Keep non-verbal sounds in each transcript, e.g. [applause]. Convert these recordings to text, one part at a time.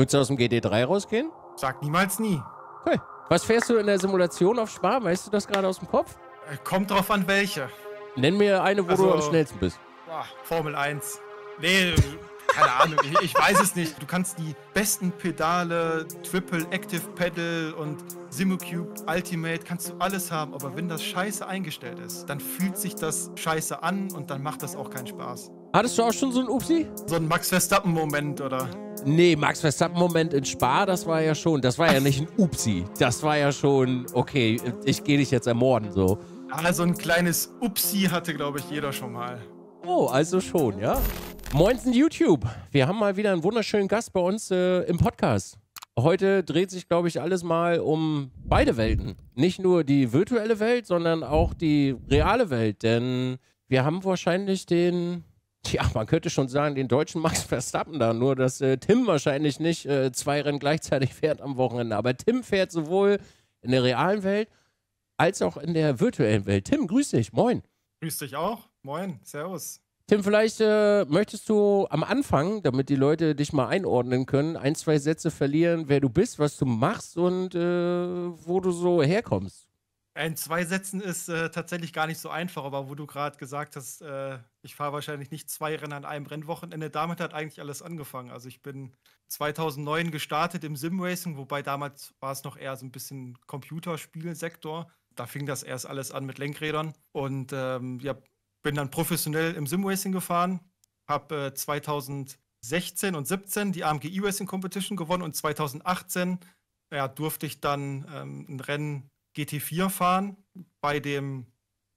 Würdest du aus dem GT3 rausgehen? Sag niemals nie. Okay. Was fährst du in der Simulation auf Spar? Weißt du das gerade aus dem Kopf? Äh, kommt drauf an, welche. Nenn mir eine, wo also, du am schnellsten bist. Boah, Formel 1. Nee, keine Ahnung, ich, ich, weiß es nicht. Du kannst die besten Pedale, Triple Active Pedal und Simocube Ultimate, kannst du alles haben. Aber wenn das scheiße eingestellt ist, dann fühlt sich das scheiße an und dann macht das auch keinen Spaß. Hattest du auch schon so einen Upsi? So einen Max Verstappen-Moment, oder? Nee, Max Verstappen-Moment in Spa, das war ja schon, das war ja nicht ein Upsi. Das war ja schon, okay, ich gehe dich jetzt ermorden, so. Ja, ah, so ein kleines Upsi hatte, glaube ich, jeder schon mal. Oh, also schon, ja. Moinsen YouTube. Wir haben mal wieder einen wunderschönen Gast bei uns äh, im Podcast. Heute dreht sich, glaube ich, alles mal um beide Welten. Nicht nur die virtuelle Welt, sondern auch die reale Welt. Denn wir haben wahrscheinlich den Tja, man könnte schon sagen, den deutschen Max Verstappen da, nur dass äh, Tim wahrscheinlich nicht äh, zwei Rennen gleichzeitig [laughs] fährt am Wochenende. Aber Tim fährt sowohl in der realen Welt als auch in der virtuellen Welt. Tim, grüß dich, moin. Grüß dich auch, moin, servus. Tim, vielleicht äh, möchtest du am Anfang, damit die Leute dich mal einordnen können, ein, zwei Sätze verlieren, wer du bist, was du machst und äh, wo du so herkommst. In zwei Sätzen ist äh, tatsächlich gar nicht so einfach, aber wo du gerade gesagt hast, äh, ich fahre wahrscheinlich nicht zwei Rennen an einem Rennwochenende. Damit hat eigentlich alles angefangen. Also ich bin 2009 gestartet im Simracing, wobei damals war es noch eher so ein bisschen Computerspielsektor. Da fing das erst alles an mit Lenkrädern und ähm, ja, bin dann professionell im Simracing gefahren, habe äh, 2016 und 17 die AMG E-Racing Competition gewonnen und 2018 ja, durfte ich dann ähm, ein Rennen GT4 fahren bei dem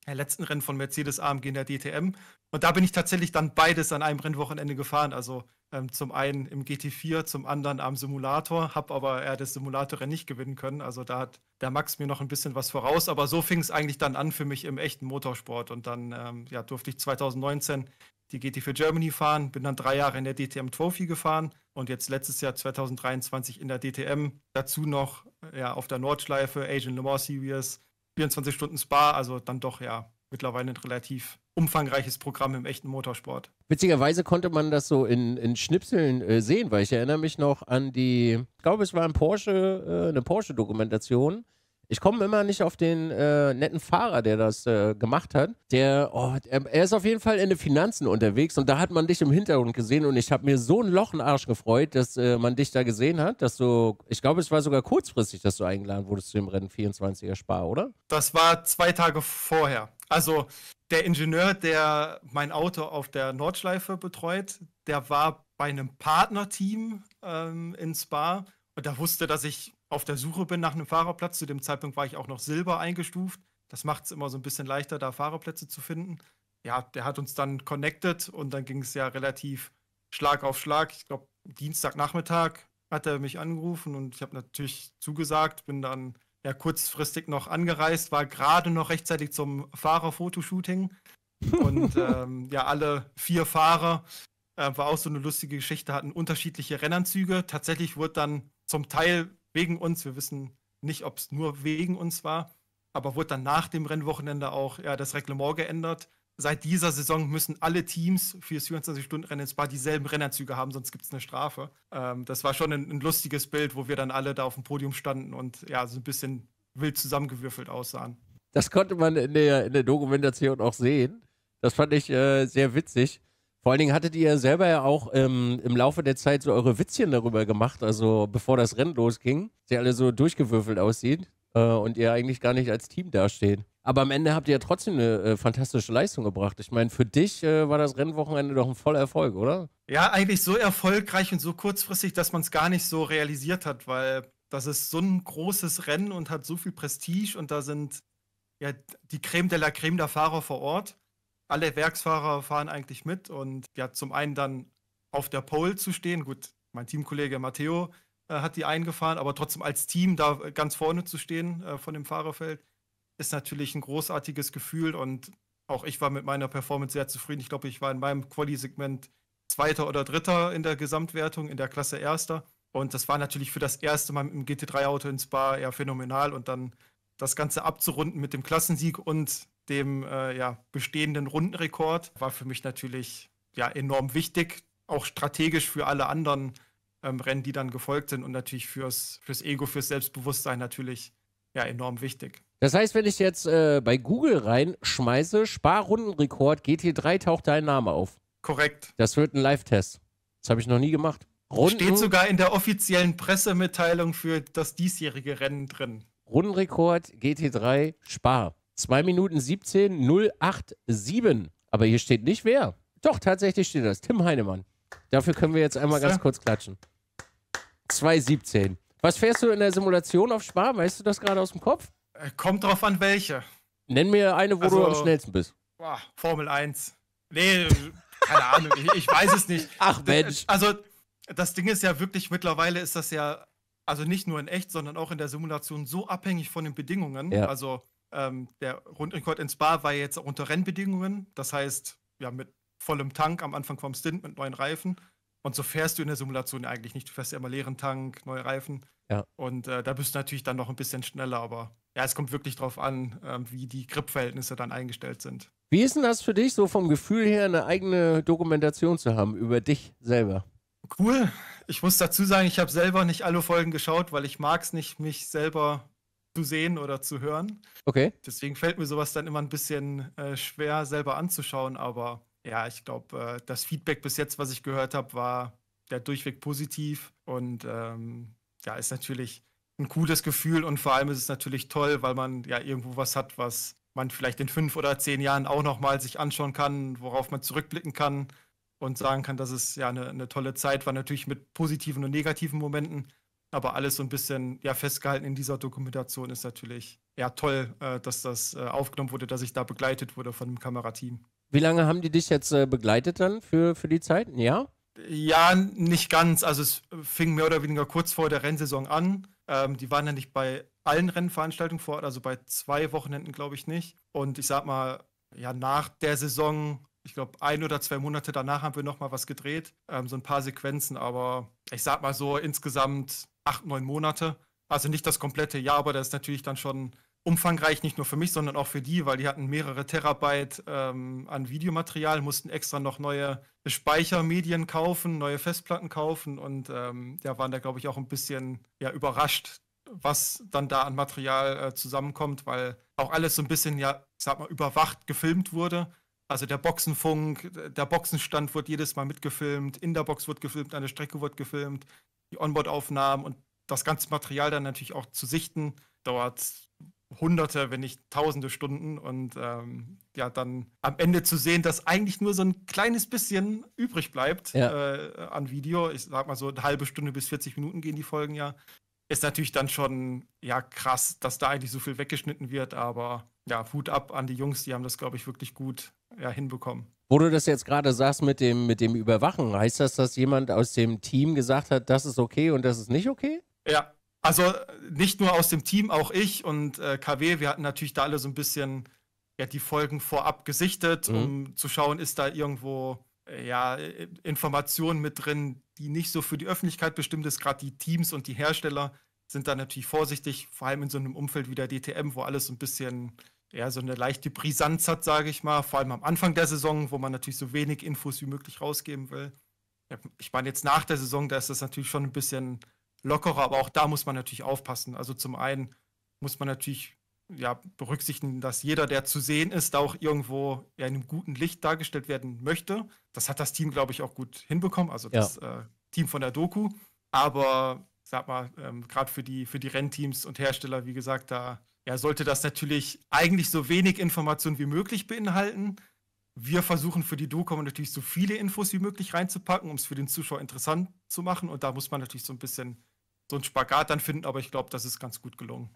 der letzten Rennen von Mercedes AMG in der DTM. Und da bin ich tatsächlich dann beides an einem Rennwochenende gefahren. Also ähm, zum einen im GT4, zum anderen am Simulator, habe aber eher das Simulatorrennen nicht gewinnen können. Also da hat der Max mir noch ein bisschen was voraus. Aber so fing es eigentlich dann an für mich im echten Motorsport. Und dann ähm, ja, durfte ich 2019 die GT4 Germany fahren, bin dann drei Jahre in der DTM Trophy gefahren und jetzt letztes Jahr 2023 in der DTM. Dazu noch äh, ja, auf der Nordschleife, Asian Le Mans Series, 24 Stunden Spa, also dann doch ja mittlerweile ein relativ umfangreiches Programm im echten Motorsport. Witzigerweise konnte man das so in, in Schnipseln äh, sehen, weil ich erinnere mich noch an die, ich glaube, es war ein Porsche, äh, eine Porsche-Dokumentation, ich komme immer nicht auf den äh, netten Fahrer, der das äh, gemacht hat. Der, oh, er, er, ist auf jeden Fall in den Finanzen unterwegs und da hat man dich im Hintergrund gesehen und ich habe mir so ein Loch in den Arsch gefreut, dass äh, man dich da gesehen hat, dass du, ich glaube, es war sogar kurzfristig, dass du eingeladen wurdest zu dem Rennen 24er Spa, oder? Das war zwei Tage vorher. Also der Ingenieur, der mein Auto auf der Nordschleife betreut, der war bei einem Partnerteam ähm, in Spa und da wusste, dass ich auf der Suche bin nach einem Fahrerplatz. Zu dem Zeitpunkt war ich auch noch Silber eingestuft. Das macht es immer so ein bisschen leichter, da Fahrerplätze zu finden. Ja, der hat uns dann connected und dann ging es ja relativ Schlag auf Schlag. Ich glaube, Dienstagnachmittag hat er mich angerufen und ich habe natürlich zugesagt, bin dann ja kurzfristig noch angereist, war gerade noch rechtzeitig zum Fahrerfotoshooting. Und [laughs] ähm, ja, alle vier Fahrer äh, war auch so eine lustige Geschichte, hatten unterschiedliche Rennanzüge. Tatsächlich wurde dann zum Teil wegen uns. Wir wissen nicht, ob es nur wegen uns war, aber wurde dann nach dem Rennwochenende auch ja, das Reglement geändert. Seit dieser Saison müssen alle Teams für 24-Stunden-Rennen in Spa dieselben Rennanzüge haben, sonst gibt es eine Strafe. Ähm, das war schon ein, ein, lustiges Bild, wo wir dann alle da auf dem Podium standen und ja, so ein bisschen wild zusammengewürfelt aussahen. Das konnte man in der, in der Dokumentation auch sehen. Das fand ich äh, sehr witzig vor allen Dingen hattet ihr selber ja auch ähm, im Laufe der Zeit so eure Witzchen darüber gemacht, also bevor das Rennen losging, dass ihr alle so durchgewürfelt aussieht äh, und ihr eigentlich gar nicht als Team dasteht. Aber am Ende habt ihr ja trotzdem eine äh, fantastische Leistung gebracht. Ich meine, für dich äh, war das Rennwochenende doch ein voller Erfolg, oder? Ja, eigentlich so erfolgreich und so kurzfristig, dass man es gar nicht so realisiert hat, weil das ist so ein großes Rennen und hat so viel Prestige und da sind ja die Creme de la Creme der Fahrer vor Ort alle Werksfahrer fahren eigentlich mit und ja, zum einen dann auf der Pole zu stehen. Gut, mein Teamkollege Matteo äh, hat die eingefahren, aber trotzdem als Team da äh, ganz vorne zu stehen äh, von dem Fahrerfeld ist natürlich ein großartiges Gefühl und auch ich war mit meiner Performance sehr zufrieden. Ich glaube, ich war in meinem Quali-Segment Zweiter oder Dritter in der Gesamtwertung, in der Klasse Erster. Und das war natürlich für das erste Mal mit dem GT3-Auto ins Spa eher phänomenal und dann das Ganze abzurunden mit dem Klassensieg und dem äh, ja, bestehenden Rundenrekord, war für mich natürlich ja, enorm wichtig, auch strategisch für alle anderen ähm, Rennen, die dann gefolgt sind und natürlich fürs, fürs Ego, fürs Selbstbewusstsein natürlich ja, enorm wichtig. Das heißt, wenn ich jetzt äh, bei Google reinschmeiße, Sparrundenrekord GT3 taucht dein Name auf. Korrekt. Das wird ein Live-Test. Das habe ich noch nie gemacht. Runden Steht sogar in der offiziellen Pressemitteilung für das diesjährige Rennen drin. Rundenrekord GT3 Spar. 2 Minuten 17 087. Aber hier steht nicht wer. Doch, tatsächlich steht das. Tim Heinemann. Dafür können wir jetzt einmal ganz kurz klatschen. 217. Was fährst du in der Simulation auf Spar? Weißt du das gerade aus dem Kopf? Äh, kommt drauf an, welche. Nenn mir eine, wo also, du am schnellsten bist. Boah, Formel 1. Nee, keine Ahnung, ich, ich, weiß es nicht. [laughs] Ach Mensch. Also, das Ding ist ja wirklich, mittlerweile ist das ja, also nicht nur in echt, sondern auch in der Simulation so abhängig von den Bedingungen. Ja. Also, ähm, der Rundrekord in Spa war jetzt auch unter Rennbedingungen. Das heißt, ja, mit vollem Tank am Anfang vom Stint mit neuen Reifen. Und so fährst du in der Simulation eigentlich nicht. Du fährst ja immer leeren Tank, neue Reifen. Ja. Und äh, da bist du natürlich dann noch ein bisschen schneller, aber ja, es kommt wirklich darauf an, äh, wie die Grip-Verhältnisse dann eingestellt sind. Wie ist denn das für dich, so vom Gefühl her, eine eigene Dokumentation zu haben über dich selber? Cool. Ich muss dazu sagen, ich habe selber nicht alle Folgen geschaut, weil ich mag es nicht, mich selber zu sehen oder zu hören. Okay. Deswegen fällt mir sowas dann immer ein bisschen äh, schwer selber anzuschauen, aber ja, ich glaube, äh, das Feedback bis jetzt, was ich gehört habe, war der durchweg positiv und ähm, ja, ist natürlich ein cooles Gefühl und vor allem ist es natürlich toll, weil man ja irgendwo was hat, was man vielleicht in fünf oder zehn Jahren auch nochmal sich anschauen kann, worauf man zurückblicken kann und sagen kann, dass es ja eine, eine tolle Zeit war, natürlich mit positiven und negativen Momenten. Aber alles so ein bisschen ja, festgehalten in dieser Dokumentation ist natürlich ja toll, äh, dass das äh, aufgenommen wurde, dass ich da begleitet wurde von dem Kamerateam. Wie lange haben die dich jetzt äh, begleitet dann für, für die Zeit? Ja? Ja, nicht ganz. Also es fing mehr oder weniger kurz vor der Rennsaison an. Ähm, die waren ja nicht bei allen Rennveranstaltungen vor Ort, also bei zwei Wochenenden glaube ich nicht. Und ich sag mal, ja, nach der Saison, ich glaube, ein oder zwei Monate danach haben wir nochmal was gedreht, ähm, so ein paar Sequenzen, aber ich sag mal so, insgesamt acht, neun Monate. Also nicht das komplette Jahr, aber das ist natürlich dann schon umfangreich, nicht nur für mich, sondern auch für die, weil die hatten mehrere Terabyte ähm, an Videomaterial, mussten extra noch neue Speichermedien kaufen, neue Festplatten kaufen und ähm, ja, waren da, glaube ich, auch ein bisschen ja, überrascht, was dann da an Material äh, zusammenkommt, weil auch alles so ein bisschen, ja, ich sag mal, überwacht gefilmt wurde. Also der Boxenfunk, der Boxenstand wird jedes Mal mitgefilmt, in der Box wird gefilmt, an der Strecke wird gefilmt, die Onboard-Aufnahmen und das ganze Material dann natürlich auch zu sichten, dauert hunderte, wenn nicht tausende Stunden und ähm, ja, dann am Ende zu sehen, dass eigentlich nur so ein kleines bisschen übrig bleibt ja. äh, an Video. Ich sag mal so eine halbe Stunde bis 40 Minuten gehen die Folgen ja ist natürlich dann schon ja krass, dass da eigentlich so viel weggeschnitten wird, aber ja, Hut ab an die Jungs, die haben das, glaube ich, wirklich gut ja, hinbekommen. Wo du das jetzt gerade sagst mit dem, mit dem Überwachen, heißt das, dass jemand aus dem Team gesagt hat, das ist okay und das ist nicht okay? Ja, also nicht nur aus dem Team, auch ich und äh, KW, wir hatten natürlich da alle so ein bisschen ja, die Folgen vorab gesichtet, mhm. um zu schauen, ist da irgendwo ja, Informationen mit drin, die nicht so für die Öffentlichkeit bestimmt ist, gerade die Teams und die Hersteller sind da natürlich vorsichtig, vor allem in so einem Umfeld wie der DTM, wo alles so ein bisschen ja, so eine leichte Brisanz hat, sage ich mal, vor allem am Anfang der Saison, wo man natürlich so wenig Infos wie möglich rausgeben will. Ich meine, jetzt nach der Saison, da ist das natürlich schon ein bisschen lockerer, aber auch da muss man natürlich aufpassen. Also zum einen muss man natürlich ja, berücksichtigen, dass jeder, der zu sehen ist, auch irgendwo in einem guten Licht dargestellt werden möchte. Das hat das Team, glaube ich, auch gut hinbekommen, also ja. das äh, Team von der Doku. Aber sag mal, ähm, gerade für die, für die Rennteams und Hersteller, wie gesagt, da ja, sollte das natürlich eigentlich so wenig Informationen wie möglich beinhalten. Wir versuchen für die Doku natürlich so viele Infos wie möglich reinzupacken, um es für den Zuschauer interessant zu machen. Und da muss man natürlich so ein bisschen so einen Spagat dann finden, aber ich glaube, das ist ganz gut gelungen.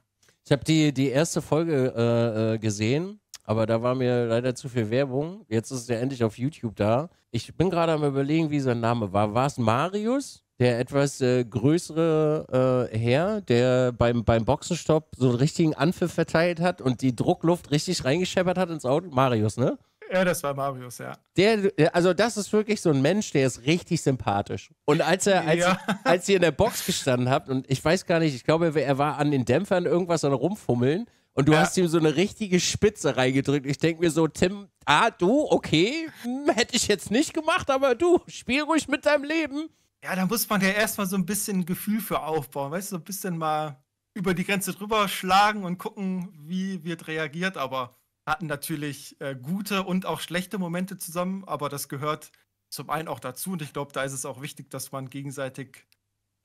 Ich habe die, die erste Folge äh, äh, gesehen, aber da war mir leider zu viel Werbung. Jetzt ist es ja endlich auf YouTube da. Ich bin gerade am überlegen, wie sein Name war. War es Marius? Der etwas äh, größere äh, Herr, der beim, beim Boxenstopp so einen richtigen Anpfiff verteilt hat und die Druckluft richtig reingescheppert hat ins Auto. Marius, ne? Ja, das war Marius, ja. Der, also das ist wirklich so ein Mensch, der ist richtig sympathisch. Und als er, als, ja. als ihr in der Box gestanden habt, und ich weiß gar nicht, ich glaube, er war an den Dämpfern irgendwas an rumfummeln und du ja. hast ihm so eine richtige Spitze reingedrückt. Ich denke mir so, Tim, ah, du, okay, hm, hätte ich jetzt nicht gemacht, aber du, spiel ruhig mit deinem Leben. Ja, da muss man ja erstmal so ein bisschen Gefühl für aufbauen, weißt du, so ein bisschen mal über die Grenze drüber schlagen und gucken, wie wird reagiert, aber hatten natürlich äh, gute und auch schlechte Momente zusammen, aber das gehört zum einen auch dazu und ich glaube, da ist es auch wichtig, dass man gegenseitig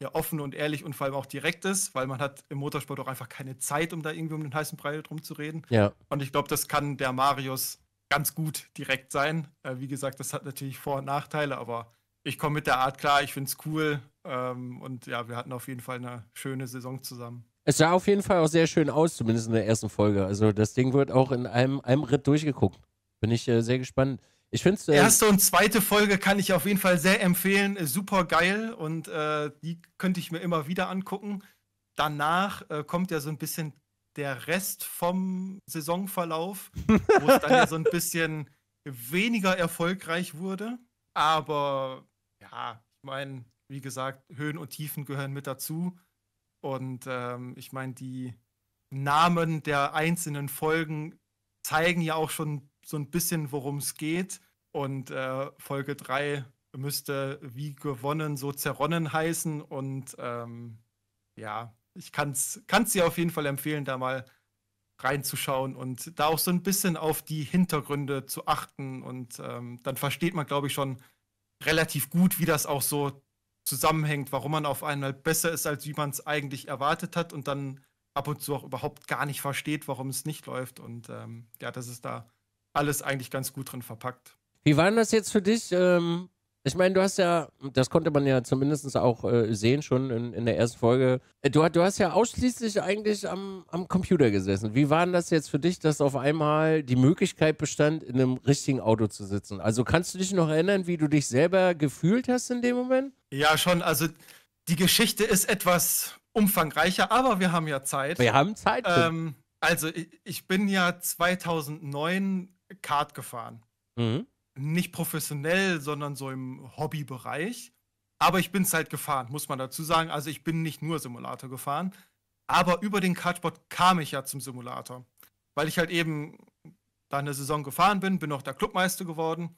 ja, offen und ehrlich und vor allem auch direkt ist, weil man hat im Motorsport auch einfach keine Zeit, um da irgendwie um den heißen Brei drum zu reden. Ja. Und ich glaube, das kann der Marius ganz gut direkt sein. Äh, wie gesagt, das hat natürlich Vor- und Nachteile, aber ich komme mit der Art klar, ich finde es cool ähm, und ja, wir hatten auf jeden Fall eine schöne Saison zusammen. Es sah auf jeden Fall auch sehr schön aus, zumindest in der ersten Folge. Also das Ding wird auch in einem, einem Ritt durchgeguckt. Bin ich äh, sehr gespannt. Ich finde äh, Erste und zweite Folge kann ich auf jeden Fall sehr empfehlen. Äh, super geil und äh, die könnte ich mir immer wieder angucken. Danach äh, kommt ja so ein bisschen der Rest vom Saisonverlauf, wo es dann ja so ein bisschen weniger erfolgreich wurde. Aber ja, ich meine, wie gesagt, Höhen und Tiefen gehören mit dazu. Und ähm, ich meine, die Namen der einzelnen Folgen zeigen ja auch schon so ein bisschen, worum es geht. Und äh, Folge 3 müsste wie gewonnen, so zerronnen heißen. Und ähm, ja, ich kann es dir auf jeden Fall empfehlen, da mal reinzuschauen und da auch so ein bisschen auf die Hintergründe zu achten. Und ähm, dann versteht man, glaube ich, schon relativ gut, wie das auch so zusammenhängt, warum man auf einmal besser ist, als wie man es eigentlich erwartet hat und dann ab und zu auch überhaupt gar nicht versteht, warum es nicht läuft. Und ähm, ja, das ist da alles eigentlich ganz gut drin verpackt. Wie war denn das jetzt für dich? Ähm, ich meine, du hast ja, das konnte man ja zumindest auch äh, sehen schon in, in, der ersten Folge. Äh, du, du, hast ja ausschließlich eigentlich am, am Computer gesessen. Wie war denn das jetzt für dich, dass auf einmal die Möglichkeit bestand, in einem richtigen Auto zu sitzen? Also kannst du dich noch erinnern, wie du dich selber gefühlt hast in dem Moment? Ja, schon. Also die Geschichte ist etwas umfangreicher, aber wir haben ja Zeit. Wir haben Zeit. Ähm, also ich, ich bin ja 2009 Kart gefahren. Mhm nicht professionell, sondern so im Hobbybereich. Aber ich bin es halt gefahren, muss man dazu sagen. Also ich bin nicht nur Simulator gefahren. Aber über den Kartsport kam ich ja zum Simulator. Weil ich halt eben da eine Saison gefahren bin, bin auch der Clubmeister geworden.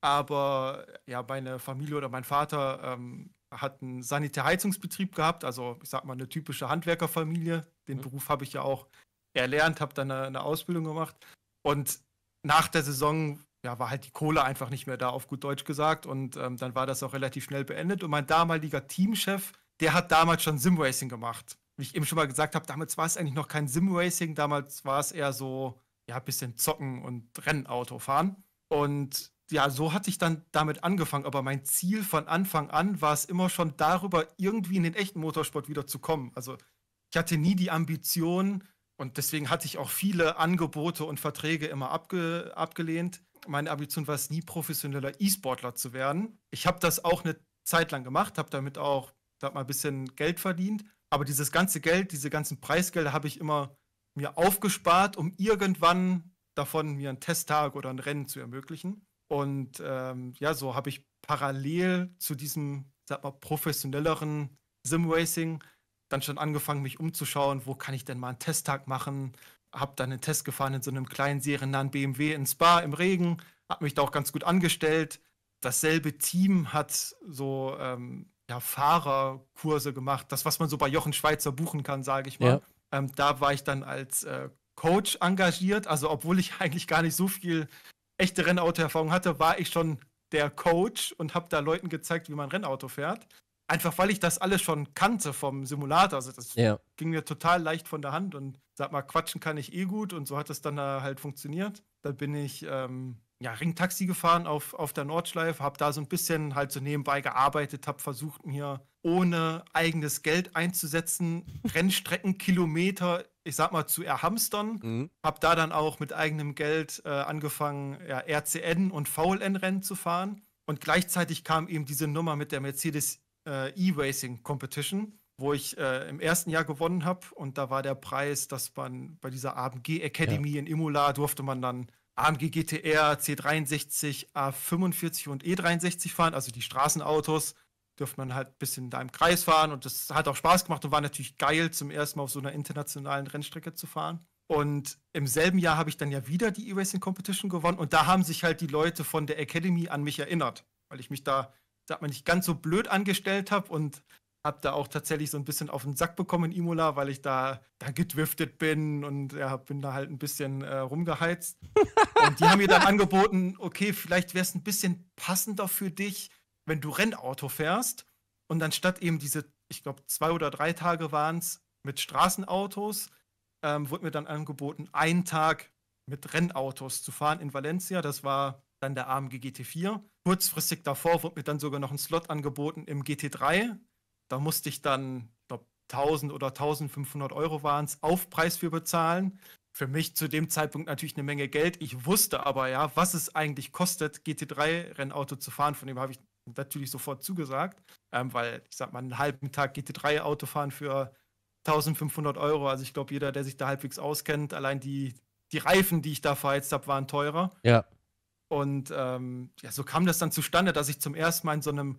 Aber ja, meine Familie oder mein Vater ähm, hat einen Sanitärheizungsbetrieb gehabt. Also ich sag mal eine typische Handwerkerfamilie. Den mhm. Beruf habe ich ja auch erlernt, habe dann eine, eine Ausbildung gemacht. Und nach der Saison ja, war halt die Kohle einfach nicht mehr da, auf gut Deutsch gesagt. Und ähm, dann war das auch relativ schnell beendet. Und mein damaliger Teamchef, der hat damals schon Simracing gemacht. Wie ich eben schon mal gesagt habe, damals war es eigentlich noch kein Simracing, damals war es eher so, ja, ein bisschen zocken und Rennauto fahren. Und ja, so hatte ich dann damit angefangen. Aber mein Ziel von Anfang an war es immer schon darüber, irgendwie in den echten Motorsport wieder zu kommen. Also ich hatte nie die Ambition und deswegen hatte ich auch viele Angebote und Verträge immer abge abgelehnt meine Ambition war es nie, professioneller E-Sportler zu werden. Ich habe das auch eine Zeit lang gemacht, habe damit auch da mal ein bisschen Geld verdient. Aber dieses ganze Geld, diese ganzen Preisgelder habe ich immer mir aufgespart, um irgendwann davon mir einen Testtag oder ein Rennen zu ermöglichen. Und ähm, ja, so habe ich parallel zu diesem, sag mal, professionelleren Simracing dann schon angefangen, mich umzuschauen, wo kann ich denn mal einen Testtag machen, habe dann einen Test gefahren in so einem kleinen seriennahen BMW in Spa im Regen, habe mich da auch ganz gut angestellt. Dasselbe Team hat so ähm, ja, Fahrerkurse gemacht, das, was man so bei Jochen Schweizer buchen kann, sage ich mal. Ja. Ähm, da war ich dann als äh, Coach engagiert, also obwohl ich [laughs] eigentlich gar nicht so viel echte Rennautoerfahrung hatte, war ich schon der Coach und habe da Leuten gezeigt, wie man Rennauto fährt einfach weil ich das alles schon kannte vom Simulator. Also das ja. ging mir total leicht von der Hand und sag mal, quatschen kann ich eh gut und so hat es dann halt funktioniert. Da bin ich ähm, ja, Ringtaxi gefahren auf, auf der Nordschleife, habe da so ein bisschen halt so nebenbei gearbeitet, habe versucht mir ohne eigenes Geld einzusetzen, [laughs] Rennstreckenkilometer, ich sag mal, zu erhamstern. Mhm. Habe da dann auch mit eigenem Geld äh, angefangen, ja, RCN und VLN-Rennen zu fahren. Und gleichzeitig kam eben diese Nummer mit der Mercedes äh, E-Racing Competition, wo ich äh, im ersten Jahr gewonnen habe und da war der Preis, dass man bei dieser AMG Academy ja. in Imola durfte man dann AMG GTR, C63, A45 und E63 fahren, also die Straßenautos Dürfte man halt ein bisschen da im Kreis fahren und das hat auch Spaß gemacht und war natürlich geil, zum ersten Mal auf so einer internationalen Rennstrecke zu fahren. Und im selben Jahr habe ich dann ja wieder die E-Racing Competition gewonnen und da haben sich halt die Leute von der Academy an mich erinnert, weil ich mich da sagt man nicht ganz so blöd angestellt habe und habe da auch tatsächlich so ein bisschen auf den Sack bekommen in Imola, weil ich da, da gedriftet bin und ja, bin da halt ein bisschen äh, rumgeheizt. [laughs] und die haben mir dann angeboten, okay, vielleicht wäre es ein bisschen passender für dich, wenn du Rennauto fährst und dann statt eben diese, ich glaube, zwei oder drei Tage waren es mit Straßenautos, ähm, wurde mir dann angeboten, einen Tag mit Rennautos zu fahren in Valencia. Das war dann der AMG GT4. Kurzfristig davor wurde mir dann sogar noch ein Slot angeboten im GT3. Da musste ich dann, ich glaube, 1000 oder 1500 Euro waren es, Aufpreis für bezahlen. Für mich zu dem Zeitpunkt natürlich eine Menge Geld. Ich wusste aber ja, was es eigentlich kostet, GT3-Rennauto zu fahren. Von dem habe ich natürlich sofort zugesagt, ähm, weil ich sag mal, einen halben Tag GT3-Auto fahren für 1500 Euro. Also ich glaube, jeder, der sich da halbwegs auskennt, allein die, die Reifen, die ich da verheizt habe, waren teurer. Ja. Und ähm, ja, so kam das dann zustande, dass ich zum ersten Mal in so einem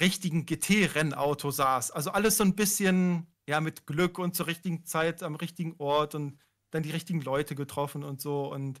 richtigen GT-Rennauto saß. Also alles so ein bisschen, ja, mit Glück und zur richtigen Zeit am richtigen Ort und dann die richtigen Leute getroffen und so. Und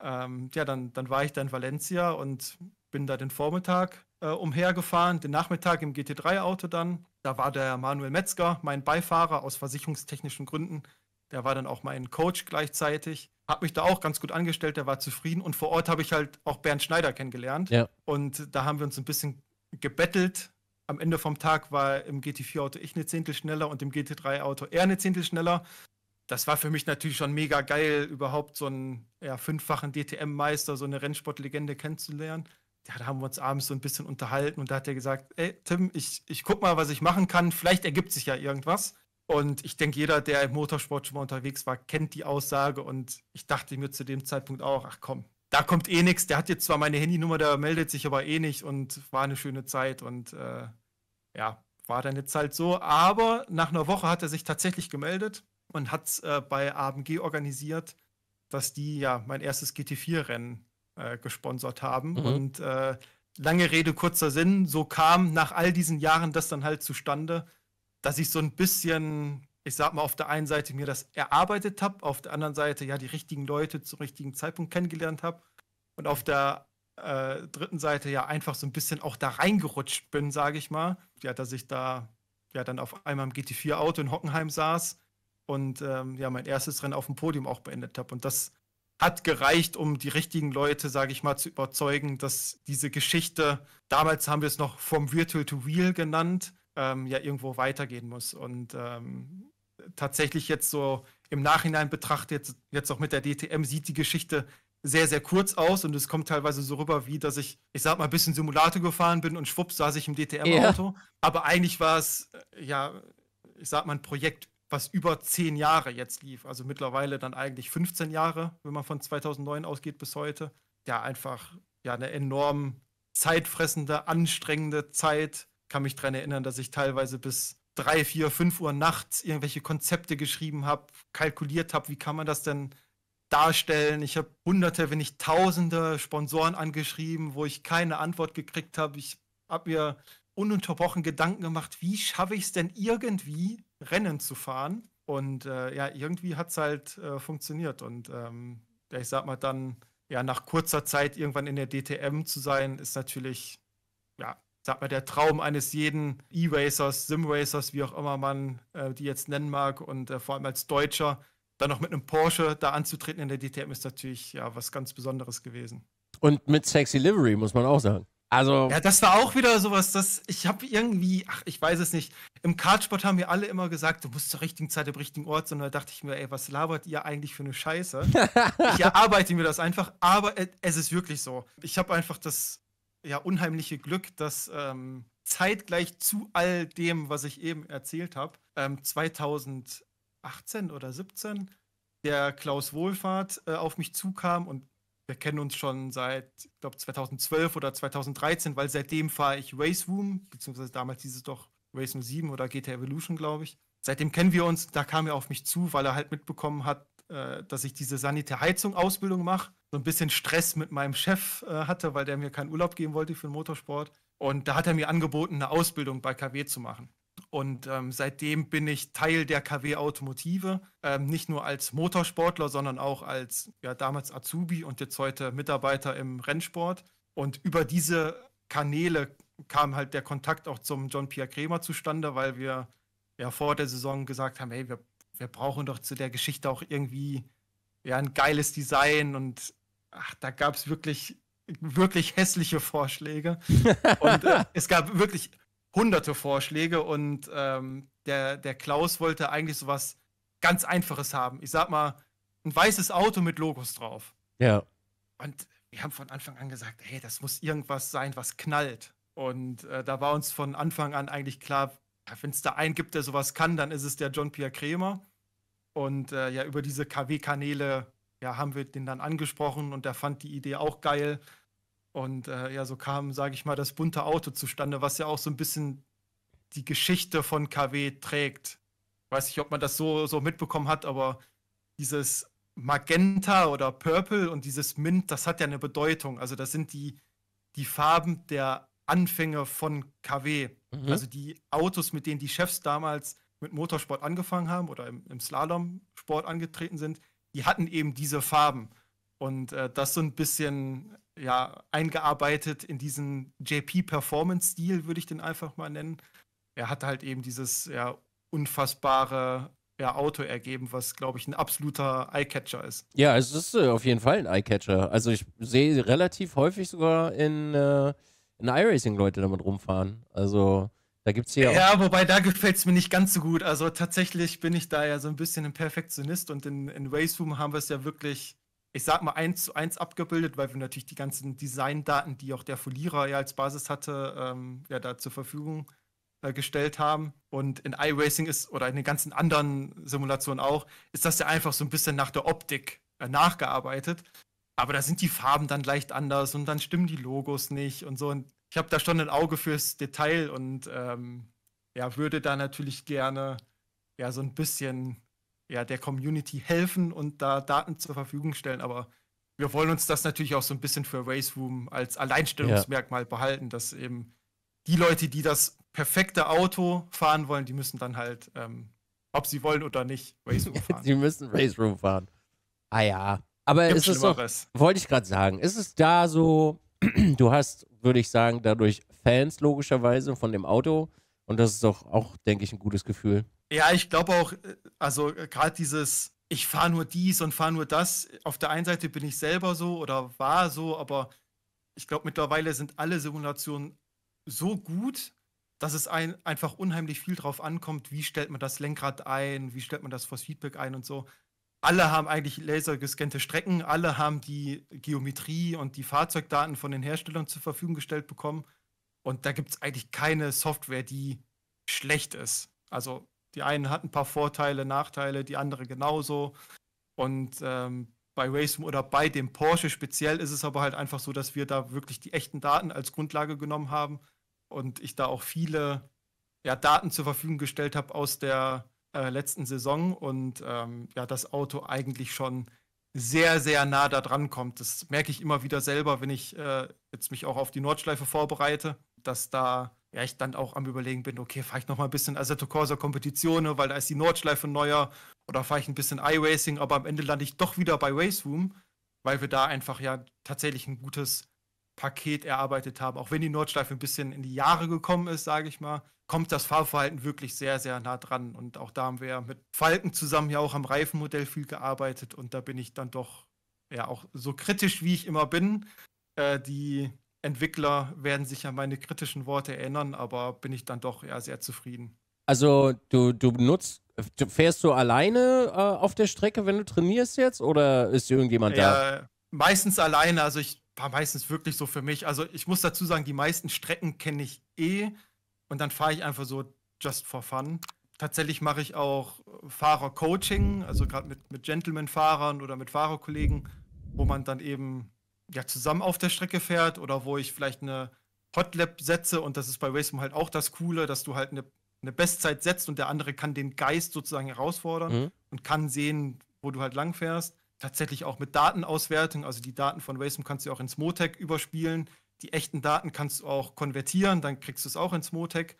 ähm, ja, dann, dann war ich da in Valencia und bin da den Vormittag äh, umhergefahren, den Nachmittag im GT3-Auto dann. Da war der Manuel Metzger, mein Beifahrer, aus versicherungstechnischen Gründen der war dann auch mein Coach gleichzeitig. Hab mich da auch ganz gut angestellt, der war zufrieden. Und vor Ort habe ich halt auch Bernd Schneider kennengelernt. Ja. Und da haben wir uns ein bisschen gebettelt. Am Ende vom Tag war im GT4-Auto ich eine Zehntel schneller und im GT3-Auto er eine Zehntel schneller. Das war für mich natürlich schon mega geil, überhaupt so einen ja, fünffachen DTM-Meister, so eine Rennsportlegende kennenzulernen. Ja, da haben wir uns abends so ein bisschen unterhalten und da hat er gesagt, ey Tim, ich, ich guck mal, was ich machen kann, vielleicht ergibt sich ja irgendwas. Und ich denke, jeder, der im Motorsport schon mal unterwegs war, kennt die Aussage. Und ich dachte mir zu dem Zeitpunkt auch, ach komm, da kommt eh nichts. Der hat jetzt zwar meine Handynummer, der meldet sich aber eh nicht. Und war eine schöne Zeit. Und äh, ja, war dann jetzt halt so. Aber nach einer Woche hat er sich tatsächlich gemeldet und hat es äh, bei AMG organisiert, dass die ja mein erstes GT4-Rennen äh, gesponsert haben. Mhm. Und äh, lange Rede, kurzer Sinn, so kam nach all diesen Jahren das dann halt zustande dass ich so ein bisschen, ich sag mal, auf der einen Seite mir das erarbeitet habe, auf der anderen Seite ja die richtigen Leute zum richtigen Zeitpunkt kennengelernt habe und auf der äh, dritten Seite ja einfach so ein bisschen auch da reingerutscht bin, sage ich mal. Ja, dass ich da ja dann auf einmal im GT4-Auto in Hockenheim saß und ähm, ja mein erstes Rennen auf dem Podium auch beendet habe. Und das hat gereicht, um die richtigen Leute, sage ich mal, zu überzeugen, dass diese Geschichte, damals haben wir es noch vom Virtual to Wheel genannt, ähm, ja irgendwo weitergehen muss. Und ähm, tatsächlich jetzt so im Nachhinein betrachtet, jetzt auch mit der DTM, sieht die Geschichte sehr, sehr kurz aus und es kommt teilweise so rüber, wie dass ich, ich sag mal, ein bisschen Simulator gefahren bin und schwupps saß ich im DTM-Auto. Ja. Aber eigentlich war es, äh, ja, ich sag mal, ein Projekt, was über zehn Jahre jetzt lief. Also mittlerweile dann eigentlich 15 Jahre, wenn man von 2009 ausgeht bis heute. Ja, einfach ja, eine enorm zeitfressende, anstrengende Zeit, kann mich daran erinnern, dass ich teilweise bis drei, vier, fünf Uhr nachts irgendwelche Konzepte geschrieben habe, kalkuliert habe, wie kann man das denn darstellen. Ich habe hunderte, wenn nicht tausende Sponsoren angeschrieben, wo ich keine Antwort gekriegt habe. Ich habe mir ununterbrochen Gedanken gemacht, wie schaffe ich es denn irgendwie, Rennen zu fahren. Und äh, ja, irgendwie hat es halt äh, funktioniert. Und ähm, ich sag mal dann, ja, nach kurzer Zeit irgendwann in der DTM zu sein, ist natürlich sag mal, der Traum eines jeden E-Racers, Sim-Racers, wie auch immer man äh, die jetzt nennen mag und äh, vor allem als Deutscher, dann noch mit einem Porsche da anzutreten in der DTM ist natürlich ja was ganz Besonderes gewesen. Und mit sexy Livery, muss man auch sagen. Also. Ja, das war auch wieder sowas, dass ich habe irgendwie, ach, ich weiß es nicht. Im Kartsport haben wir alle immer gesagt, du musst zur richtigen Zeit am richtigen Ort, sein. Und da dachte ich mir, ey, was labert ihr eigentlich für eine Scheiße? [laughs] ich erarbeite mir das einfach, aber es ist wirklich so. Ich habe einfach das ja, unheimliche Glück, dass ähm, zeitgleich zu all dem, was ich eben erzählt habe, ähm, 2018 oder 17 der Klaus Wohlfahrt äh, auf mich zukam und wir kennen uns schon seit, ich glaube, 2012 oder 2013, weil seitdem fahre ich Race Room, beziehungsweise damals hieß es doch Race 07 oder GT Evolution, glaube ich. Seitdem kennen wir uns, da kam er auf mich zu, weil er halt mitbekommen hat, äh, dass ich diese Sanitärheizung-Ausbildung mache so ein bisschen Stress mit meinem Chef äh, hatte, weil der mir keinen Urlaub geben wollte für den Motorsport. Und da hat er mir angeboten, eine Ausbildung bei KW zu machen. Und ähm, seitdem bin ich Teil der KW Automotive, ähm, nicht nur als Motorsportler, sondern auch als ja, damals Azubi und jetzt heute Mitarbeiter im Rennsport. Und über diese Kanäle kam halt der Kontakt auch zum John Pierre Kremer zustande, weil wir ja vor der Saison gesagt haben, hey, wir, wir brauchen doch zu der Geschichte auch irgendwie ja, ein geiles Design und ach, da gab es wirklich, wirklich hässliche Vorschläge. [laughs] und äh, es gab wirklich hunderte Vorschläge und ähm, der, der Klaus wollte eigentlich sowas ganz Einfaches haben. Ich sag mal, ein weißes Auto mit Logos drauf. Ja. Und wir haben von Anfang an gesagt, hey, das muss irgendwas sein, was knallt. Und äh, da war uns von Anfang an eigentlich klar, wenn es da einen gibt, der sowas kann, dann ist es der John Pierre Kremer. Und äh, ja, über diese KW-Kanäle ja, haben wir den dann angesprochen und der fand die Idee auch geil. Und äh, ja, so kam, sage ich mal, das bunte Auto zustande, was ja auch so ein bisschen die Geschichte von KW trägt. Weiß nicht, ob man das so, so mitbekommen hat, aber dieses Magenta oder Purple und dieses Mint, das hat ja eine Bedeutung. Also das sind die, die Farben der Anfänge von KW. Mhm. Also die Autos, mit denen die Chefs damals mit Motorsport angefangen haben oder im, im Slalom-Sport angetreten sind, die hatten eben diese Farben. Und äh, das so ein bisschen ja, eingearbeitet in diesen JP-Performance-Stil, würde ich den einfach mal nennen. Er hat halt eben dieses ja, unfassbare ja, Auto ergeben, was, glaube ich, ein absoluter Eyecatcher ist. Ja, es ist äh, auf jeden Fall ein Eyecatcher. Also ich sehe relativ häufig sogar in, äh, in iRacing Leute damit rumfahren. Also da gibt's hier ja, wobei da gefällt es mir nicht ganz so gut. Also tatsächlich bin ich da ja so ein bisschen ein Perfektionist und in, in Waysroom haben wir es ja wirklich, ich sag mal, eins zu eins abgebildet, weil wir natürlich die ganzen Designdaten, die auch der Folierer ja als Basis hatte, ähm, ja da zur Verfügung äh, gestellt haben. Und in iRacing ist, oder in den ganzen anderen Simulationen auch, ist das ja einfach so ein bisschen nach der Optik äh, nachgearbeitet. Aber da sind die Farben dann leicht anders und dann stimmen die Logos nicht und so. Und ich habe da schon ein Auge fürs Detail und ähm, ja, würde da natürlich gerne ja so ein bisschen ja, der Community helfen und da Daten zur Verfügung stellen, aber wir wollen uns das natürlich auch so ein bisschen für Race Room als Alleinstellungsmerkmal ja. behalten, dass eben die Leute, die das perfekte Auto fahren wollen, die müssen dann halt, ähm, ob sie wollen oder nicht, Race Room [laughs] fahren. sie müssen Race Room fahren. Ah ja. Aber Gibt ist es doch, wollte ich gerade sagen, ist es da so, du hast, würde ich sagen, dadurch Fans logischerweise von dem Auto. Und das ist doch auch, denke ich, ein gutes Gefühl. Ja, ich glaube auch, äh, also äh, gerade dieses, ich fahre nur dies und fahre nur das. Auf der einen Seite bin ich selber so oder war so, aber ich glaube, mittlerweile sind alle Simulationen so gut, dass es ein, einfach unheimlich viel drauf ankommt, wie stellt man das Lenkrad ein, wie stellt man das Force Feedback ein und so alle haben eigentlich lasergescannte Strecken, alle haben die Geometrie und die Fahrzeugdaten von den Herstellern zur Verfügung gestellt bekommen. Und da gibt es eigentlich keine Software, die schlecht ist. Also die einen hat ein paar Vorteile, Nachteile, die andere genauso. Und ähm, bei Racing oder bei dem Porsche speziell ist es aber halt einfach so, dass wir da wirklich die echten Daten als Grundlage genommen haben und ich da auch viele ja, Daten zur Verfügung gestellt habe aus der äh, letzten Saison und ähm, ja, das Auto eigentlich schon sehr, sehr nah da dran kommt. Das merke ich immer wieder selber, wenn ich äh, jetzt mich auch auf die Nordschleife vorbereite, dass da ja ich dann auch am überlegen bin, okay, fahre ich noch mal ein bisschen Assetto Corsa Kompetizione, weil da ist die Nordschleife neuer oder fahre ich ein bisschen iRacing, aber am Ende lande ich doch wieder bei Raceroom, weil wir da einfach ja tatsächlich ein gutes Paket erarbeitet haben, auch wenn die Nordschleife ein bisschen in die Jahre gekommen ist, sage ich mal, kommt das Fahrverhalten wirklich sehr, sehr nah dran. Und auch da haben wir ja mit Falken zusammen ja auch am Reifenmodell viel gearbeitet und da bin ich dann doch ja auch so kritisch, wie ich immer bin. Äh, die Entwickler werden sich an meine kritischen Worte erinnern, aber bin ich dann doch ja sehr zufrieden. Also du, du benutzt, fährst du alleine äh, auf der Strecke, wenn du trainierst jetzt oder ist irgendjemand ja, da? Meistens alleine, also ich war meistens wirklich so für mich. Also ich muss dazu sagen, die meisten Strecken kenne ich eh und dann fahre ich einfach so just for fun. Tatsächlich mache ich auch Fahrer-Coaching, also gerade mit, mit Gentleman-Fahrern oder mit Fahrerkollegen, wo man dann eben ja zusammen auf der Strecke fährt oder wo ich vielleicht eine Hotlap setze und das ist bei Racing halt auch das Coole, dass du halt eine, eine Bestzeit setzt und der andere kann den Geist sozusagen herausfordern mhm. und kann sehen, wo du halt lang fährst tatsächlich auch mit Datenauswertung. Also die Daten von Wasm kannst du auch ins Motec überspielen. Die echten Daten kannst du auch konvertieren, dann kriegst du es auch ins Motec.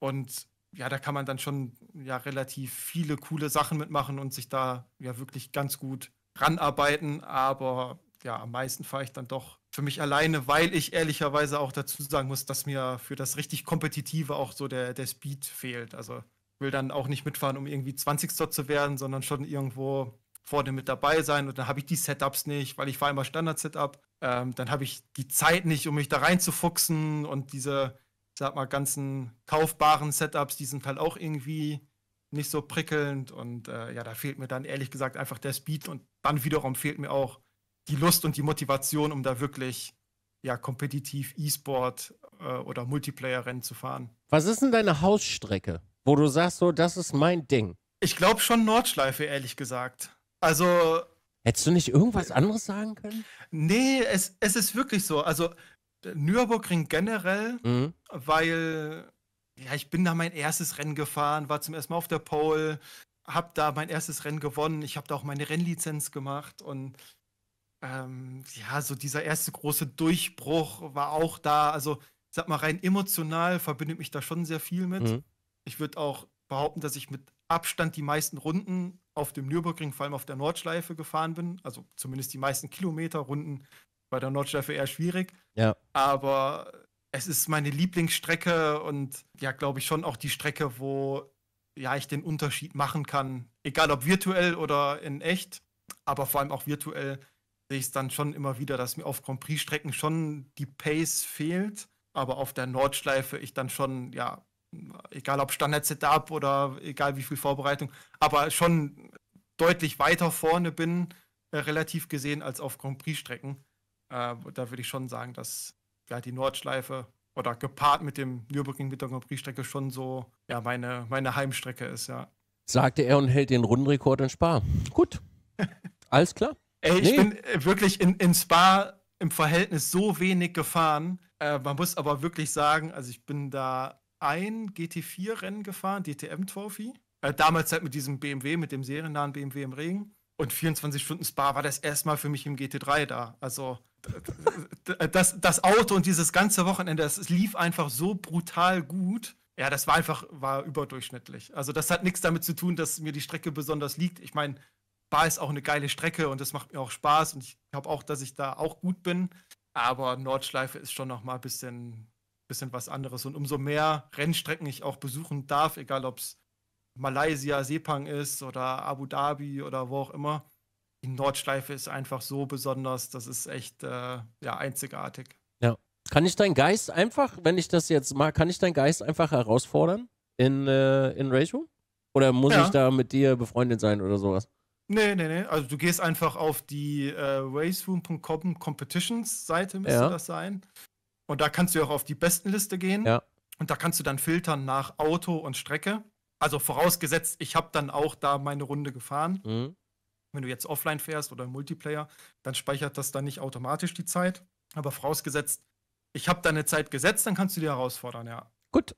Und ja, da kann man dann schon ja relativ viele coole Sachen mitmachen und sich da ja wirklich ganz gut ranarbeiten. Aber ja, am meisten fahre ich dann doch für mich alleine, weil ich ehrlicherweise auch dazu sagen muss, dass mir für das richtig Kompetitive auch so der, der Speed fehlt. Also will dann auch nicht mitfahren, um irgendwie 20. zu werden, sondern schon irgendwo vorne mit dabei sein und dann habe ich die Setups nicht, weil ich fahre immer Standard-Setup. Ähm, dann habe ich die Zeit nicht, um mich da reinzufuchsen und diese, sag mal, ganzen kaufbaren Setups, die sind halt auch irgendwie nicht so prickelnd und äh, ja, da fehlt mir dann ehrlich gesagt einfach der Speed und dann wiederum fehlt mir auch die Lust und die Motivation, um da wirklich ja kompetitiv E-Sport äh, oder Multiplayer-Rennen zu fahren. Was ist denn deine Hausstrecke, wo du sagst, so das ist mein Ding? Ich glaube schon Nordschleife, ehrlich gesagt. Also. Hättest du nicht irgendwas anderes sagen können? Nee, es, es ist wirklich so. Also, Nürburgring generell, mhm. weil. Ja, ich bin da mein erstes Rennen gefahren, war zum ersten Mal auf der Pole, habe da mein erstes Rennen gewonnen, ich habe da auch meine Rennlizenz gemacht und ähm, ja, so dieser erste große Durchbruch war auch da. Also, ich sag mal, rein emotional verbindet mich da schon sehr viel mit. Mhm. Ich würde auch behaupten, dass ich mit Abstand die meisten Runden auf dem Nürburgring, vor allem auf der Nordschleife gefahren bin. Also zumindest die meisten Kilometer Runden bei der Nordschleife eher schwierig. Ja. Aber es ist meine Lieblingsstrecke und ja, glaube ich, schon auch die Strecke, wo ja ich den Unterschied machen kann. Egal ob virtuell oder in echt, aber vor allem auch virtuell sehe ich es dann schon immer wieder, dass mir auf Grand Prix-Strecken schon die Pace fehlt, aber auf der Nordschleife ich dann schon ja egal ob Standard-Setup oder egal wie viel Vorbereitung, aber schon deutlich weiter vorne bin, äh, relativ gesehen, als auf Grand Prix-Strecken. Äh, da würde ich schon sagen, dass ja, die Nordschleife oder gepaart mit dem Nürburgring mit der Grand Prix-Strecke schon so ja, meine, meine Heimstrecke ist, ja. Sagte er und hält den Rundenrekord in Spa. Gut. [laughs] Alles klar. Ey, ich nee. bin äh, wirklich in, in Spa im Verhältnis so wenig gefahren. Äh, man muss aber wirklich sagen, also ich bin da ein GT4-Rennen gefahren, DTM-Trophy. Äh, damals halt mit diesem BMW, mit dem seriennahen BMW im Regen. Und 24 Stunden Spa war das erstmal für mich im GT3 da. Also das, das Auto und dieses ganze Wochenende, es lief einfach so brutal gut. Ja, das war einfach, war überdurchschnittlich. Also das hat nichts damit zu tun, dass mir die Strecke besonders liegt. Ich meine, Spa ist auch eine geile Strecke und das macht mir auch Spaß und ich glaube auch, dass ich da auch gut bin. Aber Nordschleife ist schon noch mal ein bisschen, bisschen was anderes. Und umso mehr Rennstrecken ich auch besuchen darf, egal ob es Malaysia, Sepang ist oder Abu Dhabi oder wo auch immer, die Nordschleife ist einfach so besonders, das ist echt äh, ja, einzigartig. Ja. Kann ich deinen Geist einfach, wenn ich das jetzt mag, kann ich deinen Geist einfach herausfordern in, äh, in Ratio? Oder muss ja. ich da mit dir befreundet sein oder sowas? Nee, nee, nee. Also du gehst einfach auf die äh, raceroom.com Competitions Seite, müsste ja. das sein. Und da kannst du auch auf die Bestenliste gehen. Ja. Und da kannst du dann filtern nach Auto und Strecke. Also vorausgesetzt, ich habe dann auch da meine Runde gefahren. Mhm. Wenn du jetzt offline fährst oder im Multiplayer, dann speichert das dann nicht automatisch die Zeit. Aber vorausgesetzt, ich habe deine Zeit gesetzt, dann kannst du die herausfordern, ja. Gut.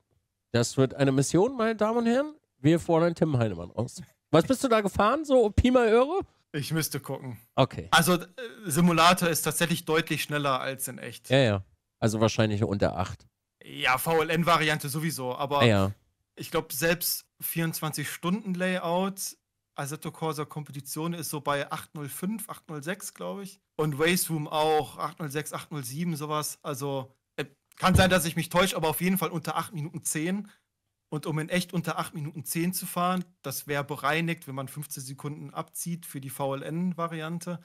Das wird eine Mission, meine Damen und Herren. Wir fordern Tim Heinemann aus. Was bist du da gefahren? So Pi mal Öre? Ich müsste gucken. Okay. Also äh, Simulator ist tatsächlich deutlich schneller als in echt. Ja, ja. Also wahrscheinlich unter 8. Ja, VLN-Variante sowieso, aber ja. ich glaube, selbst 24-Stunden-Layout, Assetto Corsa Kompetition ist so bei 805, 806, glaube ich. Und Race Room auch 806, 807, sowas. Also äh, kann sein, dass ich mich täusche, aber auf jeden Fall unter 8 Minuten 10. Und um in echt unter 8 Minuten 10 zu fahren, das wäre bereinigt, wenn man 15 Sekunden abzieht für die VLN-Variante,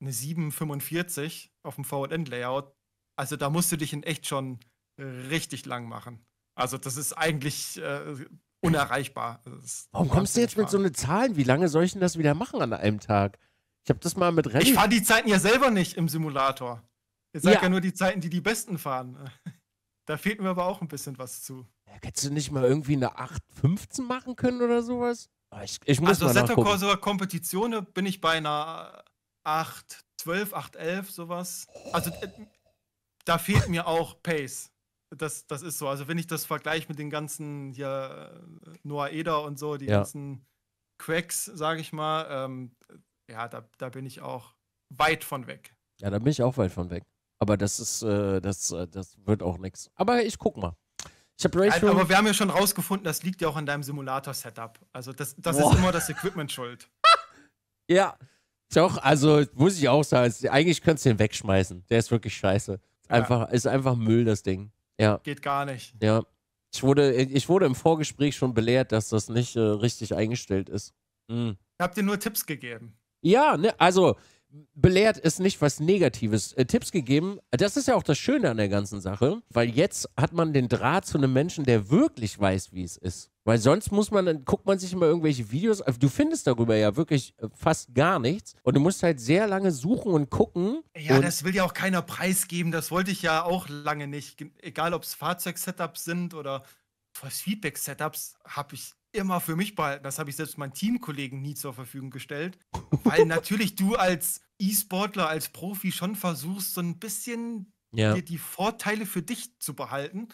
eine 7,45 auf dem VLN-Layout. Also da musst du dich in echt schon richtig lang machen. Also das ist eigentlich äh, unerreichbar. Also ist Warum kommst du jetzt mit so einer Zahlen? Wie lange soll ich denn das wieder machen an einem Tag? Ich habe das mal mit Rallye. Ich fahre die Zeiten ja selber nicht im Simulator. Ihr seid ja. ja nur die Zeiten, die die Besten fahren. [laughs] Da fehlt mir aber auch ein bisschen was zu. Ja, hättest du nicht mal irgendwie eine 8,15 machen können oder sowas? Ah, ich, ich muss also Setter Corsa Kompetition bin ich bei einer 8.12, 8.11, sowas. Also äh, da fehlt mir auch Pace. Das, das ist so. Also, wenn ich das vergleiche mit den ganzen hier äh, Noah Eder und so, die ja. ganzen Cracks, sage ich mal, ähm, ja, da, da bin ich auch weit von weg. Ja, da bin ich auch weit von weg. Aber das ist, äh, das, äh, das wird auch nichts. Aber ich guck mal. Ich hab Ratio aber wir haben ja schon rausgefunden, das liegt ja auch an deinem Simulator-Setup. Also das, das ist immer das Equipment schuld. [laughs] ja, doch, also muss ich auch sagen, eigentlich könntest du den wegschmeißen. Der ist wirklich scheiße. Einfach, ja. Ist einfach Müll, das Ding. Ja. Geht gar nicht. Ja. Ich wurde, ich wurde im Vorgespräch schon belehrt, dass das nicht äh, richtig eingestellt ist. Mhm. Habt ihr nur Tipps gegeben? Ja, ne, also belehrt ist nicht was Negatives. Äh, Tipps gegeben, das ist ja auch das Schöne an der ganzen Sache, weil jetzt hat man den Draht zu einem Menschen, der wirklich weiß, wie es ist. Weil sonst muss man, dann guckt man sich immer irgendwelche Videos. Also du findest darüber ja wirklich äh, fast gar nichts. Und du musst halt sehr lange suchen und gucken. Ja, und das will ja auch keiner preisgeben. Das wollte ich ja auch lange nicht. Egal, ob es Fahrzeug-Setups sind oder Feedback-Setups, habe ich immer für mich behalten. Das habe ich selbst meinen Teamkollegen nie zur Verfügung gestellt. Weil [laughs] natürlich du als E-Sportler, als Profi schon versuchst, so ein bisschen ja. die Vorteile für dich zu behalten.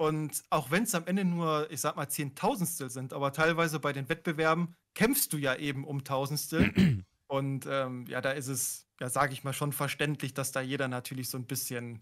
Und auch wenn es am Ende nur, ich sag mal, Zehntausendstel sind, aber teilweise bei den Wettbewerben kämpfst du ja eben um Tausendstel. [clears throat] Und ähm, ja, da ist es, ja, sage ich mal, schon verständlich, dass da jeder natürlich so ein bisschen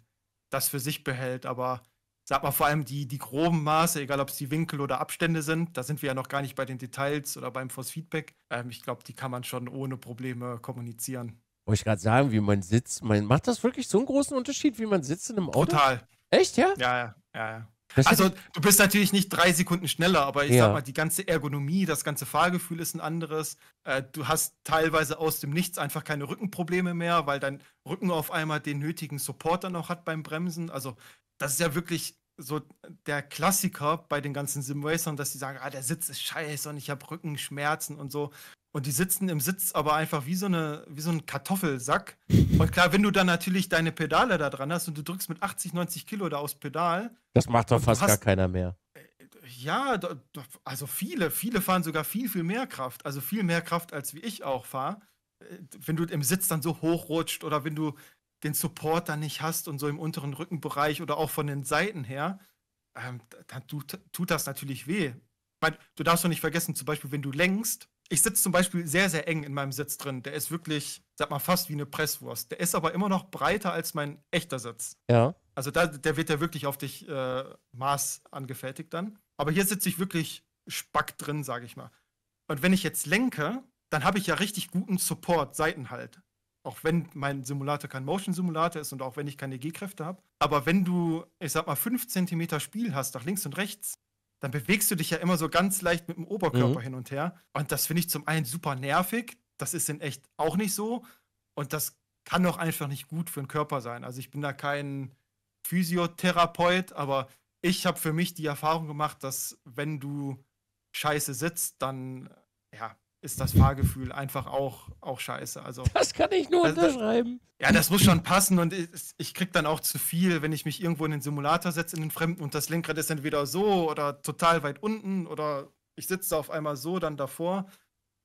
das für sich behält. Aber sag mal, vor allem die, die groben Maße, egal ob es die Winkel oder Abstände sind, da sind wir ja noch gar nicht bei den Details oder beim Force-Feedback. Ähm, ich glaube, die kann man schon ohne Probleme kommunizieren. Wollte ich gerade sagen, wie man sitzt. Man macht das wirklich so einen großen Unterschied, wie man sitzt in einem Auto? Total. Echt, ja? Ja, ja, ja. ja. Das also du bist natürlich nicht drei Sekunden schneller, aber ich ja. sag mal, die ganze Ergonomie, das ganze Fahrgefühl ist ein anderes. Äh, du hast teilweise aus dem Nichts einfach keine Rückenprobleme mehr, weil dein Rücken auf einmal den nötigen Support dann auch hat beim Bremsen. Also das ist ja wirklich so der Klassiker bei den ganzen Simracern, dass die sagen, ah, der Sitz ist scheiße und ich habe Rückenschmerzen und so. Und die sitzen im Sitz aber einfach wie so, eine, wie so ein Kartoffelsack. Und klar, wenn du dann natürlich deine Pedale da dran hast und du drückst mit 80, 90 Kilo da aufs Pedal. Das macht doch fast hast, gar keiner mehr. Ja, also viele, viele fahren sogar viel, viel mehr Kraft. Also viel mehr Kraft, als wie ich auch fahre. Äh, wenn du im Sitz dann so hochrutscht oder wenn du den Support dann nicht hast und so im unteren Rückenbereich oder auch von den Seiten her, ähm, dann tut, tut das natürlich weh. Ich meine, du darfst doch nicht vergessen, zum Beispiel, wenn du längst, ich sitze zum Beispiel sehr, sehr eng in meinem Sitz drin. Der ist wirklich, sag mal, fast wie eine Presswurst. Der ist aber immer noch breiter als mein echter Sitz. Ja. Also da, der wird ja wirklich auf dich äh, Maß angefertigt dann. Aber hier sitze ich wirklich spack drin, sage ich mal. Und wenn ich jetzt lenke, dann habe ich ja richtig guten Support, Seitenhalt. Auch wenn mein Simulator kein Motion-Simulator ist und auch wenn ich keine G-Kräfte habe. Aber wenn du, ich sag mal, 5 cm Spiel hast, nach links und rechts, dann bewegst du dich ja immer so ganz leicht mit dem Oberkörper mhm. hin und her. Und das finde ich zum einen super nervig. Das ist in echt auch nicht so. Und das kann doch einfach nicht gut für den Körper sein. Also ich bin da kein Physiotherapeut, aber ich habe für mich die Erfahrung gemacht, dass wenn du scheiße sitzt, dann ja, ist das Fahrgefühl einfach auch, auch scheiße. Also, das kann ich nur unterschreiben. Das, ja, das muss schon passen und ich, ich krieg dann auch zu viel, wenn ich mich irgendwo in den Simulator setze, in den Fremden und das Lenkrad ist entweder so oder total weit unten oder ich sitze auf einmal so, dann davor.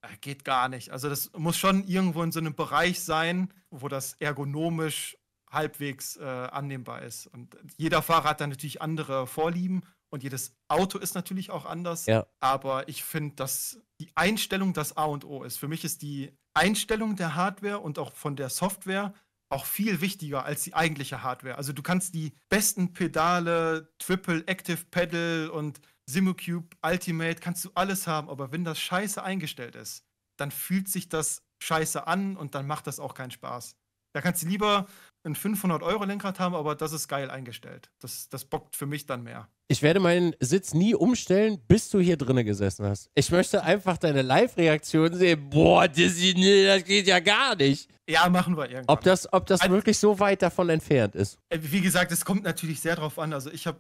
Äh, geht gar nicht. Also, das muss schon irgendwo in so einem Bereich sein, wo das ergonomisch halbwegs äh, annehmbar ist. Und jeder Fahrer hat dann natürlich andere Vorlieben und jedes Auto ist natürlich auch anders. Ja. Aber ich finde, dass die Einstellung das A und O ist. Für mich ist die Einstellung der Hardware und auch von der Software auch viel wichtiger als die eigentliche Hardware. Also du kannst die besten Pedale, Triple Active Pedal und Simocube Ultimate, kannst du alles haben, aber wenn das scheiße eingestellt ist, dann fühlt sich das scheiße an und dann macht das auch keinen Spaß. Da kannst du lieber ein 500-Euro-Lenkrad haben, aber das ist geil eingestellt. Das, das bockt für mich dann mehr. Ich werde meinen Sitz nie umstellen, bis du hier drinnen gesessen hast. Ich möchte einfach deine Live-Reaktion sehen. Boah, das, das, geht ja gar nicht. Ja, machen wir irgendwann. Ob das, ob das also, wirklich so weit davon entfernt ist. Äh, wie gesagt, es kommt natürlich sehr drauf an. Also ich habe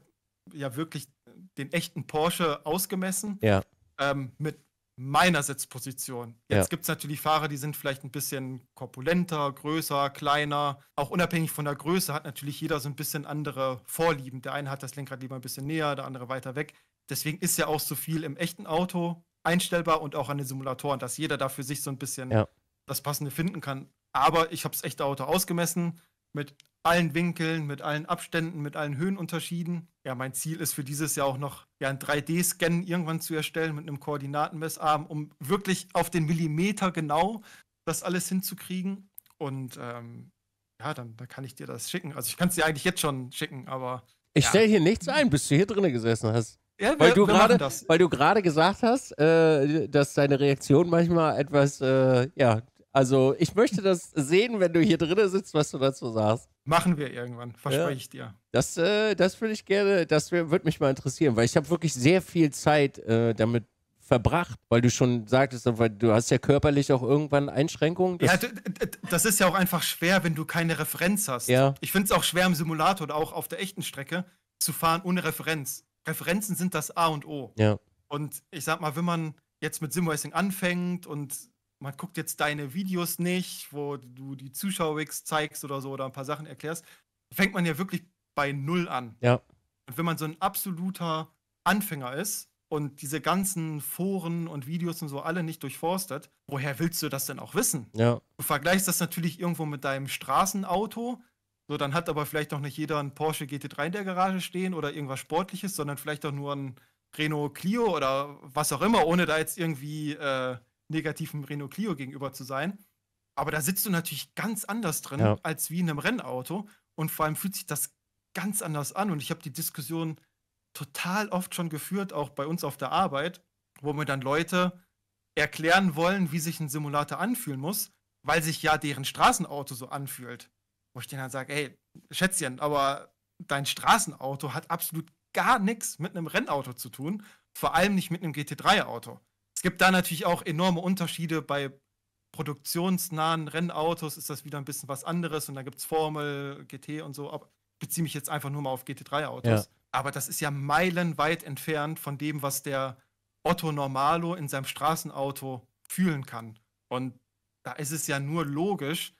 ja wirklich den echten Porsche ausgemessen. Ja. Ähm, mit meiner Sitzposition. Jetzt ja. gibt es natürlich Fahrer, die sind vielleicht ein bisschen korpulenter, größer, kleiner. Auch unabhängig von der Größe hat natürlich jeder so ein bisschen andere Vorlieben. Der eine hat das Lenkrad lieber ein bisschen näher, der andere weiter weg. Deswegen ist ja auch so viel im echten Auto einstellbar und auch an den Simulatoren, dass jeder da für sich so ein bisschen ja. das Passende finden kann. Aber ich habe das echte Auto ausgemessen mit allen Winkeln, mit allen Abständen, mit allen Höhenunterschieden. Ja, mein Ziel ist für dieses Jahr auch noch ja, einen 3D-Scan irgendwann zu erstellen mit einem Koordinatenmessarm, um wirklich auf den Millimeter genau das alles hinzukriegen. Und ähm, ja, dann, dann kann ich dir das schicken. Also ich kann es dir eigentlich jetzt schon schicken, aber. Ich ja. stelle hier nichts ein, bis du hier drinnen gesessen hast. Ja, wir, weil, du grade, weil du gerade gesagt hast, äh, dass deine Reaktion manchmal etwas äh, ja, also ich möchte das sehen, wenn du hier drinnen sitzt, was du dazu sagst. Machen wir irgendwann, verspreche ja. ich dir. Das, äh, das würde ich gerne, das würde mich mal interessieren, weil ich habe wirklich sehr viel Zeit äh, damit verbracht, weil du schon sagtest, du hast ja körperlich auch irgendwann Einschränkungen. ja, das ist ja auch einfach schwer, wenn du keine Referenz hast. Ja. Ich finde es auch schwer im Simulator oder auch auf der echten Strecke zu fahren ohne Referenz. Referenzen sind das A und O. Ja. Und ich sag mal, wenn man jetzt mit Simracing anfängt und man guckt jetzt deine Videos nicht, wo du die Zuschauer zeigst oder so oder ein paar Sachen erklärst, fängt man ja wirklich bei Null an. Ja. Und wenn man so ein absoluter Anfänger ist und diese ganzen Foren und Videos und so alle nicht durchforstet, woher willst du das denn auch wissen? Ja. Du vergleichst das natürlich irgendwo mit deinem Straßenauto. So, dann hat aber vielleicht auch nicht jeder ein Porsche GT3 in der Garage stehen oder irgendwas Sportliches, sondern vielleicht auch nur ein Renault Clio oder was auch immer, ohne da jetzt irgendwie äh, negativem Renault Clio gegenüber zu sein. Aber da sitzt du natürlich ganz anders drin ja. als wie in einem Rennauto. Und vor allem fühlt sich das ganz anders an. Und ich habe die Diskussion total oft schon geführt, auch bei uns auf der Arbeit, wo mir dann Leute erklären wollen, wie sich ein Simulator anfühlen muss, weil sich ja deren Straßenauto so anfühlt. Wo ich denen dann sage, ey, Schätzchen, aber dein Straßenauto hat absolut gar nichts mit einem Rennauto zu tun, vor allem nicht mit einem GT3-Auto. Es gibt da natürlich auch enorme Unterschiede. Bei produktionsnahen Rennautos ist das wieder ein bisschen was anderes und da gibt es Formel, GT und so. Ich beziehe mich jetzt einfach nur mal auf GT3-Autos. Ja. Aber das ist ja meilenweit entfernt von dem, was der Otto Normalo in seinem Straßenauto fühlen kann. Und da ist es ja nur logisch,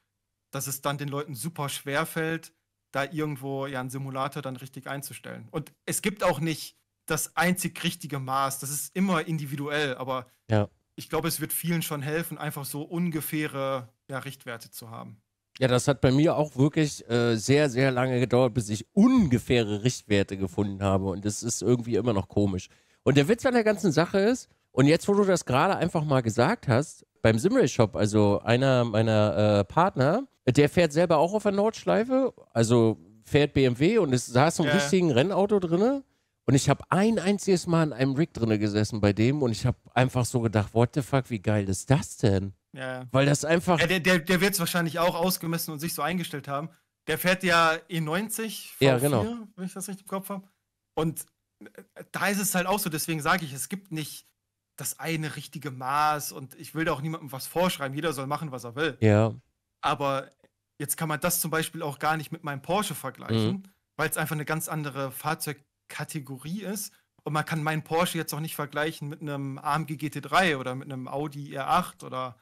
dass es dann den Leuten super schwer fällt, da irgendwo ja einen Simulator dann richtig einzustellen. Und es gibt auch nicht das einzig richtige Maß. Das ist immer individuell, aber ja. ich glaube, es wird vielen schon helfen, einfach so ungefähre ja, Richtwerte zu haben. Ja, das hat bei mir auch wirklich äh, sehr, sehr lange gedauert, bis ich ungefähre Richtwerte gefunden habe. Und das ist irgendwie immer noch komisch. Und der Witz an der ganzen Sache ist, und jetzt, wo du das gerade einfach mal gesagt hast, beim Simray Shop, also einer meiner äh, Partner, der fährt selber auch auf der Nordschleife, also fährt BMW und es saß so ein ja. richtigen Rennauto drinne. Und ich habe ein einziges Mal in einem Rig drinne gesessen bei dem und ich habe einfach so gedacht, what the fuck, wie geil ist das denn? Ja. Weil das einfach. Ja, der der, der wird es wahrscheinlich auch ausgemessen und sich so eingestellt haben. Der fährt ja E90 v ja, genau. wenn ich das richtig im Kopf habe. Und äh, da ist es halt auch so, deswegen sage ich, es gibt nicht das eine richtige Maß und ich will da auch niemandem was vorschreiben. Jeder soll machen, was er will. Ja. Aber jetzt kann man das zum Beispiel auch gar nicht mit meinem Porsche vergleichen, mhm. weil es einfach eine ganz andere Fahrzeug Kategorie ist. Und man kann meinen Porsche jetzt auch nicht vergleichen mit einem AMG GT3 oder mit einem Audi R8 oder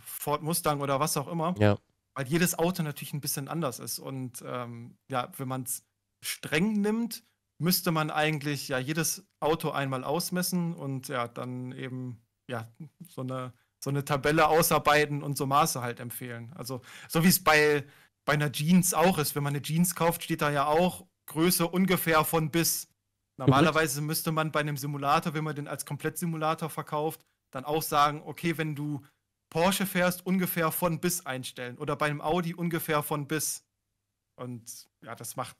Ford Mustang oder was auch immer. Ja. Weil jedes Auto natürlich ein bisschen anders ist. Und ähm, ja, wenn man es streng nimmt, müsste man eigentlich ja jedes Auto einmal ausmessen und ja, dann eben ja so eine, so eine Tabelle ausarbeiten und so Maße halt empfehlen. Also so wie es bei, bei einer Jeans auch ist. Wenn man eine Jeans kauft, steht da ja auch Größe ungefähr von bis. Mhm. Normalerweise müsste man bei einem Simulator, wenn man den als Komplettsimulator verkauft, dann auch sagen, okay, wenn du Porsche fährst, ungefähr von bis einstellen oder bei einem Audi ungefähr von bis. Und ja, das macht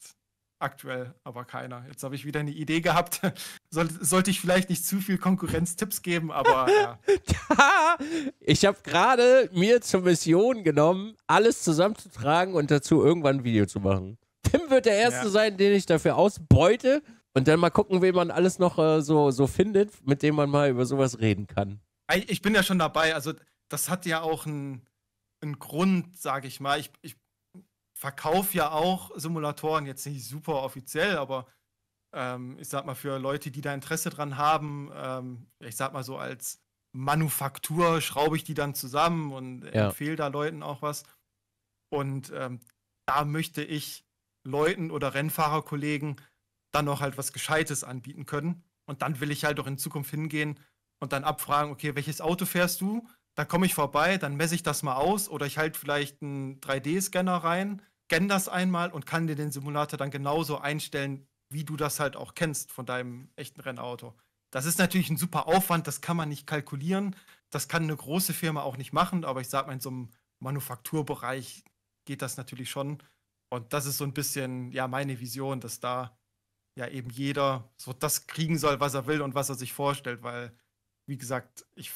aktuell aber keiner. Jetzt habe ich wieder eine Idee gehabt. [laughs] Soll, sollte ich vielleicht nicht zu viel Konkurrenztipps geben, aber [laughs] ja ich habe gerade mir zur Mission genommen, alles zusammenzutragen und dazu irgendwann ein Video zu machen. Tim wird der Erste ja. sein, den ich dafür ausbeute. Und dann mal gucken, wen man alles noch äh, so, so findet, mit dem man mal über sowas reden kann. Ich bin ja schon dabei. Also, das hat ja auch einen, einen Grund, sage ich mal. Ich, ich verkaufe ja auch Simulatoren, jetzt nicht super offiziell, aber ähm, ich sag mal für Leute, die da Interesse dran haben, ähm, ich sag mal so als Manufaktur schraube ich die dann zusammen und ja. empfehle da Leuten auch was. Und ähm, da möchte ich Leuten oder Rennfahrerkollegen dann noch halt was Gescheites anbieten können. Und dann will ich halt auch in Zukunft hingehen und dann abfragen, okay, welches Auto fährst du? Dann komme ich vorbei, dann messe ich das mal aus oder ich halte vielleicht einen 3D-Scanner rein, scanne das einmal und kann dir den Simulator dann genauso einstellen, wie du das halt auch kennst von deinem echten Rennauto. Das ist natürlich ein super Aufwand, das kann man nicht kalkulieren. Das kann eine große Firma auch nicht machen, aber ich sage mal, in so einem Manufakturbereich geht das natürlich schon. Und das ist so ein bisschen ja meine Vision, dass da ja eben jeder so das kriegen soll, was er will und was er sich vorstellt, weil wie gesagt, ich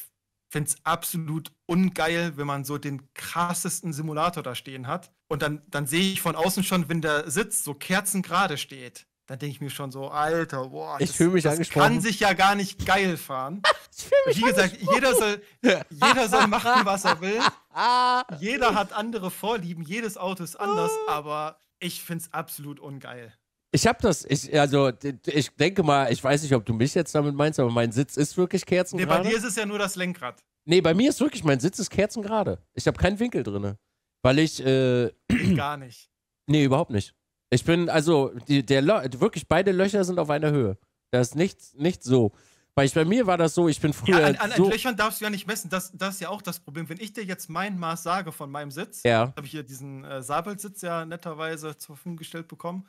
finde es absolut ungeil, wenn man so den krassesten Simulator da stehen hat und dann, dann sehe ich von außen schon, wenn der Sitz so kerzengerade steht, dann denke ich mir schon so, Alter, boah, ich fühle mich das kann sich ja gar nicht geil fahren. [laughs] Ich fühle mich Wie gesagt, jeder soll, jeder soll machen, was er will ah. Jeder hat andere Vorlieben, jedes Auto ist anders, ah. aber ich finde es absolut ungeil. Ich habe das, ich, also ich denke mal, ich weiß nicht, ob du mich jetzt damit meinst, aber mein Sitz ist wirklich kerzengerade. Nee, bei dir ist es ja nur das Lenkrad. Nee, bei mir ist wirklich, mein Sitz ist kerzengerade. Ich habe keinen Winkel drin. Weil ich, äh, Gar nicht. [clears throat] Nee, überhaupt nicht. Ich bin, also, die, der wirklich, beide Löcher sind auf einer Höhe. Das ist nichts, nicht so. Weil ich, bei mir war das so, ich bin früher. Ja, an, an, so Löchern darfst du ja nicht messen. Das, das ist ja auch das Problem. Wenn ich dir jetzt mein Maß sage von meinem Sitz, ja. habe ich hier diesen äh, Sabelsitz ja netterweise zur Verfügung gestellt bekommen.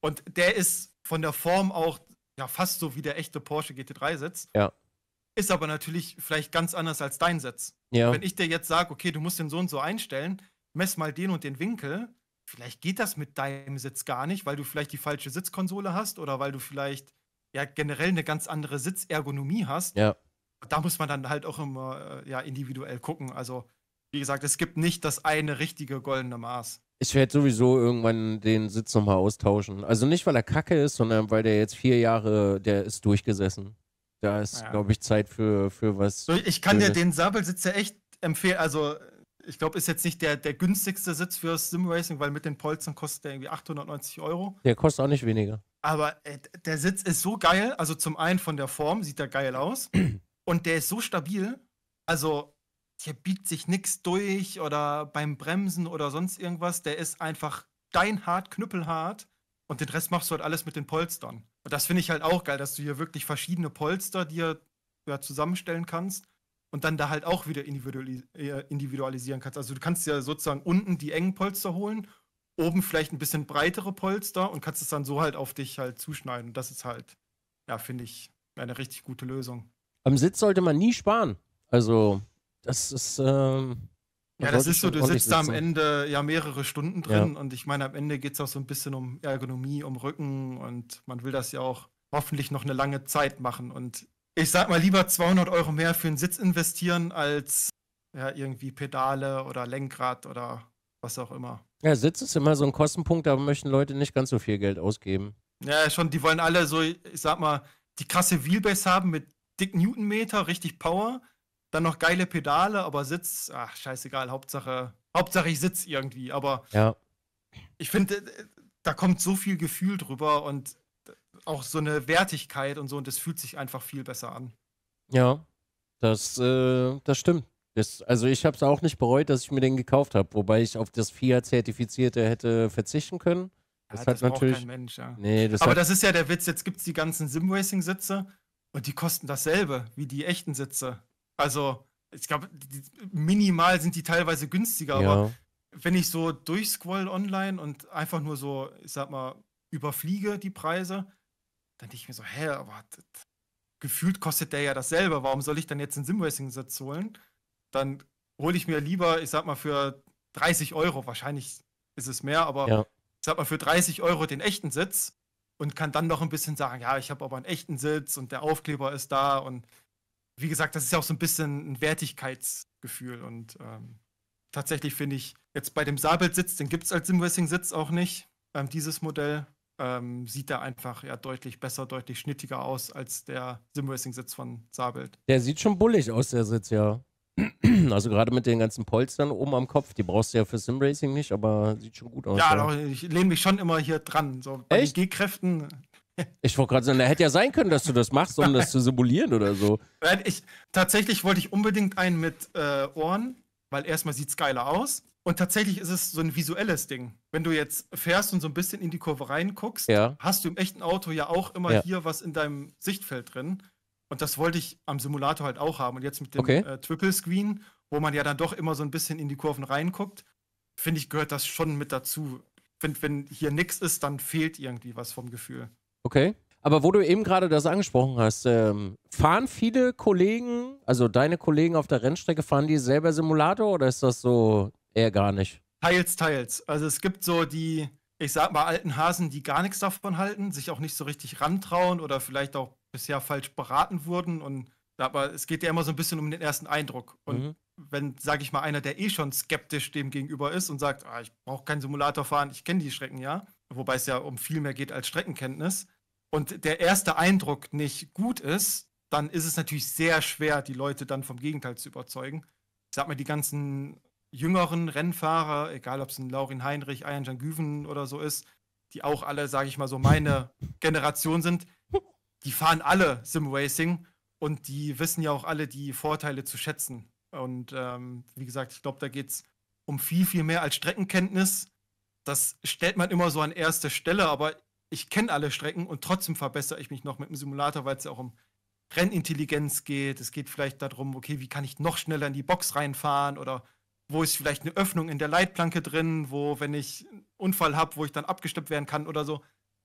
Und der ist von der Form auch ja fast so wie der echte Porsche GT3-Sitz. Ja. Ist aber natürlich vielleicht ganz anders als dein Sitz. Ja. Wenn ich dir jetzt sage, okay, du musst den so und so einstellen, mess mal den und den Winkel, vielleicht geht das mit deinem Sitz gar nicht, weil du vielleicht die falsche Sitzkonsole hast oder weil du vielleicht ja generell eine ganz andere Sitzergonomie hast. Ja. Da muss man dann halt auch immer äh, ja, individuell gucken. Also, wie gesagt, es gibt nicht das eine richtige goldene Maß. Ich werde sowieso irgendwann den Sitz nochmal austauschen. Also nicht, weil er kacke ist, sondern weil der jetzt vier Jahre, der ist durchgesessen. Da ist, ja. glaube ich, Zeit für, für was. Ich kann dir den Sabelsitz ja echt empfehlen. Also, ich glaube, ist jetzt nicht der, der günstigste Sitz für Simracing, weil mit den Polstern kostet der irgendwie 890 Euro. Der kostet auch nicht weniger. Aber äh, der Sitz ist so geil. Also zum einen von der Form sieht er geil aus. [clears throat] und der ist so stabil. Also hier biegt sich nichts durch oder beim Bremsen oder sonst irgendwas. Der ist einfach steinhart, knüppelhart. Und den Rest machst du halt alles mit den Polstern. Und das finde ich halt auch geil, dass du hier wirklich verschiedene Polster dir ja, zusammenstellen kannst und dann da halt auch wieder individualis äh, individualisieren kannst. Also du kannst ja sozusagen unten die engen Polster holen oben vielleicht ein bisschen breitere Polster und kannst es dann so halt auf dich halt zuschneiden. Das ist halt, ja, finde ich, eine richtig gute Lösung. Am Sitz sollte man nie sparen. Also, das ist. Ähm ja, das ist so, du sitzt da am Ende ja mehrere Stunden drin ja. und ich meine, am Ende geht es auch so ein bisschen um Ergonomie, um Rücken und man will das ja auch hoffentlich noch eine lange Zeit machen und ich sag mal lieber 200 Euro mehr für einen Sitz investieren als ja, irgendwie Pedale oder Lenkrad oder was auch immer. Ja, Sitz ist immer so ein Kostenpunkt, da möchten Leute nicht ganz so viel Geld ausgeben. Ja, schon, die wollen alle so, ich sag mal, die krasse Wheelbase haben mit dick Newtonmeter, richtig Power, dann noch geile Pedale, aber Sitz, ach, scheißegal, Hauptsache, Hauptsache ich sitze irgendwie, aber ja. ich finde, äh, da kommt so viel Gefühl drüber und auch so eine Wertigkeit und so und das fühlt sich einfach viel besser an. Ja, das, äh, das stimmt. Das, also ich habe es auch nicht bereut, dass ich mir den gekauft habe, wobei ich auf das FIA-Zertifizierte hätte verzichten können. Das ja, hat das natürlich. Kein Mensch, ja. nee, das Aber hat... das ist ja der Witz. Jetzt gibt es die ganzen Simracing-Sitze und die kosten dasselbe wie die echten Sitze. Also, ich glaube, minimal sind die teilweise günstiger, ja. aber wenn ich so durchscroll online und einfach nur so, ich sag mal, überfliege die Preise, dann denke ich mir so, hä, aber gefühlt kostet der ja dasselbe. Warum soll ich dann jetzt einen Simracing-Sitz holen? dann hole ich mir lieber, ich sag mal, für 30 Euro, wahrscheinlich ist es mehr, aber ja. ich sag mal, für 30 Euro den echten Sitz und kann dann noch ein bisschen sagen, ja, ich habe aber einen echten Sitz und der Aufkleber ist da und wie gesagt, das ist ja auch so ein bisschen ein Wertigkeitsgefühl und ähm, tatsächlich finde ich jetzt bei dem Sabelt-Sitz, den gibt es als Simracing-Sitz auch nicht, ähm, dieses Modell. Ähm, sieht er einfach ja deutlich besser, deutlich schnittiger aus als der Simracing-Sitz von Sabelt. Der sieht schon bullig aus, der Sitz, ja. [clears throat] Also gerade mit den ganzen Polstern oben am Kopf, die brauchst du ja für Simracing nicht, aber sieht schon gut aus. Ja, doch, ich lehne mich schon immer hier dran. So bei Echt? G-Kräften. Ich wollte gerade sagen, da hätte ja sein können, dass du das machst, um das zu simulieren oder so. [laughs] Ich, tatsächlich wollte ich unbedingt einen mit äh, Ohren, weil erstmal sieht es geiler aus. Und tatsächlich ist es so ein visuelles Ding. Wenn du jetzt fährst und so ein bisschen in die Kurve reinguckst, ja. hast du im echten Auto ja auch immer ja. hier was in deinem Sichtfeld drin. Und das wollte ich am Simulator halt auch haben. Und jetzt mit dem okay. äh, Triple Screen, wo man ja dann doch immer so ein bisschen in die Kurven reinguckt, finde ich, gehört das schon mit dazu. Find, wenn hier nichts ist, dann fehlt irgendwie was vom Gefühl. Okay. Aber wo du eben gerade das angesprochen hast, ähm, fahren viele Kollegen, also deine Kollegen auf der Rennstrecke, fahren die selber Simulator oder ist das so eher gar nicht? Teils, teils. Also es gibt so die, ich sag mal, alten Hasen, die gar nichts davon halten, sich auch nicht so richtig rantrauen oder vielleicht auch bisher falsch beraten wurden. Und aber es geht ja immer so ein bisschen um den ersten Eindruck. Und mhm. wenn, sage ich mal, einer, der eh schon skeptisch dem gegenüber ist und sagt, ah, ich brauche keinen Simulator fahren, ich kenne die Strecken ja, wobei es ja um viel mehr geht als Streckenkenntnis, und der erste Eindruck nicht gut ist, dann ist es natürlich sehr schwer, die Leute dann vom Gegenteil zu überzeugen. Ich sag mal, die ganzen jüngeren Rennfahrer, egal ob es ein Laurin Heinrich, Ayan Güven oder so ist, die auch alle, sage ich mal, so meine Generation sind, die fahren alle Sim-Racing und die wissen ja auch alle die Vorteile zu schätzen. Und ähm, wie gesagt, ich glaube, da geht es um viel, viel mehr als Streckenkenntnis. Das stellt man immer so an erste Stelle, aber ich kenne alle Strecken und trotzdem verbessere ich mich noch mit dem Simulator, weil es ja auch um Rennintelligenz geht. Es geht vielleicht darum, okay, wie kann ich noch schneller in die Box reinfahren oder wo ist vielleicht eine Öffnung in der Leitplanke drin, wo, wenn ich einen Unfall habe, wo ich dann abgesteppt werden kann oder so.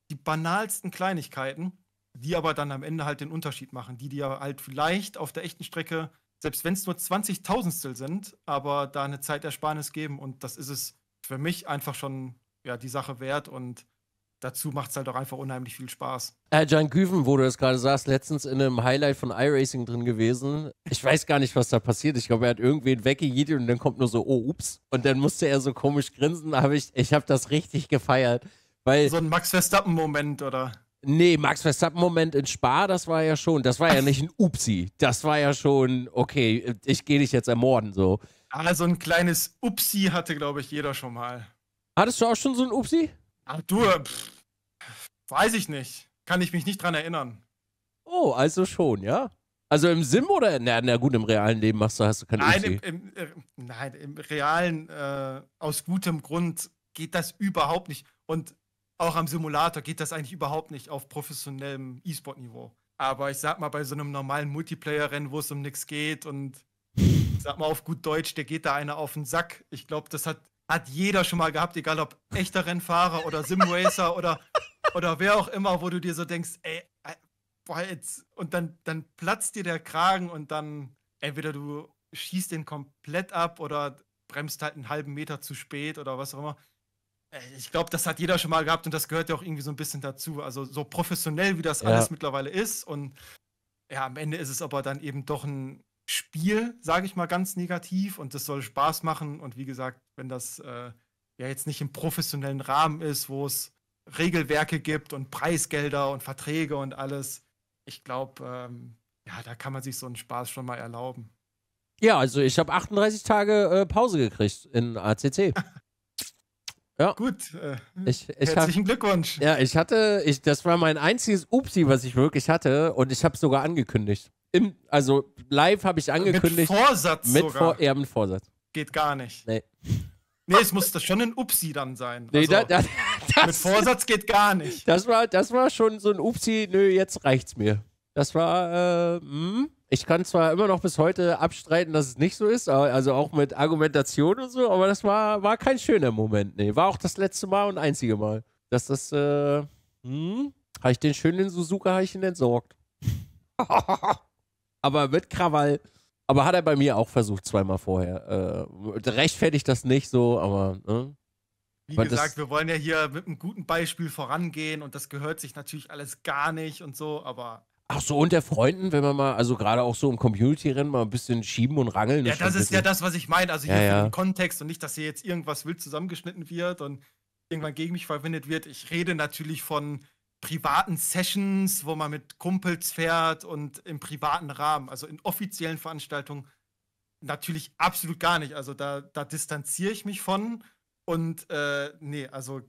Die banalsten Kleinigkeiten die aber dann am Ende halt den Unterschied machen, die dir halt vielleicht auf der echten Strecke, selbst wenn es nur 20.000stel sind, aber da eine Zeitersparnis geben und das ist es für mich einfach schon ja, die Sache wert und dazu macht es halt auch einfach unheimlich viel Spaß. Äh, Jan Güven, wo du das gerade sagst, letztens in einem Highlight von iRacing drin gewesen. Ich weiß gar nicht, was da passiert. Ich glaube, er hat irgendwen weggejedet und dann kommt nur so, oh, ups. Und dann musste er so komisch grinsen. Aber ich, ich habe das richtig gefeiert. Weil so ein Max Verstappen-Moment, oder? Nee, Max Verstappen-Moment in Spa, das war ja schon, das war ja nicht ein Upsi. Das war ja schon, okay, ich gehe dich jetzt ermorden, so. Ah, so ein kleines Upsi hatte, glaube ich, jeder schon mal. Hattest du auch schon so ein Upsi? Ach, du, pff, weiß ich nicht. Kann ich mich nicht dran erinnern. Oh, also schon, ja? Also im Sim oder? Na, na gut, im realen Leben machst du, hast du keine Nein, im, im, äh, nein, im realen, äh, aus gutem Grund geht das überhaupt nicht. Und auch am Simulator geht das eigentlich überhaupt nicht auf professionellem E-Sport-Niveau. Aber ich sag mal, bei so einem normalen Multiplayer-Rennen, wo es um nichts geht und ich sag mal auf gut Deutsch, der geht da einer auf den Sack. Ich glaube, das hat, hat jeder schon mal gehabt, egal ob echter Rennfahrer oder Simracer oder, oder wer auch immer, wo du dir so denkst, ey, äh, boah, jetzt, und dann, dann platzt dir der Kragen und dann entweder du schießt den komplett ab oder bremst halt einen halben Meter zu spät oder was auch immer. Äh, ich glaube, das hat jeder schon mal gehabt und das gehört ja auch irgendwie so ein bisschen dazu. Also so professionell, wie das ja. alles mittlerweile ist. Und ja, am Ende ist es aber dann eben doch ein Spiel, sage ich mal ganz negativ. Und das soll Spaß machen. Und wie gesagt, wenn das äh, ja jetzt nicht im professionellen Rahmen ist, wo es Regelwerke gibt und Preisgelder und Verträge und alles, ich glaube, ähm, ja, da kann man sich so einen Spaß schon mal erlauben. Ja, also ich habe 38 Tage äh, Pause gekriegt in ACC. [laughs] Ja. Gut. Äh, ich, ich herzlichen hab, Glückwunsch. Ja, ich hatte, ich, das war mein einziges Upsi, was ich wirklich hatte und ich habe es sogar angekündigt. Im, also live habe ich angekündigt. Mit Vorsatz mit sogar. Vor, ja, mit Vorsatz. Geht gar nicht. Nee. Nee, es muss das schon ein Upsi dann sein. Also, nee, da, da, das, [laughs] mit Vorsatz geht gar nicht. Das war, das war schon so ein Upsi, nö, jetzt reicht's mir. Das war, äh, mh. Hm? Ich kann zwar immer noch bis heute abstreiten, dass es nicht so ist, also auch mit Argumentation und so, aber das war, war kein schöner Moment. Nee, war auch das letzte Mal und einzige Mal. Dass das, äh, hm, habe ich den schönen Suzuka habe ich ihn entsorgt. [laughs] aber mit Krawall. Aber hat er bei mir auch versucht, zweimal vorher. Äh, rechtfertigt das nicht so, aber. Ne? Wie Weil gesagt, wir wollen ja hier mit einem guten Beispiel vorangehen und das gehört sich natürlich alles gar nicht und so, aber Ach so, unter Freunden, wenn man mal, also gerade auch so im Community-Rennen mal ein bisschen schieben und rangeln. Ja, das ist ja das, was ich meine. Also hier ja, ja. im Kontext und nicht, dass hier jetzt irgendwas wild zusammengeschnitten wird und irgendwann gegen mich verwendet wird. Ich rede natürlich von privaten Sessions, wo man mit Kumpels fährt und im privaten Rahmen, also in offiziellen Veranstaltungen natürlich absolut gar nicht. Also da, da distanziere ich mich von. Und äh, nee, also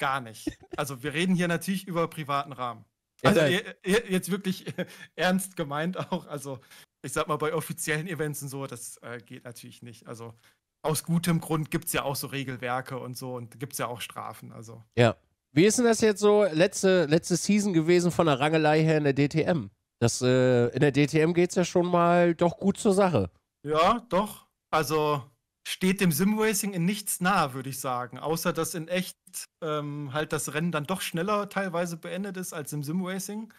gar nicht. [laughs] Also wir reden hier natürlich über privaten Rahmen. Also äh, äh, jetzt wirklich äh, ernst gemeint auch. Also ich sag mal, bei offiziellen Events und so, das äh, geht natürlich nicht. Also aus gutem Grund gibt es ja auch so Regelwerke und so und gibt es ja auch Strafen. Also. Ja. Wie ist denn das jetzt so letzte, letzte Season gewesen von der Rangelei her in der DTM? Das, äh, in der DTM geht es ja schon mal doch gut zur Sache. Ja, doch. Also steht dem Simracing in nichts nahe, würde ich sagen. Außer, dass in echt ähm, halt das Rennen dann doch schneller teilweise beendet ist als im Simracing.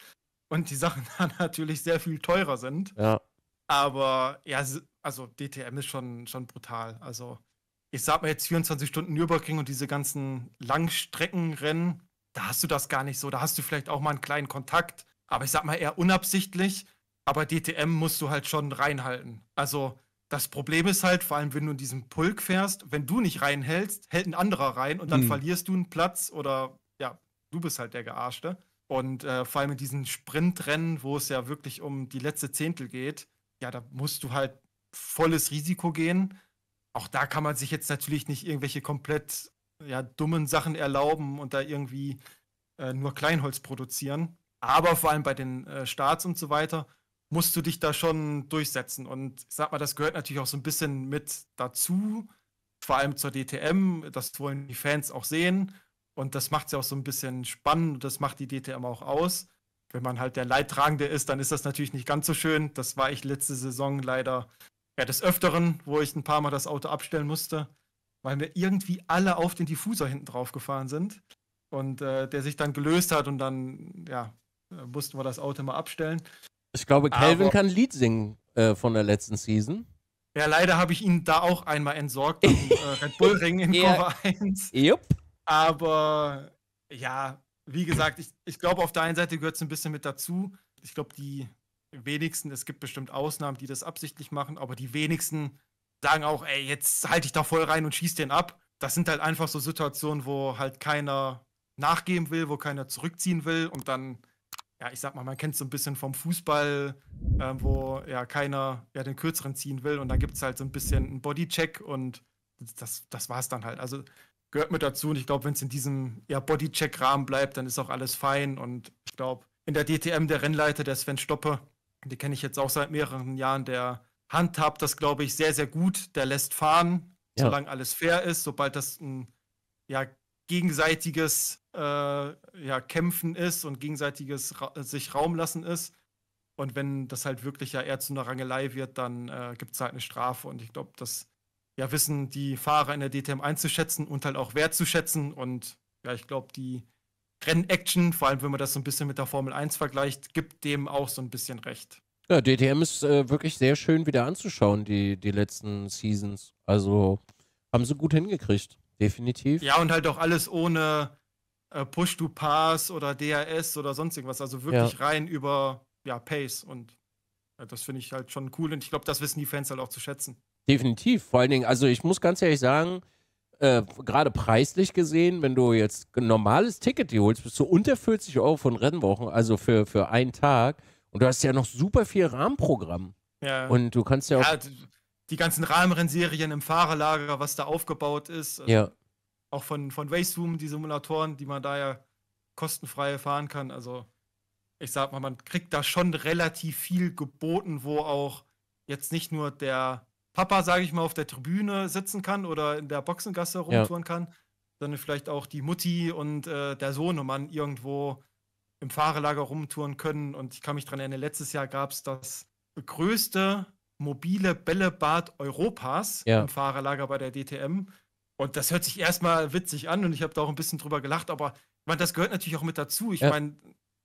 Und die Sachen [laughs] dann natürlich sehr viel teurer sind. Ja. Aber ja, also DTM ist schon, schon brutal. Also ich sag mal jetzt 24 Stunden Nürburgring und diese ganzen Langstreckenrennen, da hast du das gar nicht so. Da hast du vielleicht auch mal einen kleinen Kontakt. Aber ich sag mal eher unabsichtlich. Aber DTM musst du halt schon reinhalten. Also das Problem ist halt, vor allem wenn du in diesem Pulk fährst, wenn du nicht reinhältst, hält ein anderer rein und dann mhm. verlierst du einen Platz oder ja, du bist halt der Gearschte. Und äh, vor allem in diesen Sprintrennen, wo es ja wirklich um die letzte Zehntel geht, ja, da musst du halt volles Risiko gehen. Auch da kann man sich jetzt natürlich nicht irgendwelche komplett ja, dummen Sachen erlauben und da irgendwie äh, nur Kleinholz produzieren. Aber vor allem bei den äh, Starts und so weiter musst du dich da schon durchsetzen. Und ich sag mal, das gehört natürlich auch so ein bisschen mit dazu, vor allem zur DTM. Das wollen die Fans auch sehen. Und das macht sie ja auch so ein bisschen spannend. Das macht die DTM auch aus. Wenn man halt der Leidtragende ist, dann ist das natürlich nicht ganz so schön. Das war ich letzte Saison leider ja, des Öfteren, wo ich ein paar Mal das Auto abstellen musste, weil mir irgendwie alle auf den Diffusor hinten drauf gefahren sind. Und äh, der sich dann gelöst hat und dann, ja, äh, mussten wir das Auto mal abstellen. Ich glaube, Calvin kann ein Lied singen äh, von der letzten Season. Ja, leider habe ich ihn da auch einmal entsorgt im [laughs] äh, Red Bull Ring in yeah. Cover 1. Yep. Aber ja, wie gesagt, ich, ich glaube, auf der einen Seite gehört es ein bisschen mit dazu. Ich glaube, die wenigsten, es gibt bestimmt Ausnahmen, die das absichtlich machen, aber die wenigsten sagen auch, ey, jetzt halte ich da voll rein und schieße den ab. Das sind halt einfach so Situationen, wo halt keiner nachgeben will, wo keiner zurückziehen will und dann ja, ich sag mal, man kennt es so ein bisschen vom Fußball, äh, wo ja keiner ja, den Kürzeren ziehen will und da gibt es halt so ein bisschen einen Bodycheck und das, das war es dann halt. Also gehört mit dazu und ich glaube, wenn es in diesem ja, Bodycheck-Rahmen bleibt, dann ist auch alles fein und ich glaube, in der DTM der Rennleiter, der Sven Stoppe, den kenne ich jetzt auch seit mehreren Jahren, der handhabt das, glaube ich, sehr, sehr gut. Der lässt fahren, ja. solange alles fair ist. Sobald das ein ja, gegenseitiges äh, ja, Kämpfen ist und gegenseitiges Ra sich Raum lassen ist. Und wenn das halt wirklich ja eher zu einer Rangelei wird, dann äh, gibt es halt eine Strafe. Und ich glaube, das ja, wissen die Fahrer in der DTM einzuschätzen und halt auch wertzuschätzen. Und ja, ich glaube, die Rennaction, vor allem wenn man das so ein bisschen mit der Formel 1 vergleicht, gibt dem auch so ein bisschen recht. Ja, DTM ist äh, wirklich sehr schön wieder anzuschauen, die, die letzten Seasons. Also haben sie gut hingekriegt. Definitiv. Ja, und halt auch alles ohne äh, Push-to-Pass oder DRS oder sonst irgendwas. Also wirklich ja. rein über ja, Pace. Und ja, äh, das finde ich halt schon cool. Und ich glaube, das wissen die Fans halt auch zu schätzen. Definitiv. Vor allen Dingen, also ich muss ganz ehrlich sagen, äh, gerade preislich gesehen, wenn du jetzt ein normales Ticket dir holst, bist du unter 40 Euro von Rennwochen, also für, für einen Tag. Und du hast ja noch super viel Rahmenprogramm. Ja. Und du kannst ja auch. Ja, die ganzen Rahmenrennserien im Fahrerlager, was da aufgebaut ist. Also ja. Auch von, von Raceroom, die Simulatoren, die man da ja kostenfrei fahren kann. Also, ich sag mal, man kriegt da schon relativ viel geboten, wo auch jetzt nicht nur der Papa, sage ich mal, auf der Tribüne sitzen kann oder in der Boxengasse rumtouren ja. kann, sondern vielleicht auch die Mutti und äh, der Sohnemann irgendwo im Fahrerlager rumtouren können. Und ich kann mich daran erinnern, letztes Jahr gab es das größte mobile Bällebad Europas ja. im Fahrerlager bei der DTM. Und das hört sich erstmal witzig an und ich habe da auch ein bisschen drüber gelacht, aber ich meine, das gehört natürlich auch mit dazu. Ich ja. meine,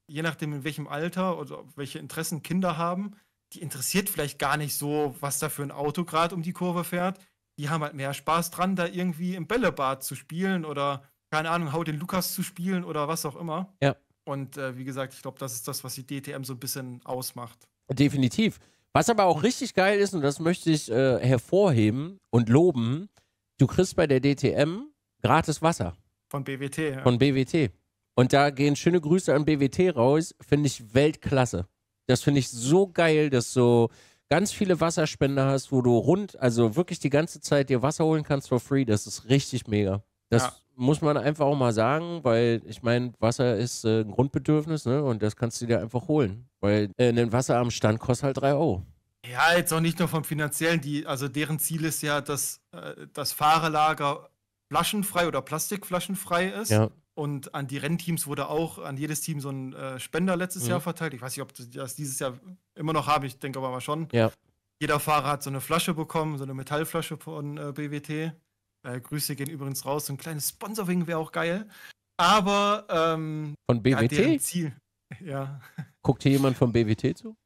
je nachdem, in welchem Alter oder welche Interessen Kinder haben, die interessiert vielleicht gar nicht so, was da für ein Auto gerade um die Kurve fährt. Die haben halt mehr Spaß dran, da irgendwie im Bällebad zu spielen oder, keine Ahnung, Hau den Lukas zu spielen oder was auch immer. Ja. Und äh, wie gesagt, ich glaube, das ist das, was die DTM so ein bisschen ausmacht. Definitiv. Was aber auch richtig geil ist, und das möchte ich äh, hervorheben und loben, du kriegst bei der DTM gratis Wasser. Von BWT. Ja. Von BWT. Und da gehen schöne Grüße an BWT raus. Finde ich Weltklasse. Das finde ich so geil, dass so ganz viele Wasserspender hast, wo du rund, also wirklich die ganze Zeit dir Wasser holen kannst for free. Das ist richtig mega. Das ja. muss man einfach auch mal sagen, weil ich meine, Wasser ist äh, ein Grundbedürfnis ne? und das kannst du dir einfach holen. Weil äh, ein am Stand kostet halt 3 Euro. Ja, jetzt auch nicht nur vom finanziellen, die, also deren Ziel ist ja, dass äh, das Fahrerlager flaschenfrei oder plastikflaschenfrei ist. Ja. Und an die Rennteams wurde auch an jedes Team so ein äh, Spender letztes mhm. Jahr verteilt. Ich weiß nicht, ob das dieses Jahr immer noch habe, ich denke aber mal schon. Ja. Jeder Fahrer hat so eine Flasche bekommen, so eine Metallflasche von äh, BWT. Äh, Grüße gehen übrigens raus. So ein kleines Sponsoring wäre auch geil. Aber ähm, von BWT? Ja, Ziel. Ja. Guckt hier jemand vom BWT zu?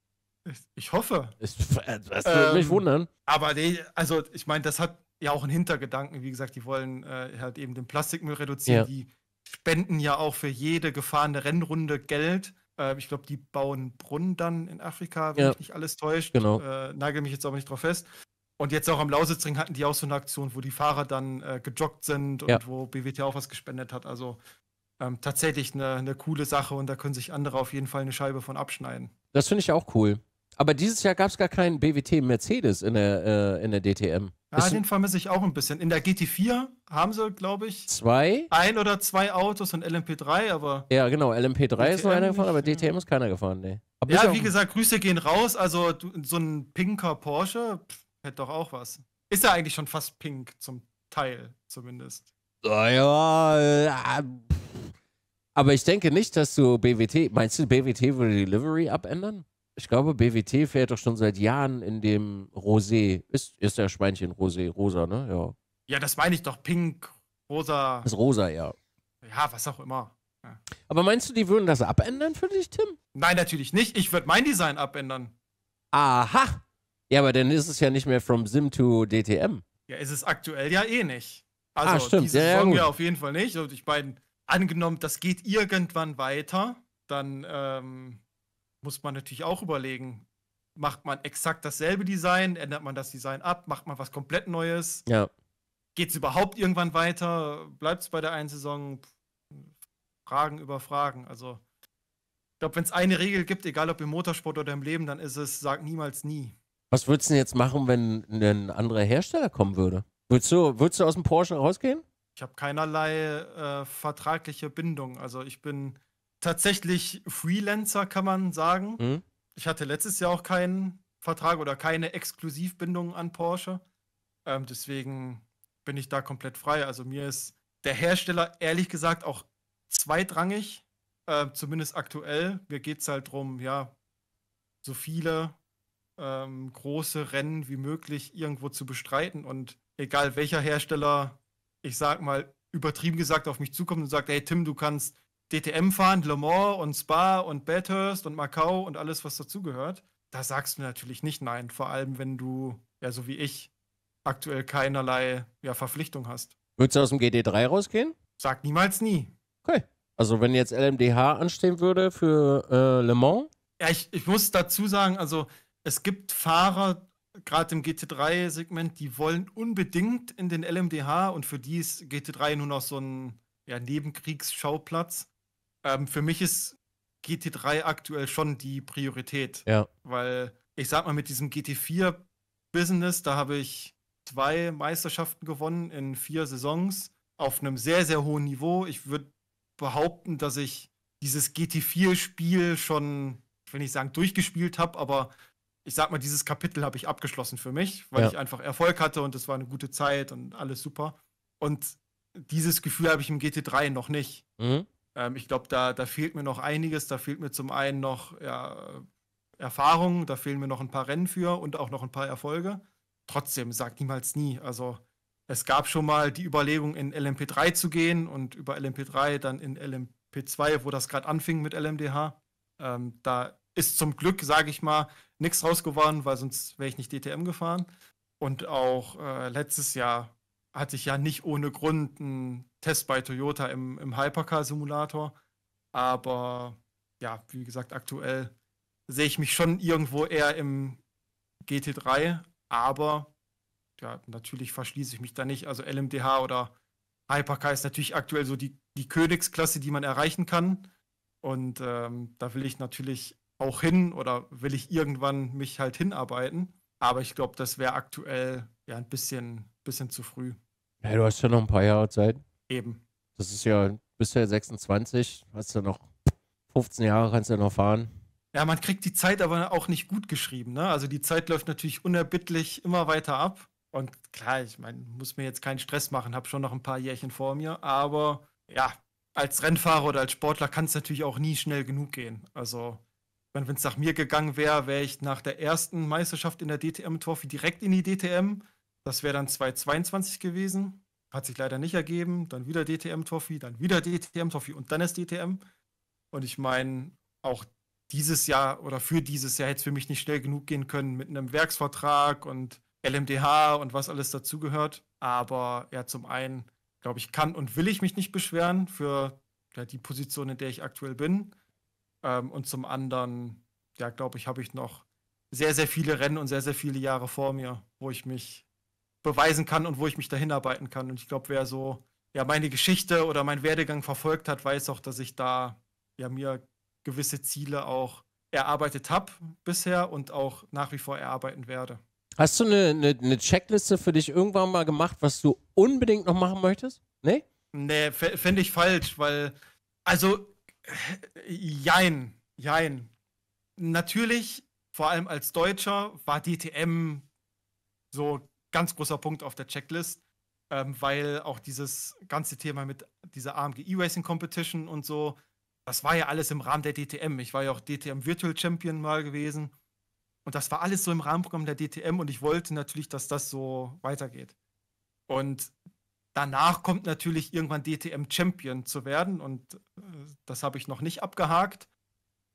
Ich hoffe. Also, das würde ähm, mich wundern. Aber die, also ich meine, das hat ja auch einen Hintergedanken. Wie gesagt, die wollen äh, halt eben den Plastikmüll reduzieren. Ja. Die spenden ja auch für jede gefahrene Rennrunde Geld. Äh, ich glaube, die bauen Brunnen dann in Afrika, wenn ja. mich nicht alles täuscht. Genau. Äh, nagel mich jetzt aber nicht drauf fest. Und jetzt auch am Lausitzring hatten die auch so eine Aktion, wo die Fahrer dann äh, gejoggt sind und ja. wo BWT auch was gespendet hat. Also ähm, tatsächlich eine, eine coole Sache und da können sich andere auf jeden Fall eine Scheibe von abschneiden. Das finde ich auch cool. Aber dieses Jahr gab es gar keinen BWT Mercedes in der, äh, in der DTM. Ja, ist den vermisse ich auch ein bisschen. In der GT4 haben sie, glaube ich, zwei. Ein oder zwei Autos und LMP3, aber. Ja, genau. LMP3 DTM ist nur einer gefahren, aber DTM ist keiner gefahren, nee. ja, wie gesagt, Grüße gehen raus. Also so ein pinker Porsche pff, hätte doch auch was. Ist ja eigentlich schon fast pink, zum Teil zumindest. Naja, ja, ja äh, aber ich denke nicht, dass du BWT, meinst du, BWT würde die Livery abändern? Ich glaube, BWT fährt doch schon seit Jahren in dem Rosé. Ist, ist der Schweinchen Rosé, rosa, ne? Ja. Ja, das meine ich doch. Pink, rosa. Das ist rosa, ja. Ja, was auch immer. Ja. Aber meinst du, die würden das abändern für dich, Tim? Nein, natürlich nicht. Ich würde mein Design abändern. Aha. Ja, aber dann ist es ja nicht mehr from Sim to DTM. Ja, ist es aktuell ja eh nicht. Ah, also, ah, stimmt. diese ja, Saison ja, ja auf jeden Fall nicht. Und ich beiden angenommen, das geht irgendwann weiter, dann ähm, muss man natürlich auch überlegen, macht man exakt dasselbe Design, ändert man das Design ab, macht man was komplett Neues? Ja. Geht es überhaupt irgendwann weiter? Bleibt es bei der einen Saison? Fragen über Fragen. Also, ich glaube, wenn es eine Regel gibt, egal ob im Motorsport oder im Leben, dann ist es, sag niemals nie. Was würdest du denn jetzt machen, wenn ein anderer Hersteller kommen würde? Würdest du, würdest du aus dem Porsche rausgehen? ich habe keinerlei äh, vertragliche Bindung. Also ich bin tatsächlich Freelancer, kann man sagen. Mhm. Ich hatte letztes Jahr auch keinen Vertrag oder keine Exklusivbindung an Porsche. Ähm, deswegen bin ich da komplett frei. Also mir ist der Hersteller ehrlich gesagt auch zweitrangig, äh, zumindest aktuell. Mir geht es halt darum, ja, so viele ähm, große Rennen wie möglich irgendwo zu bestreiten. Und egal welcher Hersteller ich sag mal, übertrieben gesagt auf mich zukommt und sagt, hey Tim, du kannst DTM fahren, Le Mans und Spa und Bathurst und Macau und alles, was dazugehört, da sagst du natürlich nicht nein. Vor allem, wenn du, ja, so wie ich, aktuell keinerlei ja, Verpflichtung hast. Würdest du aus dem GT3 rausgehen? Sag niemals nie. Okay. Also wenn jetzt LMDH anstehen würde für äh, Le Mans? Ja, ich, ich muss dazu sagen, also es gibt Fahrer gerade im GT3-Segment, die wollen unbedingt in den LMDH und für die ist GT3 nur noch so ein ja, Nebenkriegsschauplatz. Ähm, für mich ist GT3 aktuell schon die Priorität. Ja. Weil ich sag mal, mit diesem GT4-Business, da habe ich zwei Meisterschaften gewonnen in vier Saisons auf einem sehr, sehr hohen Niveau. Ich würde behaupten, dass ich dieses GT4-Spiel schon, wenn ich sagen durchgespielt habe, aber ich sag mal, dieses Kapitel habe ich abgeschlossen für mich, weil ja. ich einfach Erfolg hatte und es war eine gute Zeit und alles super. Und dieses Gefühl habe ich im GT3 noch nicht. Mhm. Ähm, ich glaube, da, da fehlt mir noch einiges. Da fehlt mir zum einen noch ja, Erfahrung, da fehlen mir noch ein paar Rennen für und auch noch ein paar Erfolge. Trotzdem, sagt niemals nie. Also es gab schon mal die Überlegung, in LMP3 zu gehen und über LMP3 dann in LMP2, wo das gerade anfing mit LMDH. Ähm, da ist zum Glück, sage ich mal, nichts rausgeworden, weil sonst wäre ich nicht DTM gefahren. Und auch äh, letztes Jahr hatte ich ja nicht ohne Grund einen Test bei Toyota im, im Hypercar-Simulator. Aber ja, wie gesagt, aktuell sehe ich mich schon irgendwo eher im GT3. Aber ja, natürlich verschließe ich mich da nicht. Also LMDH oder Hypercar ist natürlich aktuell so die, die Königsklasse, die man erreichen kann. Und ähm, da will ich natürlich auch hin oder will ich irgendwann mich halt hinarbeiten. Aber ich glaube, das wäre aktuell ja ein bisschen, bisschen zu früh. Ja, du hast ja noch ein paar Jahre Zeit. Eben. Das ist ja bisher ja 26, hast du noch 15 Jahre, kannst du ja noch fahren. Ja, man kriegt die Zeit aber auch nicht gut geschrieben. Ne? Also die Zeit läuft natürlich unerbittlich immer weiter ab. Und klar, ich meine, muss mir jetzt keinen Stress machen, habe schon noch ein paar Jährchen vor mir. Aber ja, als Rennfahrer oder als Sportler kann es natürlich auch nie schnell genug gehen. Also wenn es nach mir gegangen wäre, wäre ich nach der ersten Meisterschaft in der DTM-Trophy direkt in die DTM. Das wäre dann 2022 gewesen. Hat sich leider nicht ergeben. Dann wieder DTM-Trophy, dann wieder DTM-Trophy und dann ist DTM. Und ich meine, auch dieses Jahr oder für dieses Jahr hätte es für mich nicht schnell genug gehen können mit einem Werksvertrag und LMDH und was alles dazugehört. Aber ja, zum einen, glaube ich, kann und will ich mich nicht beschweren für ja, die Position, in der ich aktuell bin. Ähm, und zum anderen, ja, glaube ich, habe ich noch sehr, sehr viele Rennen und sehr, sehr viele Jahre vor mir, wo ich mich beweisen kann und wo ich mich dahin arbeiten kann. Und ich glaube, wer so ja meine Geschichte oder meinen Werdegang verfolgt hat, weiß auch, dass ich da ja mir gewisse Ziele auch erarbeitet habe bisher und auch nach wie vor erarbeiten werde. Hast du eine, eine, eine, Checkliste für dich irgendwann mal gemacht, was du unbedingt noch machen möchtest? Nee? Nee, fände ich falsch, weil, also Jein, jein. Natürlich, vor allem als Deutscher, war DTM so ganz großer Punkt auf der Checklist, ähm, weil auch dieses ganze Thema mit dieser AMG e Racing Competition und so, das war ja alles im Rahmen der DTM. Ich war ja auch DTM Virtual Champion mal gewesen. Und das war alles so im Rahmenprogramm der DTM und ich wollte natürlich, dass das so weitergeht. Und danach kommt natürlich irgendwann DTM Champion zu werden und äh, das habe ich noch nicht abgehakt.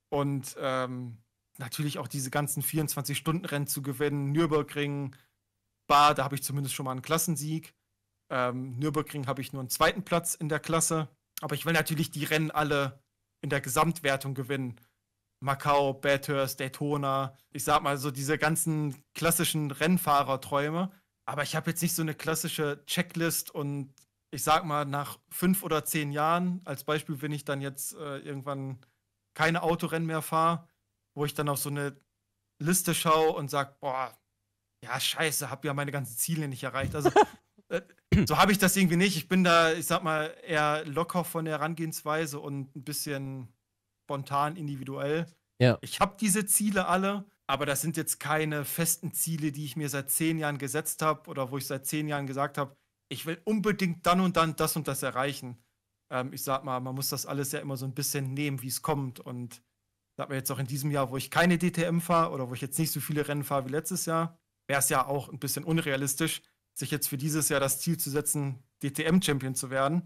Und ähm, natürlich auch diese ganzen 24-Stunden-Rennen zu gewinnen, Nürburgring, Bar, da habe ich zumindest schon mal einen Klassensieg. Ähm, Nürburgring habe ich nur einen zweiten Platz in der Klasse. Aber ich will natürlich die Rennen alle in der Gesamtwertung gewinnen. Macau, Bathurst, Daytona. Ich sag mal so diese ganzen klassischen Rennfahrerträume. Aber ich habe jetzt nicht so eine klassische Checklist und ich sag mal, nach fünf oder zehn Jahren, als Beispiel, wenn ich dann jetzt äh, irgendwann keine Autorennen mehr fahre, wo ich dann auf so eine Liste schaue und sage, boah, ja, scheiße, habe ja meine ganzen Ziele nicht erreicht. Also [laughs] äh, so habe ich das irgendwie nicht. Ich bin da, ich sag mal, eher locker von der Herangehensweise und ein bisschen spontan, individuell. Ja. Ich habe diese Ziele alle, aber das sind jetzt keine festen Ziele, die ich mir seit zehn Jahren gesetzt habe oder wo ich seit zehn Jahren gesagt habe, ich will unbedingt dann und dann das und das erreichen. Ähm, ich sag mal, man muss das alles ja immer so ein bisschen nehmen, wie es kommt. Und sag mal jetzt auch in diesem Jahr, wo ich keine DTM fahre oder wo ich jetzt nicht so viele Rennen fahre wie letztes Jahr, wäre es ja auch ein bisschen unrealistisch, sich jetzt für dieses Jahr das Ziel zu setzen, DTM-Champion zu werden.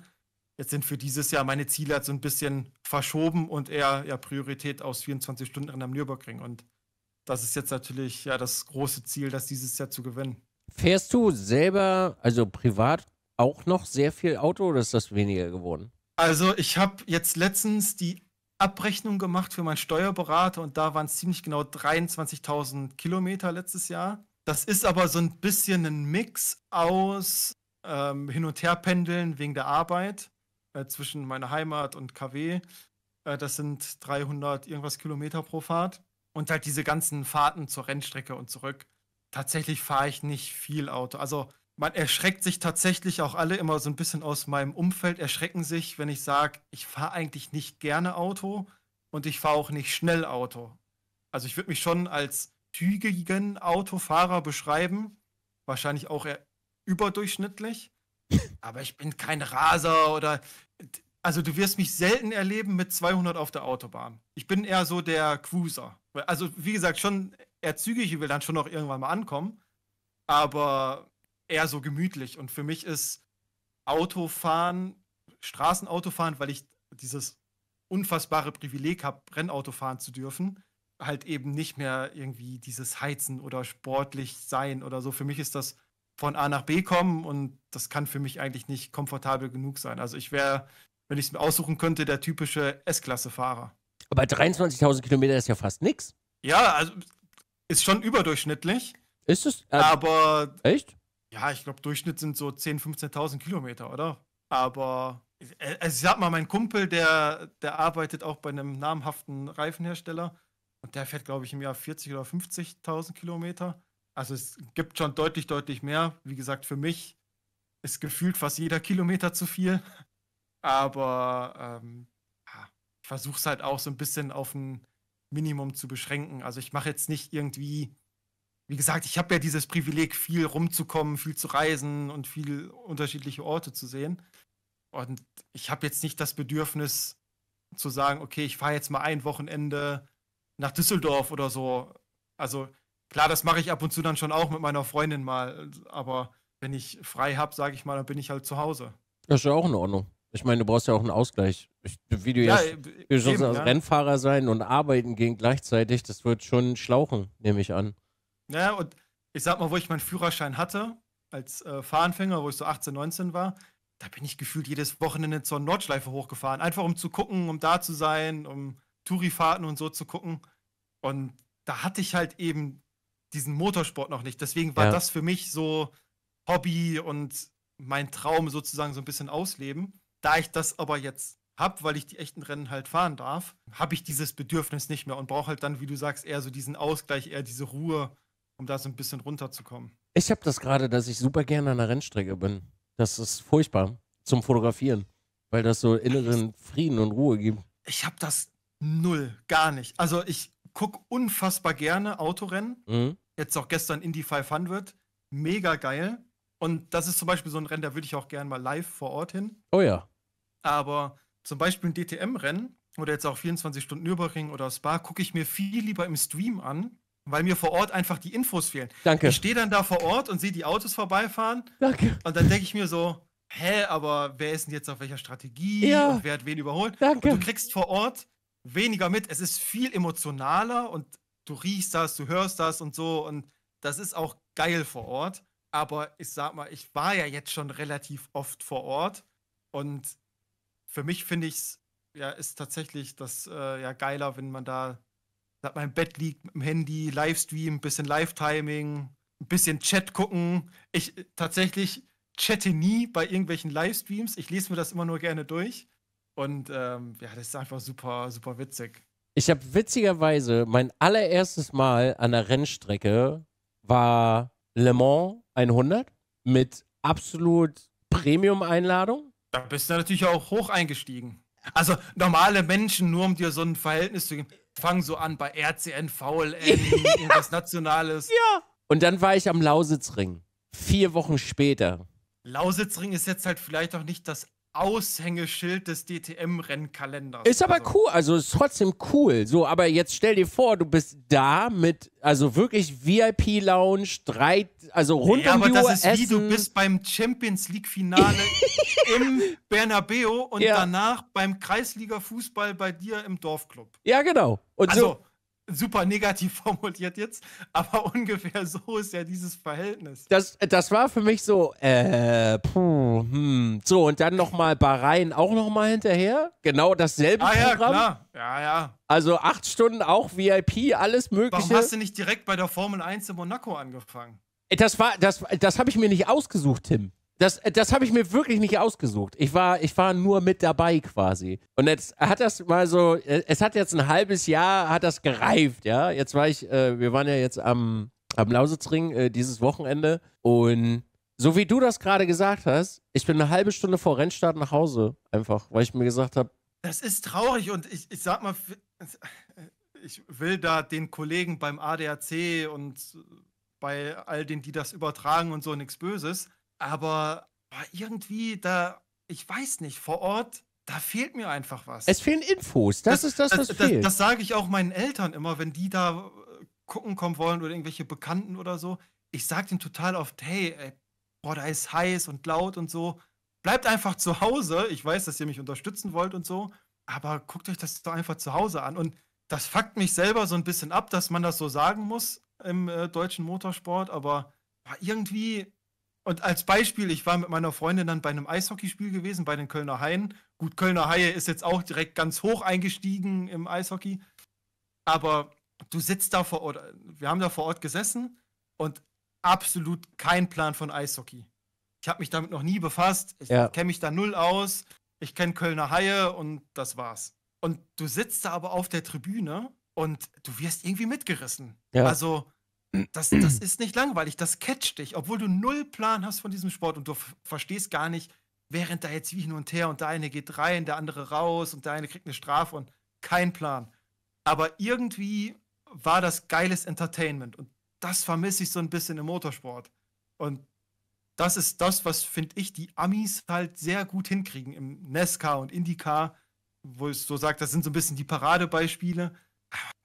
Jetzt sind für dieses Jahr meine Ziele halt so ein bisschen verschoben und eher ja, Priorität aus 24 Stunden Rennen am Nürburgring. Und das ist jetzt natürlich ja das große Ziel, das dieses Jahr zu gewinnen. Fährst du selber, also privat, auch noch sehr viel Auto oder ist das weniger geworden? Also ich habe jetzt letztens die Abrechnung gemacht für meinen Steuerberater und da waren es ziemlich genau 23.000 Kilometer letztes Jahr. Das ist aber so ein bisschen ein Mix aus ähm, Hin- und Herpendeln wegen der Arbeit äh, zwischen meiner Heimat und KW. Äh, das sind 300 irgendwas Kilometer pro Fahrt. Und halt diese ganzen Fahrten zur Rennstrecke und zurück. Tatsächlich fahre ich nicht viel Auto. Also man erschreckt sich tatsächlich auch alle immer so ein bisschen aus meinem Umfeld, erschrecken sich, wenn ich sage, ich fahre eigentlich nicht gerne Auto und ich fahre auch nicht schnell Auto. Also ich würde mich schon als zügigen Autofahrer beschreiben, wahrscheinlich auch eher überdurchschnittlich, [laughs] aber ich bin kein Raser oder also du wirst mich selten erleben mit 200 auf der Autobahn. Ich bin eher so der Cruiser. Also, wie gesagt, schon eher zügig, ich will dann schon noch irgendwann mal ankommen, aber eher so gemütlich. Und für mich ist Autofahren, Straßenautofahren, weil ich dieses unfassbare Privileg habe, Rennauto fahren zu dürfen, halt eben nicht mehr irgendwie dieses Heizen oder sportlich sein oder so. Für mich ist das von A nach B kommen und das kann für mich eigentlich nicht komfortabel genug sein. Also ich wäre, wenn ich es mir aussuchen könnte, der typische S-Klasse-Fahrer. Aber 23.000 Kilometer ist ja fast nichts. Ja, also ist schon überdurchschnittlich. Ist es? Ähm, aber. Echt? Ja, ich glaube, Durchschnitt sind so 10.000, 15.000 Kilometer, oder? Aber. Also ich sag mal, mein Kumpel, der, der arbeitet auch bei einem namhaften Reifenhersteller und der fährt, glaube ich, im Jahr 40.000 oder 50.000 Kilometer. Also es gibt schon deutlich, deutlich mehr. Wie gesagt, für mich ist gefühlt fast jeder Kilometer zu viel. Aber ähm, versuche es halt auch so ein bisschen auf ein Minimum zu beschränken. Also ich mache jetzt nicht irgendwie, wie gesagt, ich habe ja dieses Privileg, viel rumzukommen, viel zu reisen und viel unterschiedliche Orte zu sehen. Und ich habe jetzt nicht das Bedürfnis zu sagen, okay, ich fahre jetzt mal ein Wochenende nach Düsseldorf oder so. Also klar, das mache ich ab und zu dann schon auch mit meiner Freundin mal, aber wenn ich frei habe, sage ich mal, dann bin ich halt zu Hause. Das ist ja auch in Ordnung. Ich meine, du brauchst ja auch einen Ausgleich. Ich, wie du ja, jetzt äh, eben, ja. Rennfahrer sein und arbeiten gehen gleichzeitig, das wird schon schlauchen, nehme ich an. Ja, und ich sag mal, wo ich meinen Führerschein hatte, als äh, Fahranfänger, wo ich so 18, 19 war, da bin ich gefühlt jedes Wochenende zur Nordschleife hochgefahren. Einfach um zu gucken, um da zu sein, um Tourifahrten und so zu gucken. Und da hatte ich halt eben diesen Motorsport noch nicht. Deswegen war ja. das für mich so Hobby und mein Traum sozusagen so ein bisschen ausleben. Da ich das aber jetzt habe, weil ich die echten Rennen halt fahren darf, habe ich dieses Bedürfnis nicht mehr und brauche halt dann, wie du sagst, eher so diesen Ausgleich, eher diese Ruhe, um da so ein bisschen runterzukommen. Ich habe das gerade, dass ich super gerne an der Rennstrecke bin. Das ist furchtbar zum Fotografieren, weil das so inneren Frieden und Ruhe gibt. Ich habe das null, gar nicht. Also ich gucke unfassbar gerne Autorennen. Mhm. Jetzt auch gestern Indy 500. Mega geil. Und das ist zum Beispiel so ein Rennen, da würde ich auch gerne mal live vor Ort hin. Oh ja. Aber zum Beispiel ein DTM-Rennen oder jetzt auch 24 Stunden Nürburgring oder Spa gucke ich mir viel lieber im Stream an, weil mir vor Ort einfach die Infos fehlen. Danke. Ich stehe dann da vor Ort und sehe die Autos vorbeifahren. Danke. Und dann denke ich mir so, hä, aber wer ist denn jetzt auf welcher Strategie ja. und wer hat wen überholt? Danke. Und du kriegst vor Ort weniger mit. Es ist viel emotionaler und du riechst das, du hörst das und so. Und das ist auch geil vor Ort. Aber ich sag mal, ich war ja jetzt schon relativ oft vor Ort und für mich finde ich es, ja, ist tatsächlich das äh, ja geiler, wenn man da, da man im Bett liegt mit dem Handy, Livestream, bisschen Live-Timing, ein bisschen Chat gucken. Ich äh, tatsächlich chatte nie bei irgendwelchen Livestreams. Ich lese mir das immer nur gerne durch. Und ähm, ja, das ist einfach super, super witzig. Ich habe witzigerweise mein allererstes Mal an der Rennstrecke war Le Mans 100 mit absolut Premium-Einladung. Da bist du natürlich auch hoch eingestiegen. Also normale Menschen, nur um dir so ein Verhältnis zu geben, fangen so an bei RCN, VLN, [laughs] irgendwas Nationales. Ja. Und dann war ich am Lausitzring. Vier Wochen später. Lausitzring ist jetzt halt vielleicht auch nicht das Aushängeschild des DTM-Rennkalenders. Ist aber also. cool, also ist trotzdem cool. So, aber jetzt stell dir vor, du bist da mit, also wirklich VIP-Lounge, drei, also rund ja, um die Uhr. aber das ist Essen. wie, du bist beim Champions League-Finale [laughs] im Bernabeo und ja. danach beim Kreisliga-Fußball bei dir im Dorfclub. Ja, genau. Und also, so super negativ [laughs] formuliert jetzt, aber [laughs] ungefähr so ist ja dieses Verhältnis. Das, das war für mich so, äh, puh, hm. So, und dann nochmal Bahrain auch nochmal hinterher. Genau dasselbe ah, ja, Klar. Ja, ja. Also acht Stunden auch VIP, alles Mögliche. Warum hast du nicht direkt bei der Formel 1 in Monaco angefangen? Äh, das das, das habe ich mir nicht ausgesucht, Tim. Das, äh, das habe ich mir wirklich nicht ausgesucht. Ich war, ich war nur mit dabei quasi. Und jetzt hat das mal so, äh, es hat jetzt ein halbes Jahr, hat das gereift, ja. Jetzt war ich, äh, wir waren ja jetzt am, am Lausitzring äh, dieses Wochenende und so wie du das gerade gesagt hast, ich bin eine halbe Stunde vor Rennstart nach Hause einfach, weil ich mir gesagt habe. Das ist traurig und ich, ich sag mal, äh, ich will da den Kollegen beim ADAC und bei all denen, die das übertragen und so nichts Böses aber irgendwie da, ich weiß nicht, vor Ort, da fehlt mir einfach was. Es fehlen Infos, das, das ist das, was das, fehlt. Das, das sage ich auch meinen Eltern immer, wenn die da äh, gucken kommen wollen oder irgendwelche Bekannten oder so. Ich sage denen total oft, hey, ey, boah, da ist heiß und laut und so. Bleibt einfach zu Hause. Ich weiß, dass ihr mich unterstützen wollt und so, aber guckt euch das doch einfach zu Hause an. Und das fuckt mich selber so ein bisschen ab, dass man das so sagen muss im äh, deutschen Motorsport, aber irgendwie und als Beispiel, ich war mit meiner Freundin dann bei einem Eishockeyspiel gewesen, bei den Kölner Haien. Gut, Kölner Haie ist jetzt auch direkt ganz hoch eingestiegen im Eishockey. Aber du sitzt da vor Ort, wir haben da vor Ort gesessen und absolut kein Plan von Eishockey. Ich habe mich damit noch nie befasst. Ich ja. kenne mich da null aus. Ich kenne Kölner Haie und das war's. Und du sitzt da aber auf der Tribüne und du wirst irgendwie mitgerissen. Ja. Also das, das ist nicht langweilig, das catcht dich, obwohl du null Plan hast von diesem Sport und du verstehst gar nicht, während da jetzt wie hin und her und der eine geht rein, der andere raus und der eine kriegt eine Strafe und kein Plan. Aber irgendwie war das geiles Entertainment und das vermisse ich so ein bisschen im Motorsport. Und das ist das, was, finde ich, die Amis halt sehr gut hinkriegen im NASCAR e und IndyCar, wo es so sagt, das sind so ein bisschen die Paradebeispiele.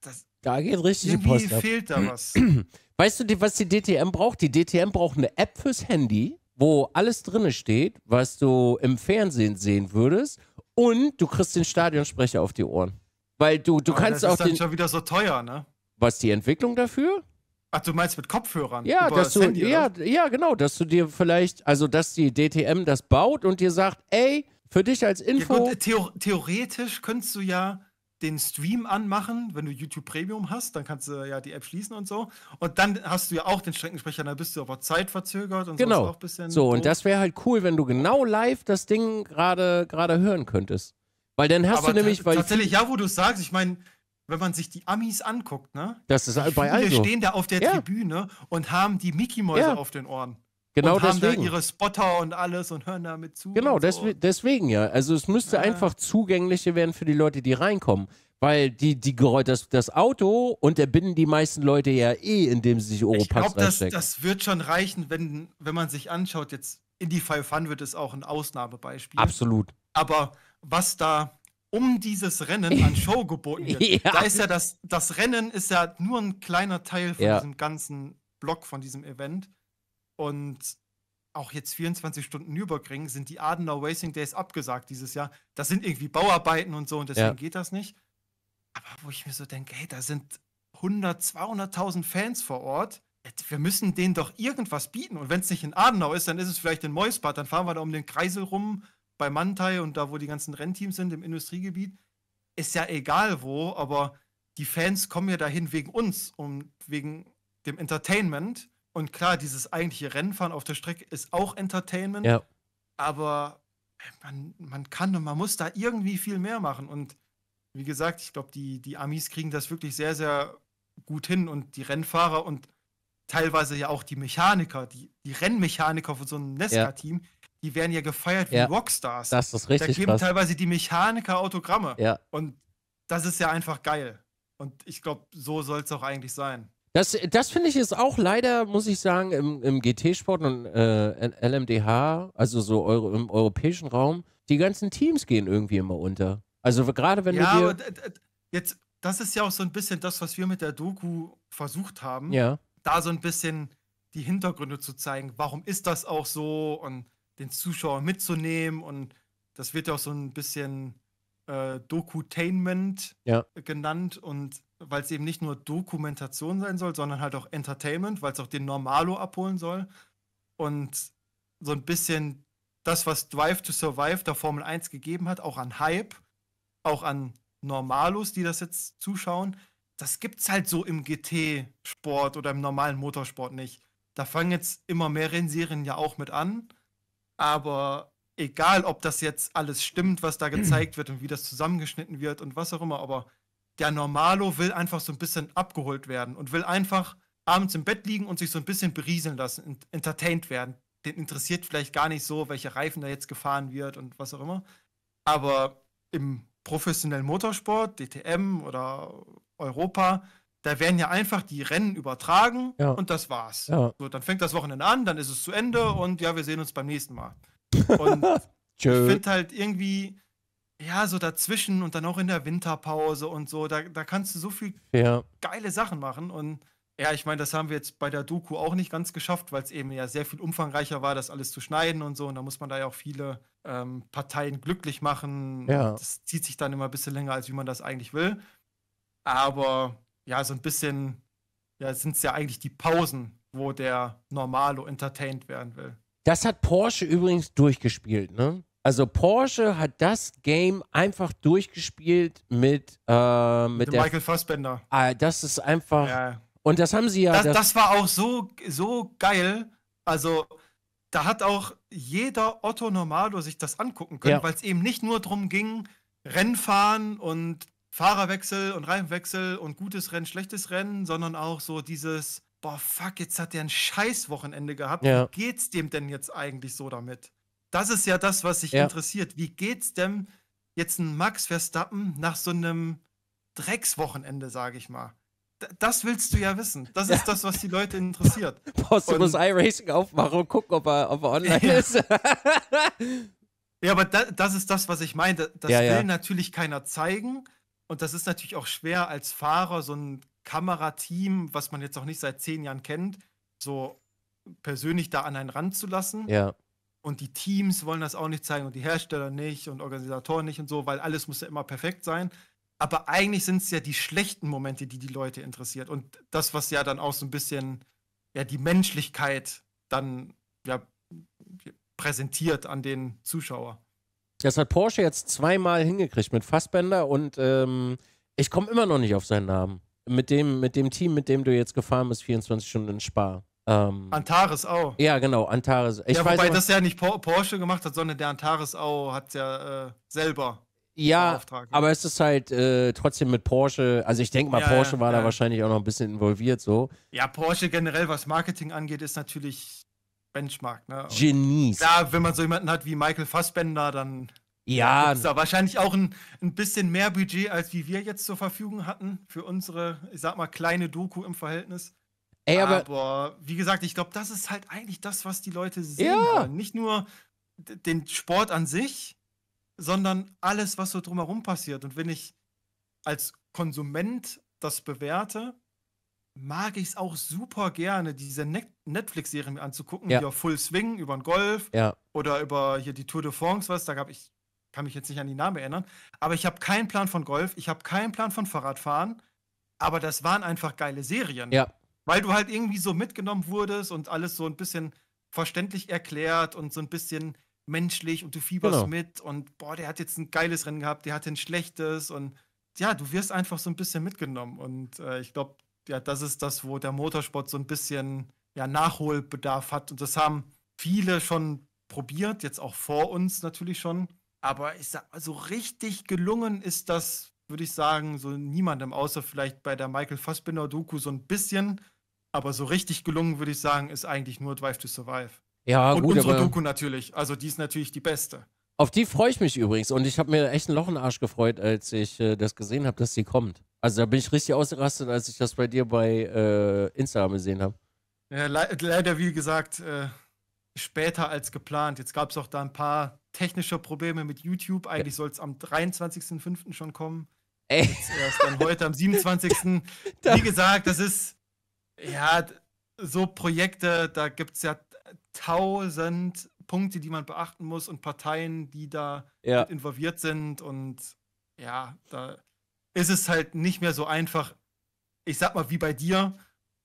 Das, da geht richtig Irgendwie Post ab. fehlt da was. [clears throat] Weißt du, was die DTM braucht? Die DTM braucht eine App fürs Handy, wo alles drin steht, was du im Fernsehen sehen würdest. Und du kriegst den Stadionsprecher auf die Ohren. Weil du, du kannst auch. Das ist dann den, schon wieder so teuer, ne? Was die Entwicklung dafür? Ach, du meinst mit Kopfhörern? Ja, dass das du, Handy, ja, ja, genau, dass du dir vielleicht, also dass die DTM das baut und dir sagt, ey, für dich als Info. Ja, gut, äh, theoretisch könntest du ja den Stream anmachen, wenn du YouTube Premium hast, dann kannst du ja die App schließen und so. Und dann hast du ja auch den Streckensprecher, da bist du aber zeitverzögert und genau. so auch ein bisschen. So, doof. und das wäre halt cool, wenn du genau live das Ding gerade hören könntest. Weil dann hast aber du nämlich. Weil tatsächlich, ja, wo du sagst, ich meine, wenn man sich die Amis anguckt, ne? Das ist halt bei allen. Die stehen da auf der ja. Tribüne und haben die Mickey-Mäuse ja. auf den Ohren. Genau und haben deswegen. da ihre Spotter und alles und hören damit zu. Genau, so. deswegen ja. Also es müsste ja. einfach zugänglicher werden für die Leute, die reinkommen. Weil die, die Geräusche, das, das Auto und der binden die meisten Leute ja eh, indem sie sich Europax ich glaube, Das, das wird schon reichen, wenn, wenn man sich anschaut, jetzt Indie 500 ist auch ein Ausnahmebeispiel. Absolut. Aber was da um dieses Rennen an [laughs] Show geboten wird, ja. da ist ja das, das Rennen ist ja nur ein kleiner Teil von ja. diesem ganzen Block, von diesem Event und auch jetzt 24 Stunden überkriegen, sind die Adenauer Racing Days abgesagt dieses Jahr. Das sind irgendwie Bauarbeiten und so und deswegen ja. geht das nicht. Aber wo ich mir so denke, hey, da sind 100, 200.000 Fans vor Ort. Wir müssen denen doch irgendwas bieten. Und wenn es nicht in Adenau ist, dann ist es vielleicht in Meusbad. Dann fahren wir da um den Kreisel rum bei Mantai und da, wo die ganzen Rennteams sind im Industriegebiet. Ist ja egal wo, aber die Fans kommen ja dahin wegen uns und wegen dem Entertainment. Und klar, dieses eigentliche Rennfahren auf der Strecke ist auch Entertainment. Ja. Aber man, man kann und man muss da irgendwie viel mehr machen. Und wie gesagt, ich glaube, die, die Amis kriegen das wirklich sehr, sehr gut hin. Und die Rennfahrer und teilweise ja auch die Mechaniker, die, die Rennmechaniker von so einem Nesca-Team, ja. die werden ja gefeiert wie ja. Rockstars. Das ist richtig. Da geben krass. teilweise die Mechaniker Autogramme. Ja. Und das ist ja einfach geil. Und ich glaube, so soll es auch eigentlich sein. Das, das finde ich ist auch leider, muss ich sagen, im, im GT-Sport und äh, LMDH, also so Euro, im europäischen Raum, die ganzen Teams gehen irgendwie immer unter. Also gerade wenn ja, du dir... Aber jetzt, das ist ja auch so ein bisschen das, was wir mit der Doku versucht haben. Ja. Da so ein bisschen die Hintergründe zu zeigen, warum ist das auch so und den Zuschauer mitzunehmen und das wird ja auch so ein bisschen äh, Dokutainment ja. genannt und weil es eben nicht nur Dokumentation sein soll, sondern halt auch Entertainment, weil es auch den Normalo abholen soll. Und so ein bisschen das, was Drive to Survive der Formel 1 gegeben hat, auch an Hype, auch an Normalos, die das jetzt zuschauen, das gibt es halt so im GT-Sport oder im normalen Motorsport nicht. Da fangen jetzt immer mehr Rennserien ja auch mit an. Aber egal, ob das jetzt alles stimmt, was da gezeigt wird und wie das zusammengeschnitten wird und was auch immer, aber der Normalo will einfach so ein bisschen abgeholt werden und will einfach abends im Bett liegen und sich so ein bisschen berieseln lassen, entertained werden. Den interessiert vielleicht gar nicht so, welche Reifen da jetzt gefahren wird und was auch immer. Aber im professionellen Motorsport, DTM oder Europa, da werden ja einfach die Rennen übertragen ja. und das war's. Ja. So, dann fängt das Wochenende an, dann ist es zu Ende und ja, wir sehen uns beim nächsten Mal. [laughs] Und ich finde halt irgendwie, ja, so dazwischen und dann auch in der Winterpause und so. Da, da kannst du so viel ja. geile Sachen machen. Und ja, ich meine, das haben wir jetzt bei der Doku auch nicht ganz geschafft, weil es eben ja sehr viel umfangreicher war, das alles zu schneiden und so. Und da muss man da ja auch viele ähm, Parteien glücklich machen. Ja. Das zieht sich dann immer ein bisschen länger, als wie man das eigentlich will. Aber ja, so ein bisschen ja, sind es ja eigentlich die Pausen, wo der Normalo entertained werden will. Das hat Porsche übrigens durchgespielt, ne? Also Porsche hat das Game einfach durchgespielt mit, äh, mit, mit der, Michael Fassbender. Ah, das ist einfach. Ja. Und das haben sie ja. Das, das, das war auch so, so geil. Also, da hat auch jeder Otto Normalo sich das angucken können, ja. weil es eben nicht nur darum ging, Rennfahren und Fahrerwechsel und Reifenwechsel und gutes Rennen, schlechtes Rennen, sondern auch so dieses, boah, fuck, jetzt hat der ein scheiß Wochenende gehabt. Ja. Wie geht's dem denn jetzt eigentlich so damit? Das ist ja das, was sich ja. interessiert. Wie geht's denn jetzt ein Max Verstappen nach so einem Dreckswochenende, sage ich mal? D das willst du ja wissen. Das ja. ist das, was die Leute interessiert. Brauchst du muss iRacing aufmachen und gucken, ob er, ob er online ja. ist. [laughs] ja, aber da, das ist das, was ich meine. Das will natürlich keiner zeigen. Und das ist natürlich auch schwer als Fahrer, so ein Kamerateam, was man jetzt auch nicht seit zehn Jahren kennt, so persönlich da an einen ranzulassen. Ja. Und die Teams wollen das auch nicht zeigen und die Hersteller nicht und Organisatoren nicht und so, weil alles muss ja immer perfekt sein. Aber eigentlich sind es ja die schlechten Momente, die die Leute interessiert. Und das, was ja dann auch so ein bisschen ja, die Menschlichkeit dann ja, präsentiert an den Zuschauer. Das hat Porsche jetzt zweimal hingekriegt mit Fassbender und ähm, ich komme immer noch nicht auf seinen Namen. Mit dem, mit dem Team, mit dem du jetzt gefahren bist, 24 Stunden in Spa. Ähm, Antares auch. Ja, genau, Antares. Ich ja, wobei weiß, das ja nicht Porsche gemacht hat, sondern der Antares auch hat ja äh, selber. Ja, ne? aber es ist halt äh, trotzdem mit Porsche, also ich denke mal, ja, Porsche war ja. da wahrscheinlich auch noch ein bisschen involviert so. Ja, Porsche generell, was Marketing angeht, ist natürlich Benchmark, ne? Genies. Ja, wenn man so jemanden hat wie Michael Fassbender, dann ja. Gibt's da wahrscheinlich auch ein, ein bisschen mehr Budget, als wie wir jetzt zur Verfügung hatten für unsere, ich sag mal, kleine Doku im Verhältnis. Ey, aber, aber, wie gesagt, ich glaube, das ist halt eigentlich das, was die Leute sehen ja. Nicht nur den Sport an sich, sondern alles, was so drumherum passiert. Und wenn ich als Konsument das bewerte, mag ich es auch super gerne, diese Net Netflix-Serien mir anzugucken, ja. wie auf Full Swing über den Golf ja. oder über hier die Tour de France, was, da gab ich, kann mich jetzt nicht an die Namen erinnern, aber ich habe keinen Plan von Golf, ich habe keinen Plan von Fahrradfahren, aber das waren einfach geile Serien. Ja weil du halt irgendwie so mitgenommen wurdest und alles so ein bisschen verständlich erklärt und so ein bisschen menschlich und du fieberst genau. mit und boah, der hat jetzt ein geiles Rennen gehabt, der hat ein schlechtes und ja, du wirst einfach so ein bisschen mitgenommen und äh, ich glaube, ja, das ist das, wo der Motorsport so ein bisschen ja, Nachholbedarf hat und das haben viele schon probiert, jetzt auch vor uns natürlich schon, aber ich sag, so richtig gelungen ist das, würde ich sagen, so niemandem, außer vielleicht bei der Michael Fassbinder-Doku so ein bisschen, aber so richtig gelungen, würde ich sagen, ist eigentlich nur Drive to Survive. Ja, Und gut, unsere Doku natürlich. Also die ist natürlich die beste. Auf die freue ich mich übrigens. Und ich habe mir echt einen Loch in Arsch gefreut, als ich äh, das gesehen habe, dass sie kommt. Also da bin ich richtig ausgerastet, als ich das bei dir bei äh, Instagram gesehen habe. Ja, le leider, wie gesagt, äh, später als geplant. Jetzt gab es auch da ein paar technische Probleme mit YouTube. Eigentlich ja. soll es am 23.05. schon kommen. Ey. Jetzt erst dann heute am 27. [laughs] Wie gesagt, das ist ja, so Projekte, da gibt es ja tausend Punkte, die man beachten muss und Parteien, die da ja. involviert sind. Und ja, da ist es halt nicht mehr so einfach, ich sag mal, wie bei dir,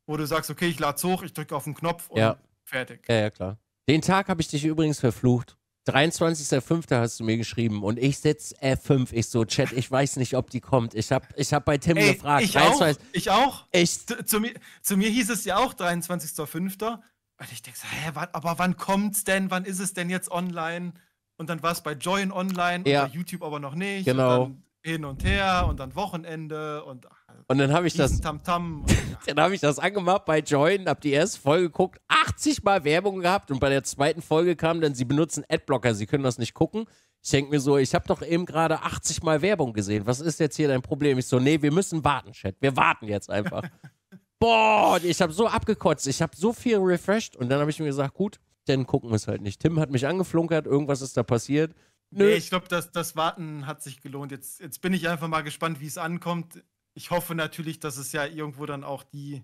wo du sagst, okay, ich lade hoch, ich drücke auf den Knopf und ja. fertig. Ja, ja, klar. Den Tag habe ich dich übrigens verflucht. 23.05. hast du mir geschrieben und ich sitze F5. Ich so, Chat, ich weiß nicht, ob die kommt. Ich habe ich hab bei Tim Ey, gefragt. Ich auch. Ich auch. Ich zu, zu, mir, zu mir hieß es ja auch 23.05. Und ich denke so, hä, wann, aber wann kommt's denn? Wann ist es denn jetzt online? Und dann war es bei Join online, ja. YouTube aber noch nicht. Genau. Und hin und her und dann Wochenende und ach, und dann habe ich das. Tam -Tam. [laughs] dann habe ich das angemacht bei Join, habe die erste Folge geguckt, 80 Mal Werbung gehabt und bei der zweiten Folge kam dann, sie benutzen Adblocker, sie können das nicht gucken. Ich denke mir so, ich habe doch eben gerade 80 Mal Werbung gesehen. Was ist jetzt hier dein Problem? Ich so, nee, wir müssen warten, Chat. Wir warten jetzt einfach. [laughs] Boah, ich habe so abgekotzt. Ich habe so viel refreshed und dann habe ich mir gesagt, gut, dann gucken wir es halt nicht. Tim hat mich angeflunkert, irgendwas ist da passiert. Nö. Nee, ich glaube, das, das Warten hat sich gelohnt. Jetzt, jetzt bin ich einfach mal gespannt, wie es ankommt ich hoffe natürlich, dass es ja irgendwo dann auch die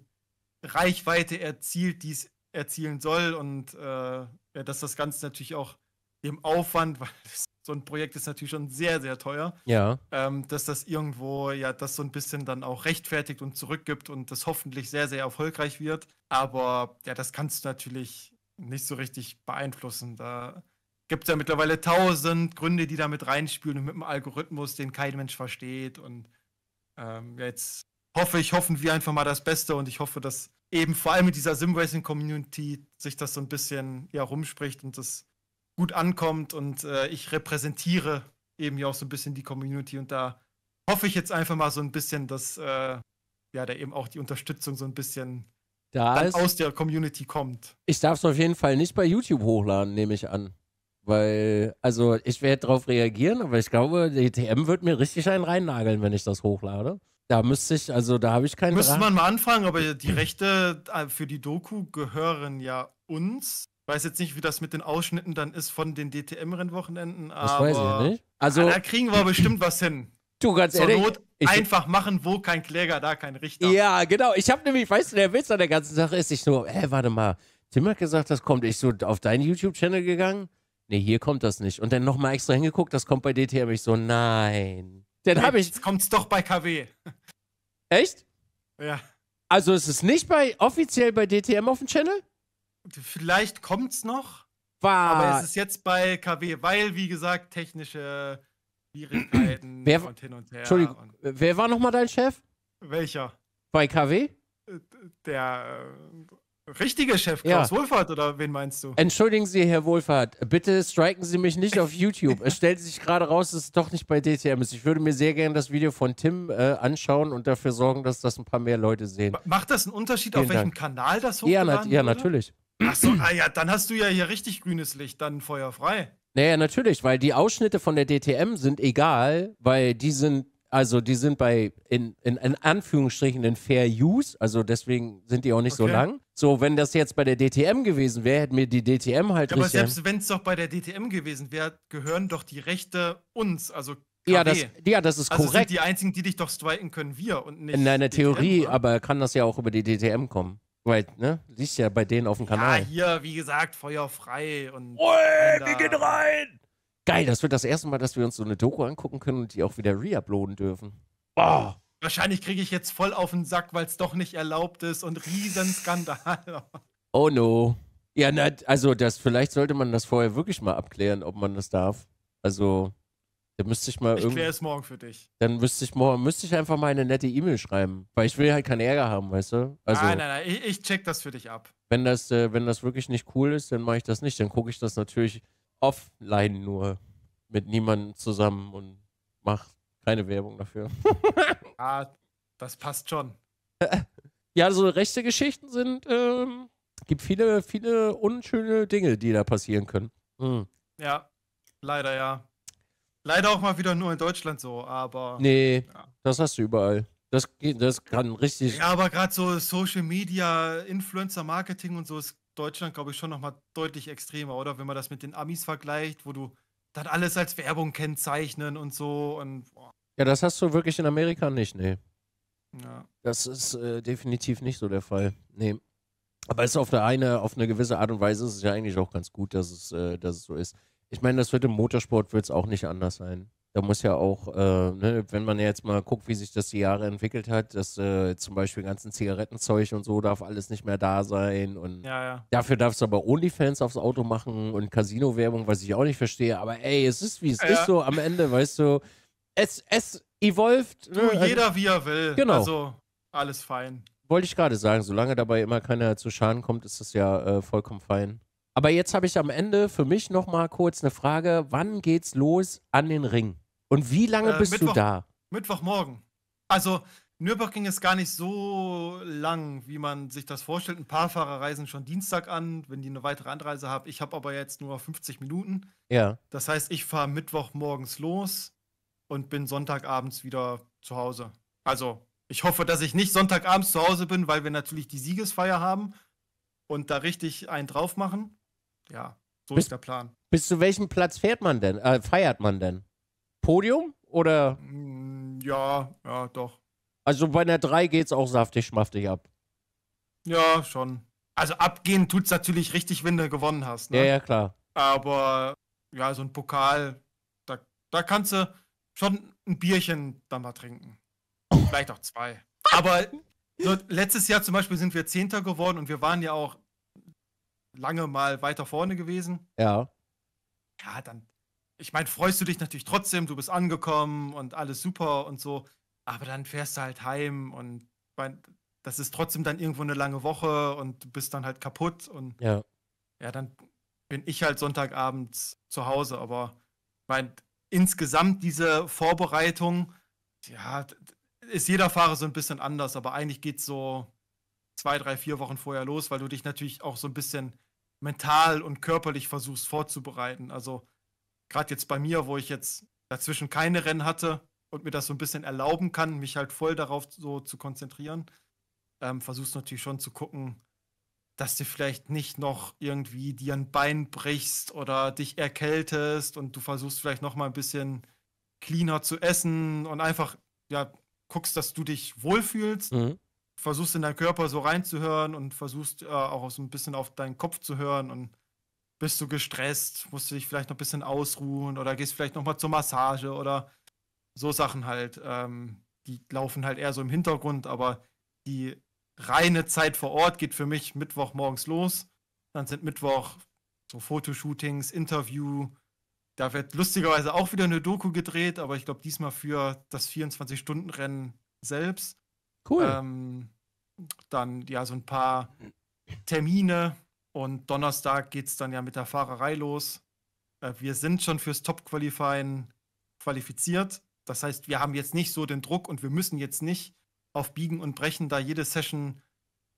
Reichweite erzielt, die es erzielen soll und äh, dass das Ganze natürlich auch dem Aufwand, [laughs] weil so ein Projekt ist natürlich schon sehr, sehr teuer, ja. ähm, dass das irgendwo ja das so ein bisschen dann auch rechtfertigt und zurückgibt und das hoffentlich sehr, sehr erfolgreich wird. Aber ja, das kannst du natürlich nicht so richtig beeinflussen. Da gibt es ja mittlerweile tausend Gründe, die damit reinspielen und mit einem Algorithmus, den kein Mensch versteht und ähm, jetzt hoffe ich, hoffen wir einfach mal das Beste und ich hoffe, dass eben vor allem mit dieser Simracing-Community sich das so ein bisschen ja, rumspricht und das gut ankommt und äh, ich repräsentiere eben ja auch so ein bisschen die Community und da hoffe ich jetzt einfach mal so ein bisschen, dass äh, ja da eben auch die Unterstützung so ein bisschen da aus der Community kommt. Ich darf es auf jeden Fall nicht bei YouTube hochladen, nehme ich an. Weil, also ich werde darauf reagieren, aber ich glaube, die TM wird mir richtig einen reinnageln, wenn ich das hochlade. Da müsste ich, also da habe ich keinen. Müsste man mal anfangen, aber die Rechte äh, für die Doku gehören ja uns. Ich weiß jetzt nicht, wie das mit den Ausschnitten dann ist von den DTM-Rennwochenenden, aber. Das weiß ich nicht. Also, ah, da kriegen wir bestimmt was hin. Du, ganz Zur ehrlich. Not ich einfach machen, wo kein Kläger, da kein Richter. Ja, genau. Ich habe nämlich, weißt du, der Witz an der ganzen Sache ist, ich so, hä, warte mal. Tim hat gesagt, das kommt. Ich so auf deinen YouTube-Channel gegangen nee, hier kommt das nicht. Und dann nochmal extra hingeguckt, das kommt bei DTM. Ich so, nein. Dann habe ich. Jetzt kommt's doch bei KW. Echt? Ja. Also ist es nicht bei offiziell bei DTM auf dem Channel? Vielleicht kommt es noch. War. Aber es ist jetzt bei KW, weil, wie gesagt, technische Schwierigkeiten wer, und hin und her. Entschuldigung, und wer war nochmal dein Chef? Welcher? Bei KW? Äh, der äh, Richtige Chef Klaus ja. Wohlfahrt oder wen meinst du? Entschuldigen Sie, Herr Wohlfahrt, bitte striken Sie mich nicht auf YouTube. es stellt sich gerade raus, dass es doch nicht bei DTM ist. Ich würde mir sehr gerne das Video von Tim äh, anschauen und dafür sorgen, dass das ein paar mehr Leute sehen. Macht das einen Unterschied, Vielen auf welchem Dank. Kanal das hochgeladen ja, na, Ja, wurde? natürlich. Achso, ah ja, dann hast du ja hier richtig grünes Licht, dann feuerfrei. Naja, natürlich, weil die Ausschnitte von der DTM sind egal, weil die sind also die sind bei in, in, in, Anführungsstrichen in Fair Use, also deswegen sind die auch nicht okay. so lang. So, wenn das jetzt bei der DTM gewesen wäre, hätten wir die DTM halt ja, nicht. Aber selbst wenn es doch bei der DTM gewesen wäre, gehören doch die Rechte uns, also KW. Ja, das, ja, das ist also korrekt. Sind die einzigen, die dich doch striken können, wir und nicht. In deiner Theorie, oder? aber kann das ja auch über die DTM kommen. Weil, ne? Liest ja bei denen auf dem Kanal. Ja, hier, wie gesagt, feuerfrei und. Ui, wir gehen rein! Geil, das wird das erste Mal, dass wir uns so eine Doku angucken können und die auch wieder reuploaden dürfen. Boah! Wahrscheinlich kriege ich jetzt voll auf den Sack, weil es doch nicht erlaubt ist und Riesenskandal. [laughs] oh no. Ja, na, also das, vielleicht sollte man das vorher wirklich mal abklären, ob man das darf. Also, da müsste ich mal irgendwie. Ich kläre es morgen für dich. Dann müsste ich morgen, müsste ich einfach mal eine nette E-Mail schreiben. Weil ich will halt keinen Ärger haben, weißt du? Also, nein, ah, nein, nein, ich, ich check das für dich ab. Wenn das, äh, wenn das wirklich nicht cool ist, dann mache ich das nicht. Dann gucke ich das natürlich offline nur mit niemandem zusammen und mach keine Werbung dafür. [laughs] Ja, das passt schon. ja, so rechte Geschichten sind, ähm, gibt viele, viele unschöne Dinge, die da passieren können. Mhm. Ja, leider ja. Leider auch mal wieder nur in Deutschland so, aber. Nee, ja. das hast du überall. Das, das kann richtig. Ja, aber gerade so Social Media, Influencer Marketing und so ist Deutschland, glaube ich, schon nochmal deutlich extremer, oder? Wenn man das mit den Amis vergleicht, wo du dann alles als Werbung kennzeichnen und so und boah. Ja, das hast du wirklich in Amerika nicht, nee. Ja. Das ist äh, definitiv nicht so der Fall. Nee. Aber es ist auf eine, eine, auf eine gewisse Art und Weise ist es ja eigentlich auch ganz gut, dass es, äh, dass es so ist. Ich meine, das wird im Motorsport wird's auch nicht anders sein. Da muss ja auch, äh, ne, wenn man jetzt mal guckt, wie sich das die Jahre entwickelt hat, dass äh, zum Beispiel ganzen Zigarettenzeug und so darf alles nicht mehr da sein. Und ja, ja. dafür darfst du aber Onlyfans aufs Auto machen und Casino-Werbung, was ich auch nicht verstehe. Aber ey, es ist wie es ja. ist so am Ende, weißt du es, es evolved. Du, also, jeder wie er will. Genau. Also alles fein. Wollte ich gerade sagen, solange dabei immer keiner zu Schaden kommt, ist das ja äh, vollkommen fein. Aber jetzt habe ich am Ende für mich nochmal kurz eine Frage. Wann geht's los an den Ring? Und wie lange äh, bist Mittwoch, du da? Mittwochmorgen. Also, Nürburgring ist gar nicht so lang, wie man sich das vorstellt. Ein paar Fahrer reisen schon Dienstag an, wenn die eine weitere Anreise haben. Ich habe aber jetzt nur 50 Minuten. Ja. Das heißt, ich fahre Mittwochmorgens los, und bin Sonntagabends wieder zu Hause. Also, ich hoffe, dass ich nicht Sonntagabends zu Hause bin, weil wir natürlich die Siegesfeier haben und da richtig einen drauf machen. Ja, so bis, ist der Plan. Bis zu welchem Platz fährt man denn? Äh, feiert man denn? Podium oder? Mm, ja, ja, doch. Also bei einer 3 geht es auch saftig, schmaftig ab. Ja, schon. Also abgehen tut es natürlich richtig, wenn du gewonnen hast. Ne? Ja, ja, klar. Aber ja, so ein Pokal, da, da kannst du schon ein Bierchen dann mal trinken. Vielleicht auch zwei. Aber so, letztes Jahr zum Beispiel sind wir Zehnter geworden und wir waren ja auch lange mal weiter vorne gewesen. Ja. Ja, dann, ich meine, freust du dich natürlich trotzdem, du bist angekommen und alles super und so, aber dann fährst du halt heim und mein, das ist trotzdem dann irgendwo eine lange Woche und du bist dann halt kaputt und ja, ja dann bin ich halt Sonntagabends zu Hause, aber mein, insgesamt diese Vorbereitung, ja, ist jeder Fahrer so ein bisschen anders, aber eigentlich geht es so zwei, drei, vier Wochen vorher los, weil du dich natürlich auch so ein bisschen mental und körperlich versuchst vorzubereiten. Also gerade jetzt bei mir, wo ich jetzt dazwischen keine Rennen hatte und mir das so ein bisschen erlauben kann, mich halt voll darauf so zu konzentrieren, ähm, versuchst natürlich schon zu gucken, dass du vielleicht nicht noch irgendwie dir ein Bein brichst oder dich erkältest und du versuchst vielleicht noch mal ein bisschen cleaner zu essen und einfach ja guckst, dass du dich wohlfühlst, mhm. versuchst in deinen Körper so reinzuhören und versuchst äh, auch so ein bisschen auf deinen Kopf zu hören und bist du gestresst, musst du dich vielleicht noch ein bisschen ausruhen oder gehst vielleicht noch mal zur Massage oder so Sachen halt, ähm, die laufen halt eher so im Hintergrund, aber die reine Zeit vor Ort geht für mich Mittwoch morgens los. Dann sind Mittwoch so Fotoshootings, Interview. Da wird lustigerweise auch wieder eine Doku gedreht, aber ich glaube diesmal für das 24-Stunden-Rennen selbst. Cool. Ähm, dann ja so ein paar Termine und Donnerstag geht es dann ja mit der Fahrerei los. Äh, wir sind schon fürs Top-Qualifying qualifiziert. Das heißt, wir haben jetzt nicht so den Druck und wir müssen jetzt nicht auf Biegen und Brechen da jede Session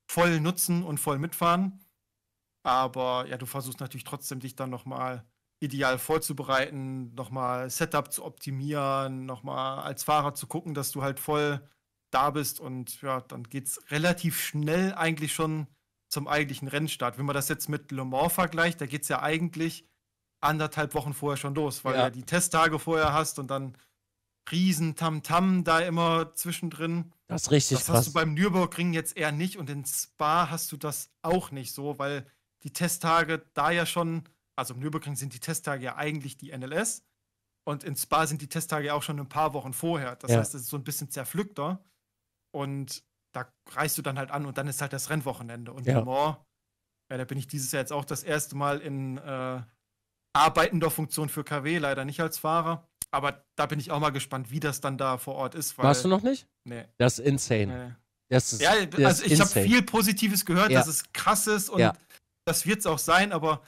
voll nutzen und voll mitfahren. Aber ja, du versuchst natürlich trotzdem, dich dann nochmal ideal vorzubereiten, nochmal Setup zu optimieren, nochmal als Fahrer zu gucken, dass du halt voll da bist. Und ja, dann geht es relativ schnell eigentlich schon zum eigentlichen Rennstart. Wenn man das jetzt mit Le Mans vergleicht, da geht es ja eigentlich anderthalb Wochen vorher schon los, weil ja. du ja die Testtage vorher hast und dann riesen -Tam da immer zwischendrin. Das ist richtig. Das krass. hast du beim Nürburgring jetzt eher nicht und in Spa hast du das auch nicht so, weil die Testtage da ja schon, also im Nürburgring sind die Testtage ja eigentlich die NLS und in Spa sind die Testtage ja auch schon ein paar Wochen vorher. Das ja. heißt, es ist so ein bisschen zerpflückter und da reist du dann halt an und dann ist halt das Rennwochenende. Und ja. Mans, ja, da bin ich dieses Jahr jetzt auch das erste Mal in äh, arbeitender Funktion für KW, leider nicht als Fahrer. Aber da bin ich auch mal gespannt, wie das dann da vor Ort ist. Warst du noch nicht? Nee. Das ist insane. Nee. Das ist, ja, das also ich habe viel Positives gehört, ja. dass es krass ist und ja. das wird es auch sein, aber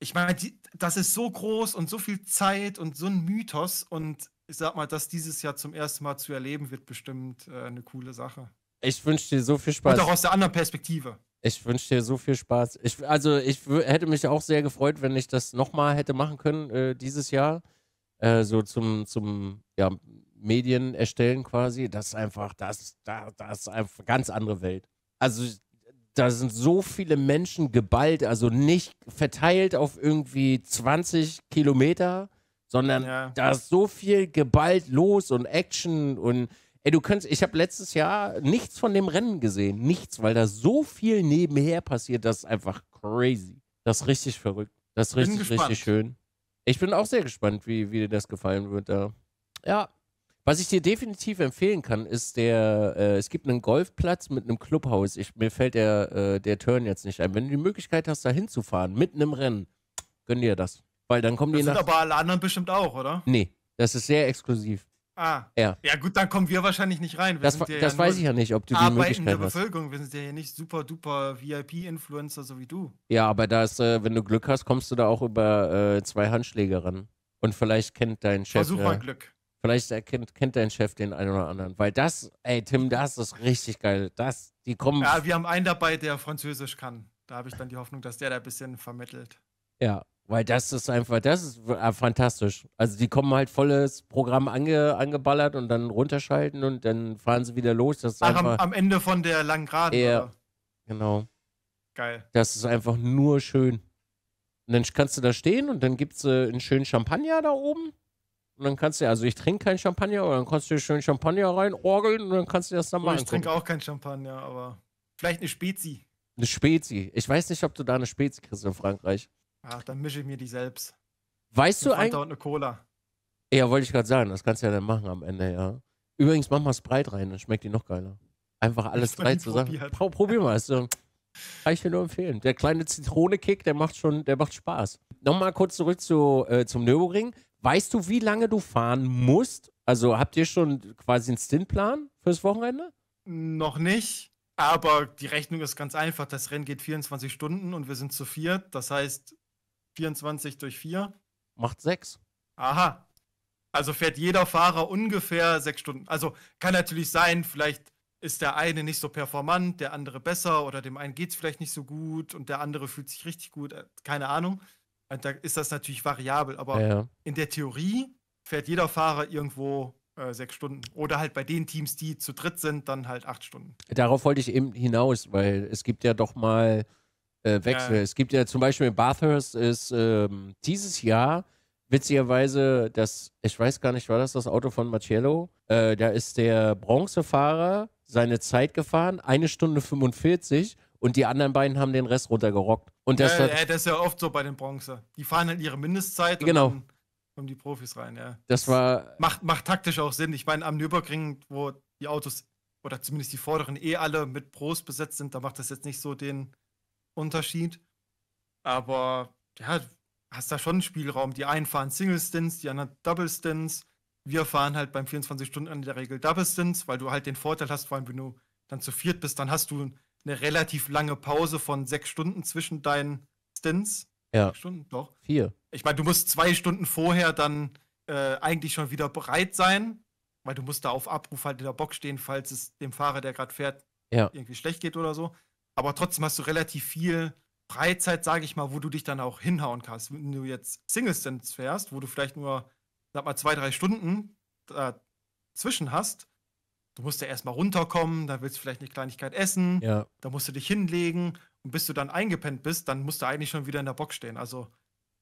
ich meine, das ist so groß und so viel Zeit und so ein Mythos und ich sag mal, das dieses Jahr zum ersten Mal zu erleben, wird bestimmt äh, eine coole Sache. Ich wünsche dir so viel Spaß. Und auch aus der anderen Perspektive. Ich wünsche dir so viel Spaß. Ich, also, ich hätte mich auch sehr gefreut, wenn ich das nochmal hätte machen können äh, dieses Jahr äh, so zum, zum ja, Medien erstellen quasi, das ist einfach, das, da, das ist einfach eine ganz andere Welt. Also da sind so viele Menschen geballt, also nicht verteilt auf irgendwie 20 Kilometer, sondern ja. da ist so viel geballt los und Action und ey, du kannst, ich habe letztes Jahr nichts von dem Rennen gesehen, nichts, weil da so viel nebenher passiert, das ist einfach crazy. Das ist richtig verrückt. Das ist richtig, richtig schön. Ich bin auch sehr gespannt, wie, wie dir das gefallen wird da. Ja. Was ich dir definitiv empfehlen kann, ist der, äh, es gibt einen Golfplatz mit einem Clubhaus. Ich, mir fällt der, äh, der Turn jetzt nicht ein. Wenn du die Möglichkeit hast, da hinzufahren, mit einem Rennen, gönn dir das. Weil dann kommen das die nach. aber alle anderen bestimmt auch, oder? Nee, das ist sehr exklusiv. Ah. Ja. ja, gut, dann kommen wir wahrscheinlich nicht rein. Wir das, das ja weiß ich ja nicht, ob du die Möglichkeit hast. Bevölkerung, wir sind ja hier nicht super duper VIP-Influencer, so wie du. Ja, aber da ist, äh, wenn du Glück hast, kommst du da auch über äh, zwei Handschläge ran. Und vielleicht kennt dein Chef. Versuch mal ja, äh, Glück. Vielleicht erkennt, kennt dein Chef den einen oder anderen. Weil das, ey, Tim, das ist richtig geil. Das, die kommen. Ja, wir haben einen dabei, der Französisch kann. Da habe ich dann die Hoffnung, dass der da ein bisschen vermittelt. Ja, weil das ist einfach, das ist äh, fantastisch. Also die kommen halt volles Programm ange, angeballert und dann runterschalten und dann fahren sie wieder los. Das Ach, am, am, Ende von der langen Geraden. Ja, genau. Geil. Das ist einfach nur schön. Und dann kannst du da stehen und dann gibt es äh, einen schönen Champagner da oben. Und dann kannst du, also ich trinke keinen Champagner, aber dann kannst du dir schön Champagner reinorgeln und dann kannst du das dann oh, machen. Ich trinke auch keinen Champagner, aber vielleicht eine Spezi. Eine Spezi. Ich weiß nicht, ob du da eine Spezi kriegst in Frankreich. Ach, dann mische ich mir die selbst. Weißt du eigentlich? und eine Cola. Ja, wollte ich gerade sagen. Das kannst du ja dann machen am Ende, ja. Übrigens, mach mal Sprite rein, dann schmeckt die noch geiler. Einfach alles [laughs] drei zusammen. Pro probier mal. Also, kann ich dir nur empfehlen. Der kleine Zitrone-Kick, der macht schon, der macht Spaß. Nochmal kurz zurück zu, äh, zum Nürburgring. Weißt du, wie lange du fahren musst? Also habt ihr schon quasi einen Stintplan fürs Wochenende? Noch nicht, aber die Rechnung ist ganz einfach. Das Rennen geht 24 Stunden und wir sind zu viert. Das heißt, 24 durch 4? Macht 6. Aha. Also fährt jeder Fahrer ungefähr 6 Stunden. Also kann natürlich sein, vielleicht ist der eine nicht so performant, der andere besser oder dem einen geht es vielleicht nicht so gut und der andere fühlt sich richtig gut. Äh, keine Ahnung. Da ist das natürlich variabel, aber ja. in der Theorie fährt jeder Fahrer irgendwo äh, sechs Stunden. Oder halt bei den Teams, die zu dritt sind, dann halt acht Stunden. Darauf wollte ich eben hinaus, weil es gibt ja doch mal äh, Wechsel. Ja. Es gibt ja zum Beispiel in Bathurst ist ähm, dieses Jahr witzigerweise das, ich weiß gar nicht, war das das Auto von Marcello? Äh, da ist der Bronzefahrer seine Zeit gefahren, eine Stunde 45 und die anderen beiden haben den Rest runtergerockt. Und das, ja, hat, ja, das ist ja oft so bei den Bronze. Die fahren halt ihre Mindestzeit genau. und kommen die Profis rein, ja. Das war. Macht, macht taktisch auch Sinn. Ich meine, am Nürburgring, wo die Autos oder zumindest die vorderen eh alle mit Pros besetzt sind, da macht das jetzt nicht so den Unterschied. Aber ja, hast da schon einen Spielraum. Die einen fahren Single Stints, die anderen Double Stints. Wir fahren halt beim 24 Stunden in der Regel Double Stints, weil du halt den Vorteil hast, vor allem wenn du dann zu viert bist, dann hast du eine relativ lange Pause von sechs Stunden zwischen deinen Stints. Ja. Stunden, doch. Vier. Ich meine, du musst zwei Stunden vorher dann äh, eigentlich schon wieder bereit sein, weil du musst da auf Abruf halt in der Box stehen, falls es dem Fahrer, der gerade fährt, ja. irgendwie schlecht geht oder so aber trotzdem hast du relativ viel Freizeit, sage ich mal, wo du dich dann auch hinhauen kannst. Wenn du jetzt Singlestance fährst, wo du vielleicht nur, sag mal, zwei, drei Stunden dazwischen äh, hast, du musst ja erstmal runterkommen, da willst du vielleicht eine Kleinigkeit essen, ja. da musst du dich hinlegen und bis du dann eingepennt bist, dann musst du eigentlich schon wieder in der Box stehen. Also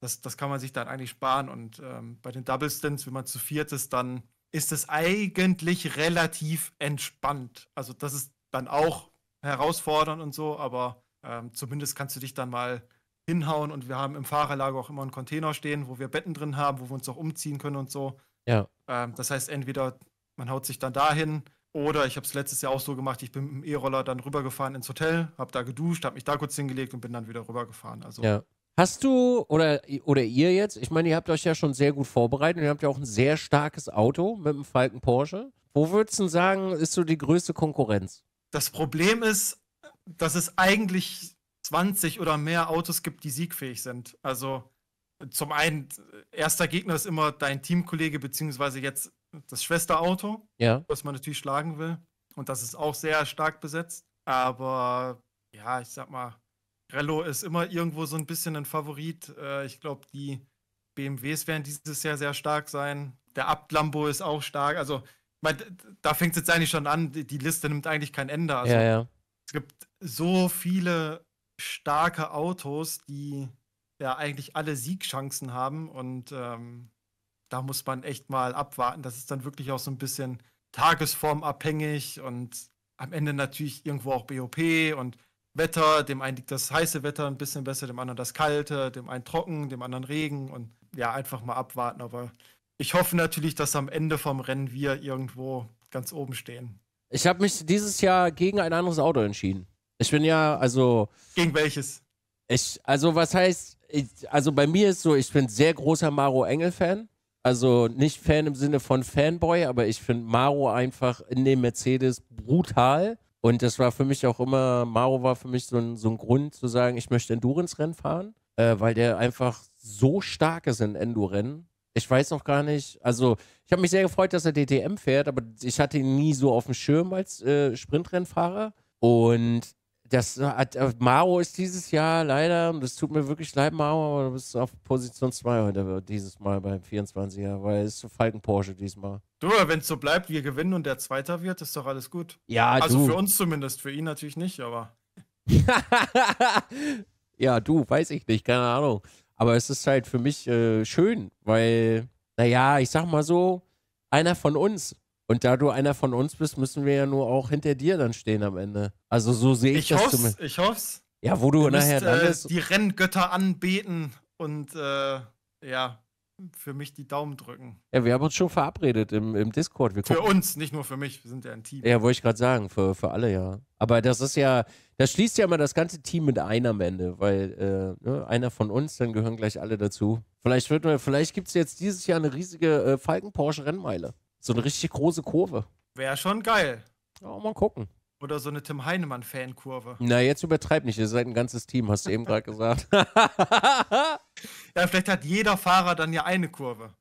das, das kann man sich dann eigentlich sparen. Und ähm, bei den Double Stints, wenn man zu viert ist, dann ist es eigentlich relativ entspannt. Also das ist dann auch herausfordern und so, aber ähm, zumindest kannst du dich dann mal hinhauen und wir haben im Fahrerlager auch immer einen Container stehen, wo wir Betten drin haben, wo wir uns auch umziehen können und so. Ja. Ähm, das heißt, entweder man haut sich dann dahin oder ich habe es letztes Jahr auch so gemacht, ich bin mit dem E-Roller dann rübergefahren ins Hotel, habe da geduscht, habe mich da kurz hingelegt und bin dann wieder rübergefahren. Also ja. Hast du oder, oder ihr jetzt, ich meine, ihr habt euch ja schon sehr gut vorbereitet, ihr habt ja auch ein sehr starkes Auto mit dem Falken Porsche. Wo würdest du sagen, ist so die größte Konkurrenz? Das Problem ist, dass es eigentlich 20 oder mehr Autos gibt, die siegfähig sind. Also zum einen, erster Gegner ist immer dein Teamkollege, beziehungsweise jetzt das Schwesterauto, ja. was man natürlich schlagen will. Und das ist auch sehr stark besetzt. Aber ja, ich sag mal, Rello ist immer irgendwo so ein bisschen ein Favorit. Äh, ich glaube, die BMWs werden dieses Jahr sehr stark sein. Der Abt Lambo ist auch stark. Also meine, da fängt es jetzt eigentlich schon an, die Liste nimmt eigentlich kein Ende. Also, ja, ja. Es gibt so viele starke Autos, die ja eigentlich alle Siegchancen haben und ähm, da muss man echt mal abwarten. Das ist dann wirklich auch so ein bisschen tagesformabhängig und am Ende natürlich irgendwo auch BOP und Wetter. Dem einen liegt das heiße Wetter ein bisschen besser, dem anderen das kalte, dem einen trocken, dem anderen Regen und ja, einfach mal abwarten. Aber ich hoffe natürlich, dass am Ende vom Rennen wir irgendwo ganz oben stehen. Ich habe mich dieses Jahr gegen ein anderes Auto entschieden. Ich bin ja, also. Gegen welches? Ich, also, was heißt, ich, also bei mir ist so, ich bin sehr großer Maro Engel-Fan. Also nicht Fan im Sinne von Fanboy, aber ich finde Maro einfach in dem Mercedes brutal. Und das war für mich auch immer, Maro war für mich so ein, so ein Grund zu sagen, ich möchte Endurance-Rennen fahren, äh, weil der einfach so stark ist in Endurennen. Ich weiß noch gar nicht. Also, ich habe mich sehr gefreut, dass er DTM fährt, aber ich hatte ihn nie so auf dem Schirm als äh, Sprintrennfahrer. Und das hat, äh, Maro ist dieses Jahr leider, und das tut mir wirklich leid, Maro, aber du bist auf Position 2 heute, dieses Mal beim 24er, weil es ist Falken Porsche diesmal. Du, wenn es so bleibt, wir gewinnen und der Zweiter wird, ist doch alles gut. Ja, Also du. für uns zumindest, für ihn natürlich nicht, aber. [laughs] ja, du, weiß ich nicht, keine Ahnung. Aber es ist halt für mich äh, schön, weil, naja, ich sag mal so, einer von uns. Und da du einer von uns bist, müssen wir ja nur auch hinter dir dann stehen am Ende. Also so sehe ich, ich das hoff's, zumindest. Ich hoff's. Ja, wo du, du nachher müsst, dann äh, bist. Die Renngötter anbeten und äh, ja, für mich die Daumen drücken. Ja, wir haben uns schon verabredet im, im Discord. Wir für uns, nicht nur für mich, wir sind ja ein Team. Ja, wollte ich gerade sagen, für, für alle, ja. Aber das ist ja, das schließt ja immer das ganze Team mit ein am Ende, weil äh, ne, einer von uns, dann gehören gleich alle dazu. Vielleicht, vielleicht gibt es jetzt dieses Jahr eine riesige äh, Falken-Porsche-Rennmeile. So eine richtig große Kurve. Wäre schon geil. Ja, mal gucken. Oder so eine Tim Heinemann-Fankurve. Na, jetzt übertreib nicht, ihr seid ein ganzes Team, hast du eben gerade gesagt. [laughs] ja, vielleicht hat jeder Fahrer dann ja eine Kurve.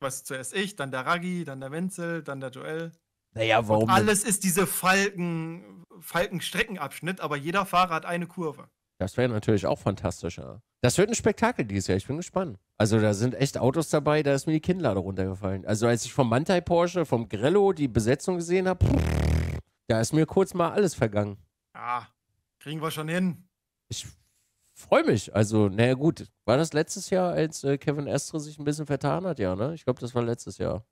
Was zuerst ich, dann der Raggi, dann der Wenzel, dann der Joel. Naja, warum? Und alles ist diese Falken, Falken-Streckenabschnitt, aber jeder Fahrer hat eine Kurve. Das wäre natürlich auch fantastisch, ja. Das wird ein Spektakel dieses Jahr, ich bin gespannt. Also da sind echt Autos dabei, da ist mir die Kinnlade runtergefallen. Also als ich vom Mantai Porsche, vom Grello die Besetzung gesehen habe, da ist mir kurz mal alles vergangen. Ja, kriegen wir schon hin. Ich freue mich. Also, naja gut, war das letztes Jahr, als äh, Kevin Estre sich ein bisschen vertan hat, ja, ne? Ich glaube, das war letztes Jahr.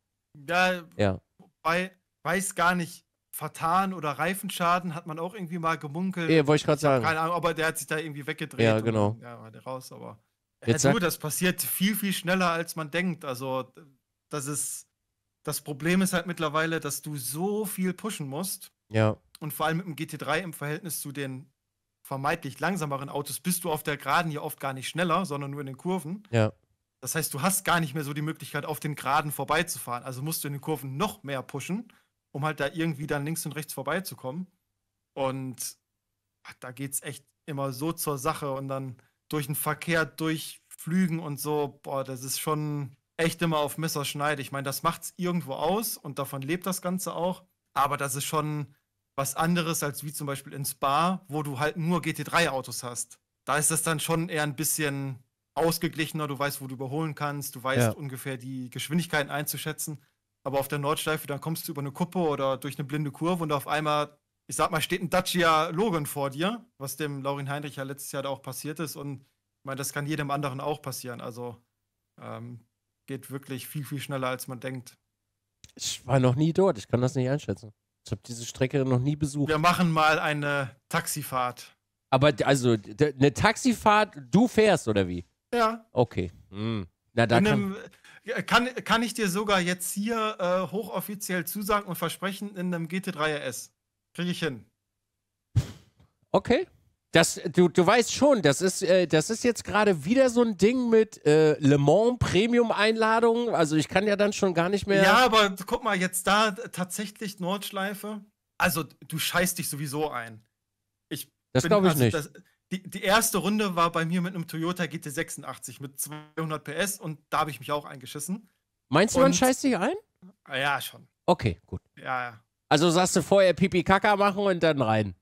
Ja, ja. Bei weiß gar nicht, vertan oder Reifenschaden hat man auch irgendwie mal gemunkelt. Ja, wollte ich gerade sagen. Keine Ahnung, aber der hat sich da irgendwie weggedreht. Ja, genau. Und, ja, war der raus, aber. Jetzt ja, äh, du, das passiert viel, viel schneller, als man denkt. Also, das ist. Das Problem ist halt mittlerweile, dass du so viel pushen musst. Ja. Und vor allem mit dem GT3 im Verhältnis zu den vermeintlich langsameren Autos bist du auf der Geraden ja oft gar nicht schneller, sondern nur in den Kurven. Ja. Das heißt, du hast gar nicht mehr so die Möglichkeit, auf den Geraden vorbeizufahren. Also musst du in den Kurven noch mehr pushen um halt da irgendwie dann links und rechts vorbeizukommen. Und ach, da es echt immer so zur Sache und dann durch den Verkehr durch Flügen und so, boah, das ist schon echt immer auf Messerschneide. Ich meine, das macht es irgendwo aus und davon lebt das Ganze auch. Aber das ist schon was anderes als wie zum Beispiel in Spa, wo du halt nur GT3-Autos hast. Da ist das dann schon eher ein bisschen ausgeglichener. Du weißt, wo du überholen kannst. Du weißt ja. ungefähr die Geschwindigkeiten einzuschätzen. Aber auf der Nordschleife, dann kommst du über eine Kuppe oder durch eine blinde Kurve und auf einmal, ich sag mal, steht ein Dacia Logan vor dir, was dem Laurin Heinrich ja letztes Jahr da auch passiert ist. Und ich meine, das kann jedem anderen auch passieren. Also ähm, geht wirklich viel, viel schneller, als man denkt. Ich war noch nie dort, ich kann das nicht einschätzen. Ich habe diese Strecke noch nie besucht. Wir machen mal eine Taxifahrt. Aber also eine Taxifahrt, du fährst oder wie? Ja. Okay. Hm. Na, da In einem kann, kann ich dir sogar jetzt hier äh, hochoffiziell zusagen und versprechen in einem GT3 RS. Kriege ich hin. Okay. Das, du, du weißt schon, das ist, äh, das ist jetzt gerade wieder so ein Ding mit äh, Le Mans Premium-Einladungen. Also ich kann ja dann schon gar nicht mehr. Ja, aber guck mal, jetzt da tatsächlich Nordschleife. Also du scheißt dich sowieso ein. Ich das glaube ich also, nicht. Das, die, die erste Runde war bei mir mit einem Toyota GT86 mit 200 PS und da habe ich mich auch eingeschissen. Meinst du, und, man scheißt sich ein? Ja, schon. Okay, gut. Ja, ja. Also sagst du vorher Pipi Kaka machen und dann rein.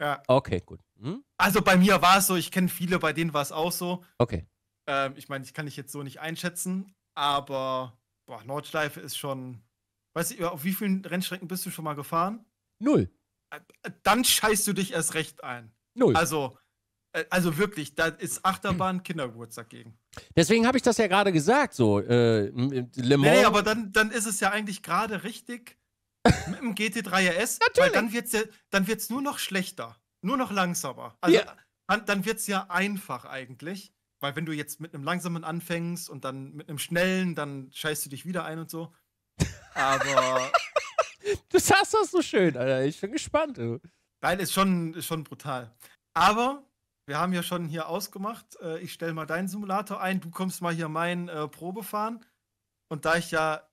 Ja. Okay, gut. Hm? Also bei mir war es so, ich kenne viele, bei denen war es auch so. Okay. Ähm, ich meine, ich kann dich jetzt so nicht einschätzen, aber boah, Nordschleife ist schon. Weißt du, auf wie vielen Rennstrecken bist du schon mal gefahren? Null. Äh, dann scheißt du dich erst recht ein. Null. Also, äh, also wirklich, da ist Achterbahn [clears throat] Kindergeburtstag gegen. Deswegen habe ich das ja gerade gesagt, so. Äh, Le Mans. Nee, aber dann, dann ist es ja eigentlich gerade richtig [laughs] mit dem GT3 RS. Natürlich. Weil dann wird es ja, nur noch schlechter, nur noch langsamer. Also ja. dann, dann wird es ja einfach eigentlich. Weil wenn du jetzt mit einem langsamen anfängst und dann mit einem schnellen, dann scheißt du dich wieder ein und so. Aber. [laughs] du sagst das so schön, Alter. Ich bin gespannt. Du. Nein, ist schon, ist schon brutal. Aber wir haben ja schon hier ausgemacht, äh, ich stelle mal deinen Simulator ein, du kommst mal hier mein äh, Probefahren. Und da ich ja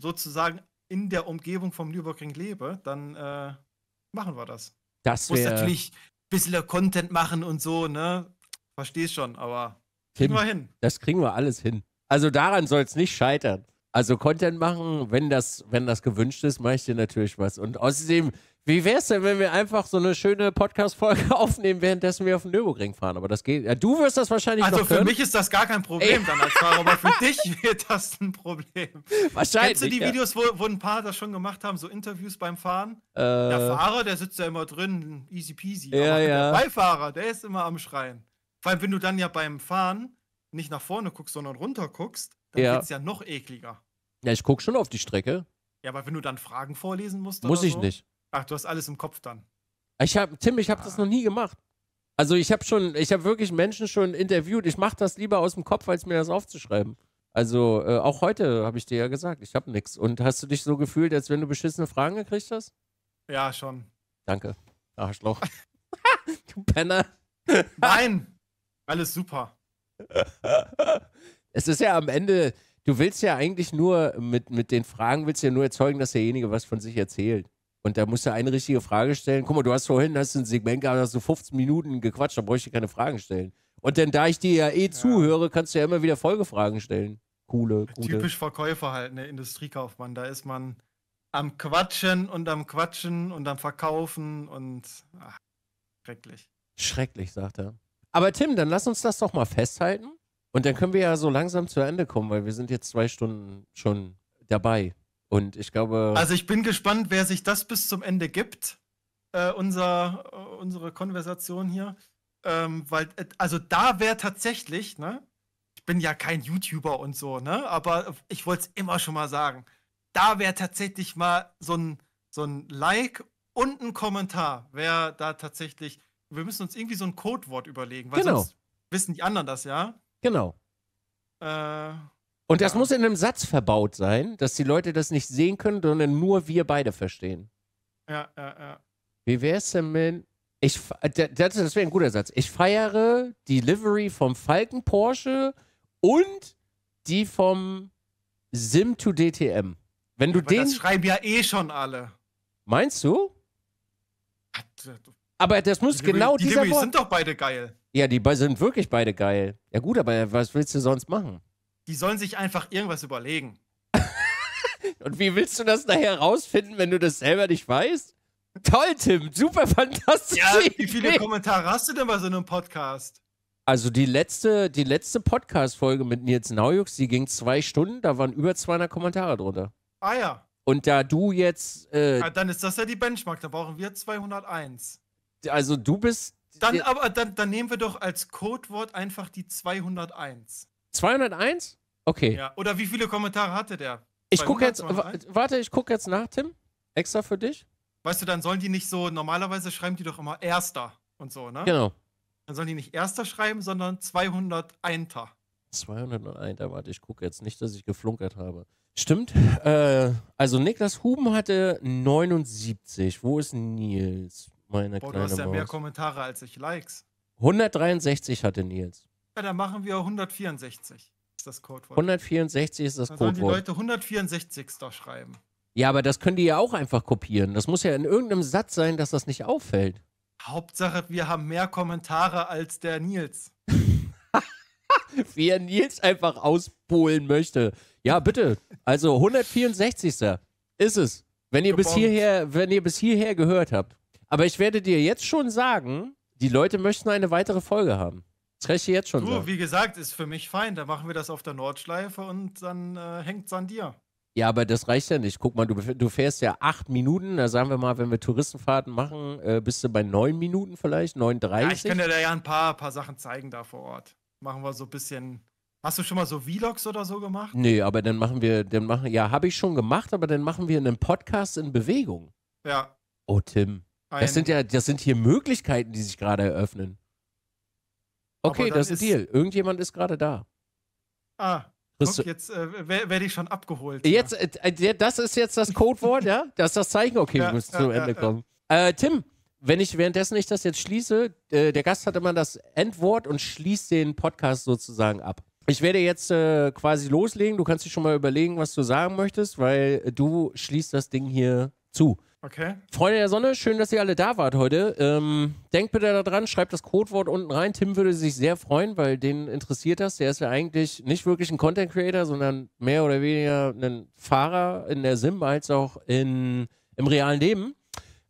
sozusagen in der Umgebung vom Nürburgring lebe, dann äh, machen wir das. Das wär... Muss natürlich ein bisschen Content machen und so, ne? Verstehst schon, aber Tim, kriegen wir hin. Das kriegen wir alles hin. Also daran soll es nicht scheitern. Also Content machen, wenn das, wenn das gewünscht ist, mache ich dir natürlich was. Und außerdem, wie wäre es denn, wenn wir einfach so eine schöne Podcast-Folge [laughs] aufnehmen, währenddessen wir auf den Nürburgring fahren? Aber das geht. Ja, du wirst das wahrscheinlich Also für können. mich ist das gar kein Problem Ey. dann als Fahrer, aber für dich [laughs] wird das ein Problem. Wahrscheinlich. Kennst du die ja. Videos, wo, wo ein paar das schon gemacht haben, so Interviews beim Fahren? Äh, der Fahrer, der sitzt ja immer drin, easy peasy. Ja, aber ja. Der Beifahrer, der ist immer am Schreien. Vor allem, wenn du dann ja beim Fahren nicht nach vorne guckst, sondern runter guckst, dann ja. wird's ja noch ekliger. Ja, ich gucke schon auf die Strecke. Ja, aber wenn du dann Fragen vorlesen musst. Muss ich so? nicht. Ach, du hast alles im Kopf dann. Ich hab, Tim, ich habe ah. das noch nie gemacht. Also ich habe schon, ich habe wirklich Menschen schon interviewt. Ich mache das lieber aus dem Kopf, als mir das aufzuschreiben. Also äh, auch heute habe ich dir ja gesagt, ich habe nichts. Und hast du dich so gefühlt, als wenn du beschissene Fragen gekriegt hast? Ja, schon. Danke. Arschloch. [laughs] du Penner. Nein. Alles super. [laughs] Es ist ja am Ende, du willst ja eigentlich nur mit, mit den Fragen, willst ja nur erzeugen, dass derjenige was von sich erzählt. Und da musst du eine richtige Frage stellen. Guck mal, du hast vorhin hast ein Segment gehabt, hast du 15 Minuten gequatscht, da bräuchte ich keine Fragen stellen. Und denn da ich dir ja eh ja. zuhöre, kannst du ja immer wieder Folgefragen stellen. Coole, coole. Typisch Verkäufer halt, ne, Industriekaufmann. Da ist man am Quatschen und am Quatschen und am Verkaufen und ach, schrecklich. Schrecklich, sagt er. Aber Tim, dann lass uns das doch mal festhalten. Und dann können wir ja so langsam zu Ende kommen, weil wir sind jetzt zwei Stunden schon dabei. Und ich glaube. Also ich bin gespannt, wer sich das bis zum Ende gibt, äh, unser, äh, unsere Konversation hier. Ähm, weil, äh, also da wäre tatsächlich, ne? Ich bin ja kein YouTuber und so, ne? Aber ich wollte es immer schon mal sagen. Da wäre tatsächlich mal so ein, so ein Like und ein Kommentar. Wäre da tatsächlich. Wir müssen uns irgendwie so ein Codewort überlegen, weil genau. sonst wissen die anderen das ja. Genau. Äh, und das ja. muss in einem Satz verbaut sein, dass die Leute das nicht sehen können, sondern nur wir beide verstehen. Ja, ja, ja. Wie wär's denn mit. Ich, äh, das das wäre ein guter Satz. Ich feiere die Livery vom Falken Porsche und die vom Sim to DTM. Wenn du ja, den. Das schreiben ja eh schon alle. Meinst du? Äh, aber das muss die genau die dieser Livery Wort. sind doch beide geil. Ja, die sind wirklich beide geil. Ja, gut, aber was willst du sonst machen? Die sollen sich einfach irgendwas überlegen. [laughs] Und wie willst du das nachher rausfinden, wenn du das selber nicht weißt? Toll, Tim, super fantastisch. Ja, wie viele Kommentare hast du denn bei so einem Podcast? Also die letzte, die letzte Podcast-Folge mit Nils Naujux, die ging zwei Stunden, da waren über 200 Kommentare drunter. Ah ja. Und da du jetzt... Äh, ja, ah, dann ist das ja die Benchmark, da brauchen wir 201. Also du bist dann, aber, dann, dann nehmen wir doch als Codewort einfach die 201. 201? Okay. Ja. Oder wie viele Kommentare hatte der? Ich gucke jetzt, warte, ich gucke jetzt nach, Tim. Extra für dich. Weißt du, dann sollen die nicht so, normalerweise schreiben die doch immer Erster und so, ne? Genau. Dann sollen die nicht Erster schreiben, sondern 201. 201, warte, ich gucke jetzt nicht, dass ich geflunkert habe. Stimmt. Äh, also Niklas Huben hatte 79. Wo ist Nils? Meine Boah, du hast ja Maus. mehr Kommentare als ich Likes. 163 hatte Nils. Ja, dann machen wir 164. Ist das Codewort. 164 ist das dann Codewort. Sollen die Leute 164 da schreiben. Ja, aber das können die ja auch einfach kopieren. Das muss ja in irgendeinem Satz sein, dass das nicht auffällt. Hauptsache, wir haben mehr Kommentare als der Nils. [laughs] Wie er Nils einfach auspolen möchte. Ja, bitte. Also 164. ist es. Wenn ihr, bis hierher, wenn ihr bis hierher gehört habt. Aber ich werde dir jetzt schon sagen, die Leute möchten eine weitere Folge haben. Das kann ich dir jetzt schon du, sagen. wie gesagt, ist für mich fein. Da machen wir das auf der Nordschleife und dann äh, hängt es an dir. Ja, aber das reicht ja nicht. Guck mal, du, du, fährst ja acht Minuten. Da sagen wir mal, wenn wir Touristenfahrten machen, äh, bist du bei neun Minuten vielleicht, neun dreißig. Ja, ich könnte dir da ja ein paar, paar Sachen zeigen da vor Ort. Machen wir so ein bisschen. Hast du schon mal so Vlogs oder so gemacht? Nee, aber dann machen wir, dann machen, ja, habe ich schon gemacht, aber dann machen wir einen Podcast in Bewegung. Ja. Oh, Tim. Das sind ja, das sind hier Möglichkeiten, die sich gerade eröffnen. Okay, das ist ein Deal. Irgendjemand ist gerade da. Ah, guck, jetzt äh, werde ich schon abgeholt. Jetzt, äh, äh das ist jetzt das Codewort, [laughs] ja? Das ist das Zeichen. Okay, ja, wir müssen ja, zum Ende ja, kommen. Äh, Tim, wenn ich währenddessen ich das jetzt schließe, äh, der Gast hat immer das Endwort und schließt den Podcast sozusagen ab. Ich werde jetzt äh, quasi loslegen. Du kannst dich schon mal überlegen, was du sagen möchtest, weil du schließt das Ding hier zu. Okay. Freunde der Sonne, schön, dass ihr alle da wart heute. Ähm, denkt bitte daran, schreibt das Codewort unten rein. Tim würde sich sehr freuen, weil den interessiert das. Der ist ja eigentlich nicht wirklich ein Content Creator, sondern mehr oder weniger ein Fahrer in der Sim als auch in, im realen Leben.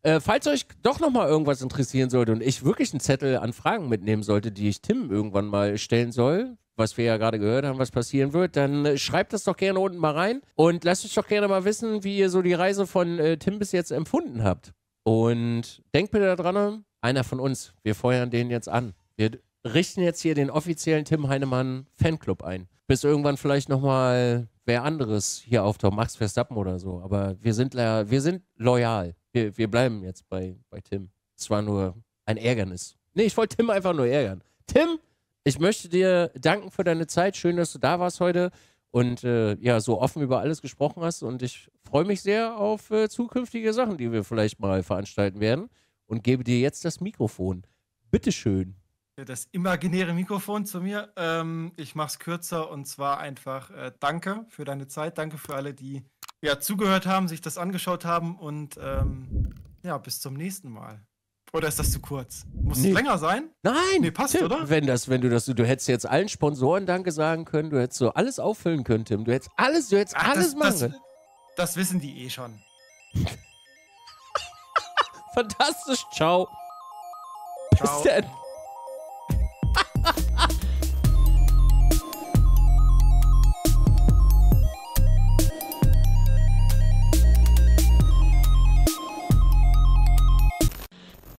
Äh, falls euch doch nochmal irgendwas interessieren sollte und ich wirklich einen Zettel an Fragen mitnehmen sollte, die ich Tim irgendwann mal stellen soll, was wir ja gerade gehört haben, was passieren wird, dann äh, schreibt das doch gerne unten mal rein und lasst uns doch gerne mal wissen, wie ihr so die Reise von äh, Tim bis jetzt empfunden habt. Und denkt bitte daran, einer von uns, wir feuern den jetzt an. Wir richten jetzt hier den offiziellen Tim Heinemann Fanclub ein. Bis irgendwann vielleicht nochmal wer anderes hier auftaucht, Max Verstappen oder so. Aber wir sind, wir sind loyal. Wir, wir bleiben jetzt bei, bei Tim. Es war nur ein Ärgernis. Nee, ich wollte Tim einfach nur ärgern. Tim, ich möchte dir danken für deine Zeit. Schön, dass du da warst heute und äh, ja, so offen über alles gesprochen hast. Und ich freue mich sehr auf äh, zukünftige Sachen, die wir vielleicht mal veranstalten werden. Und gebe dir jetzt das Mikrofon. Bitteschön. Das imaginäre Mikrofon zu mir. Ähm, ich mache es kürzer und zwar einfach äh, danke für deine Zeit. Danke für alle, die ja, zugehört haben, sich das angeschaut haben und ähm, ja, bis zum nächsten Mal. Oder ist das zu kurz? Muss nee. es länger sein? Nein. Nee, passt, Tim, oder? Wenn, das, wenn du das, du hättest jetzt allen Sponsoren Danke sagen können, du hättest so alles auffüllen können, Tim. Du hättest alles, du hättest Ach, alles das, machen können. Das, das wissen die eh schon. [laughs] Fantastisch. Ciao. Ciao. Bis dann.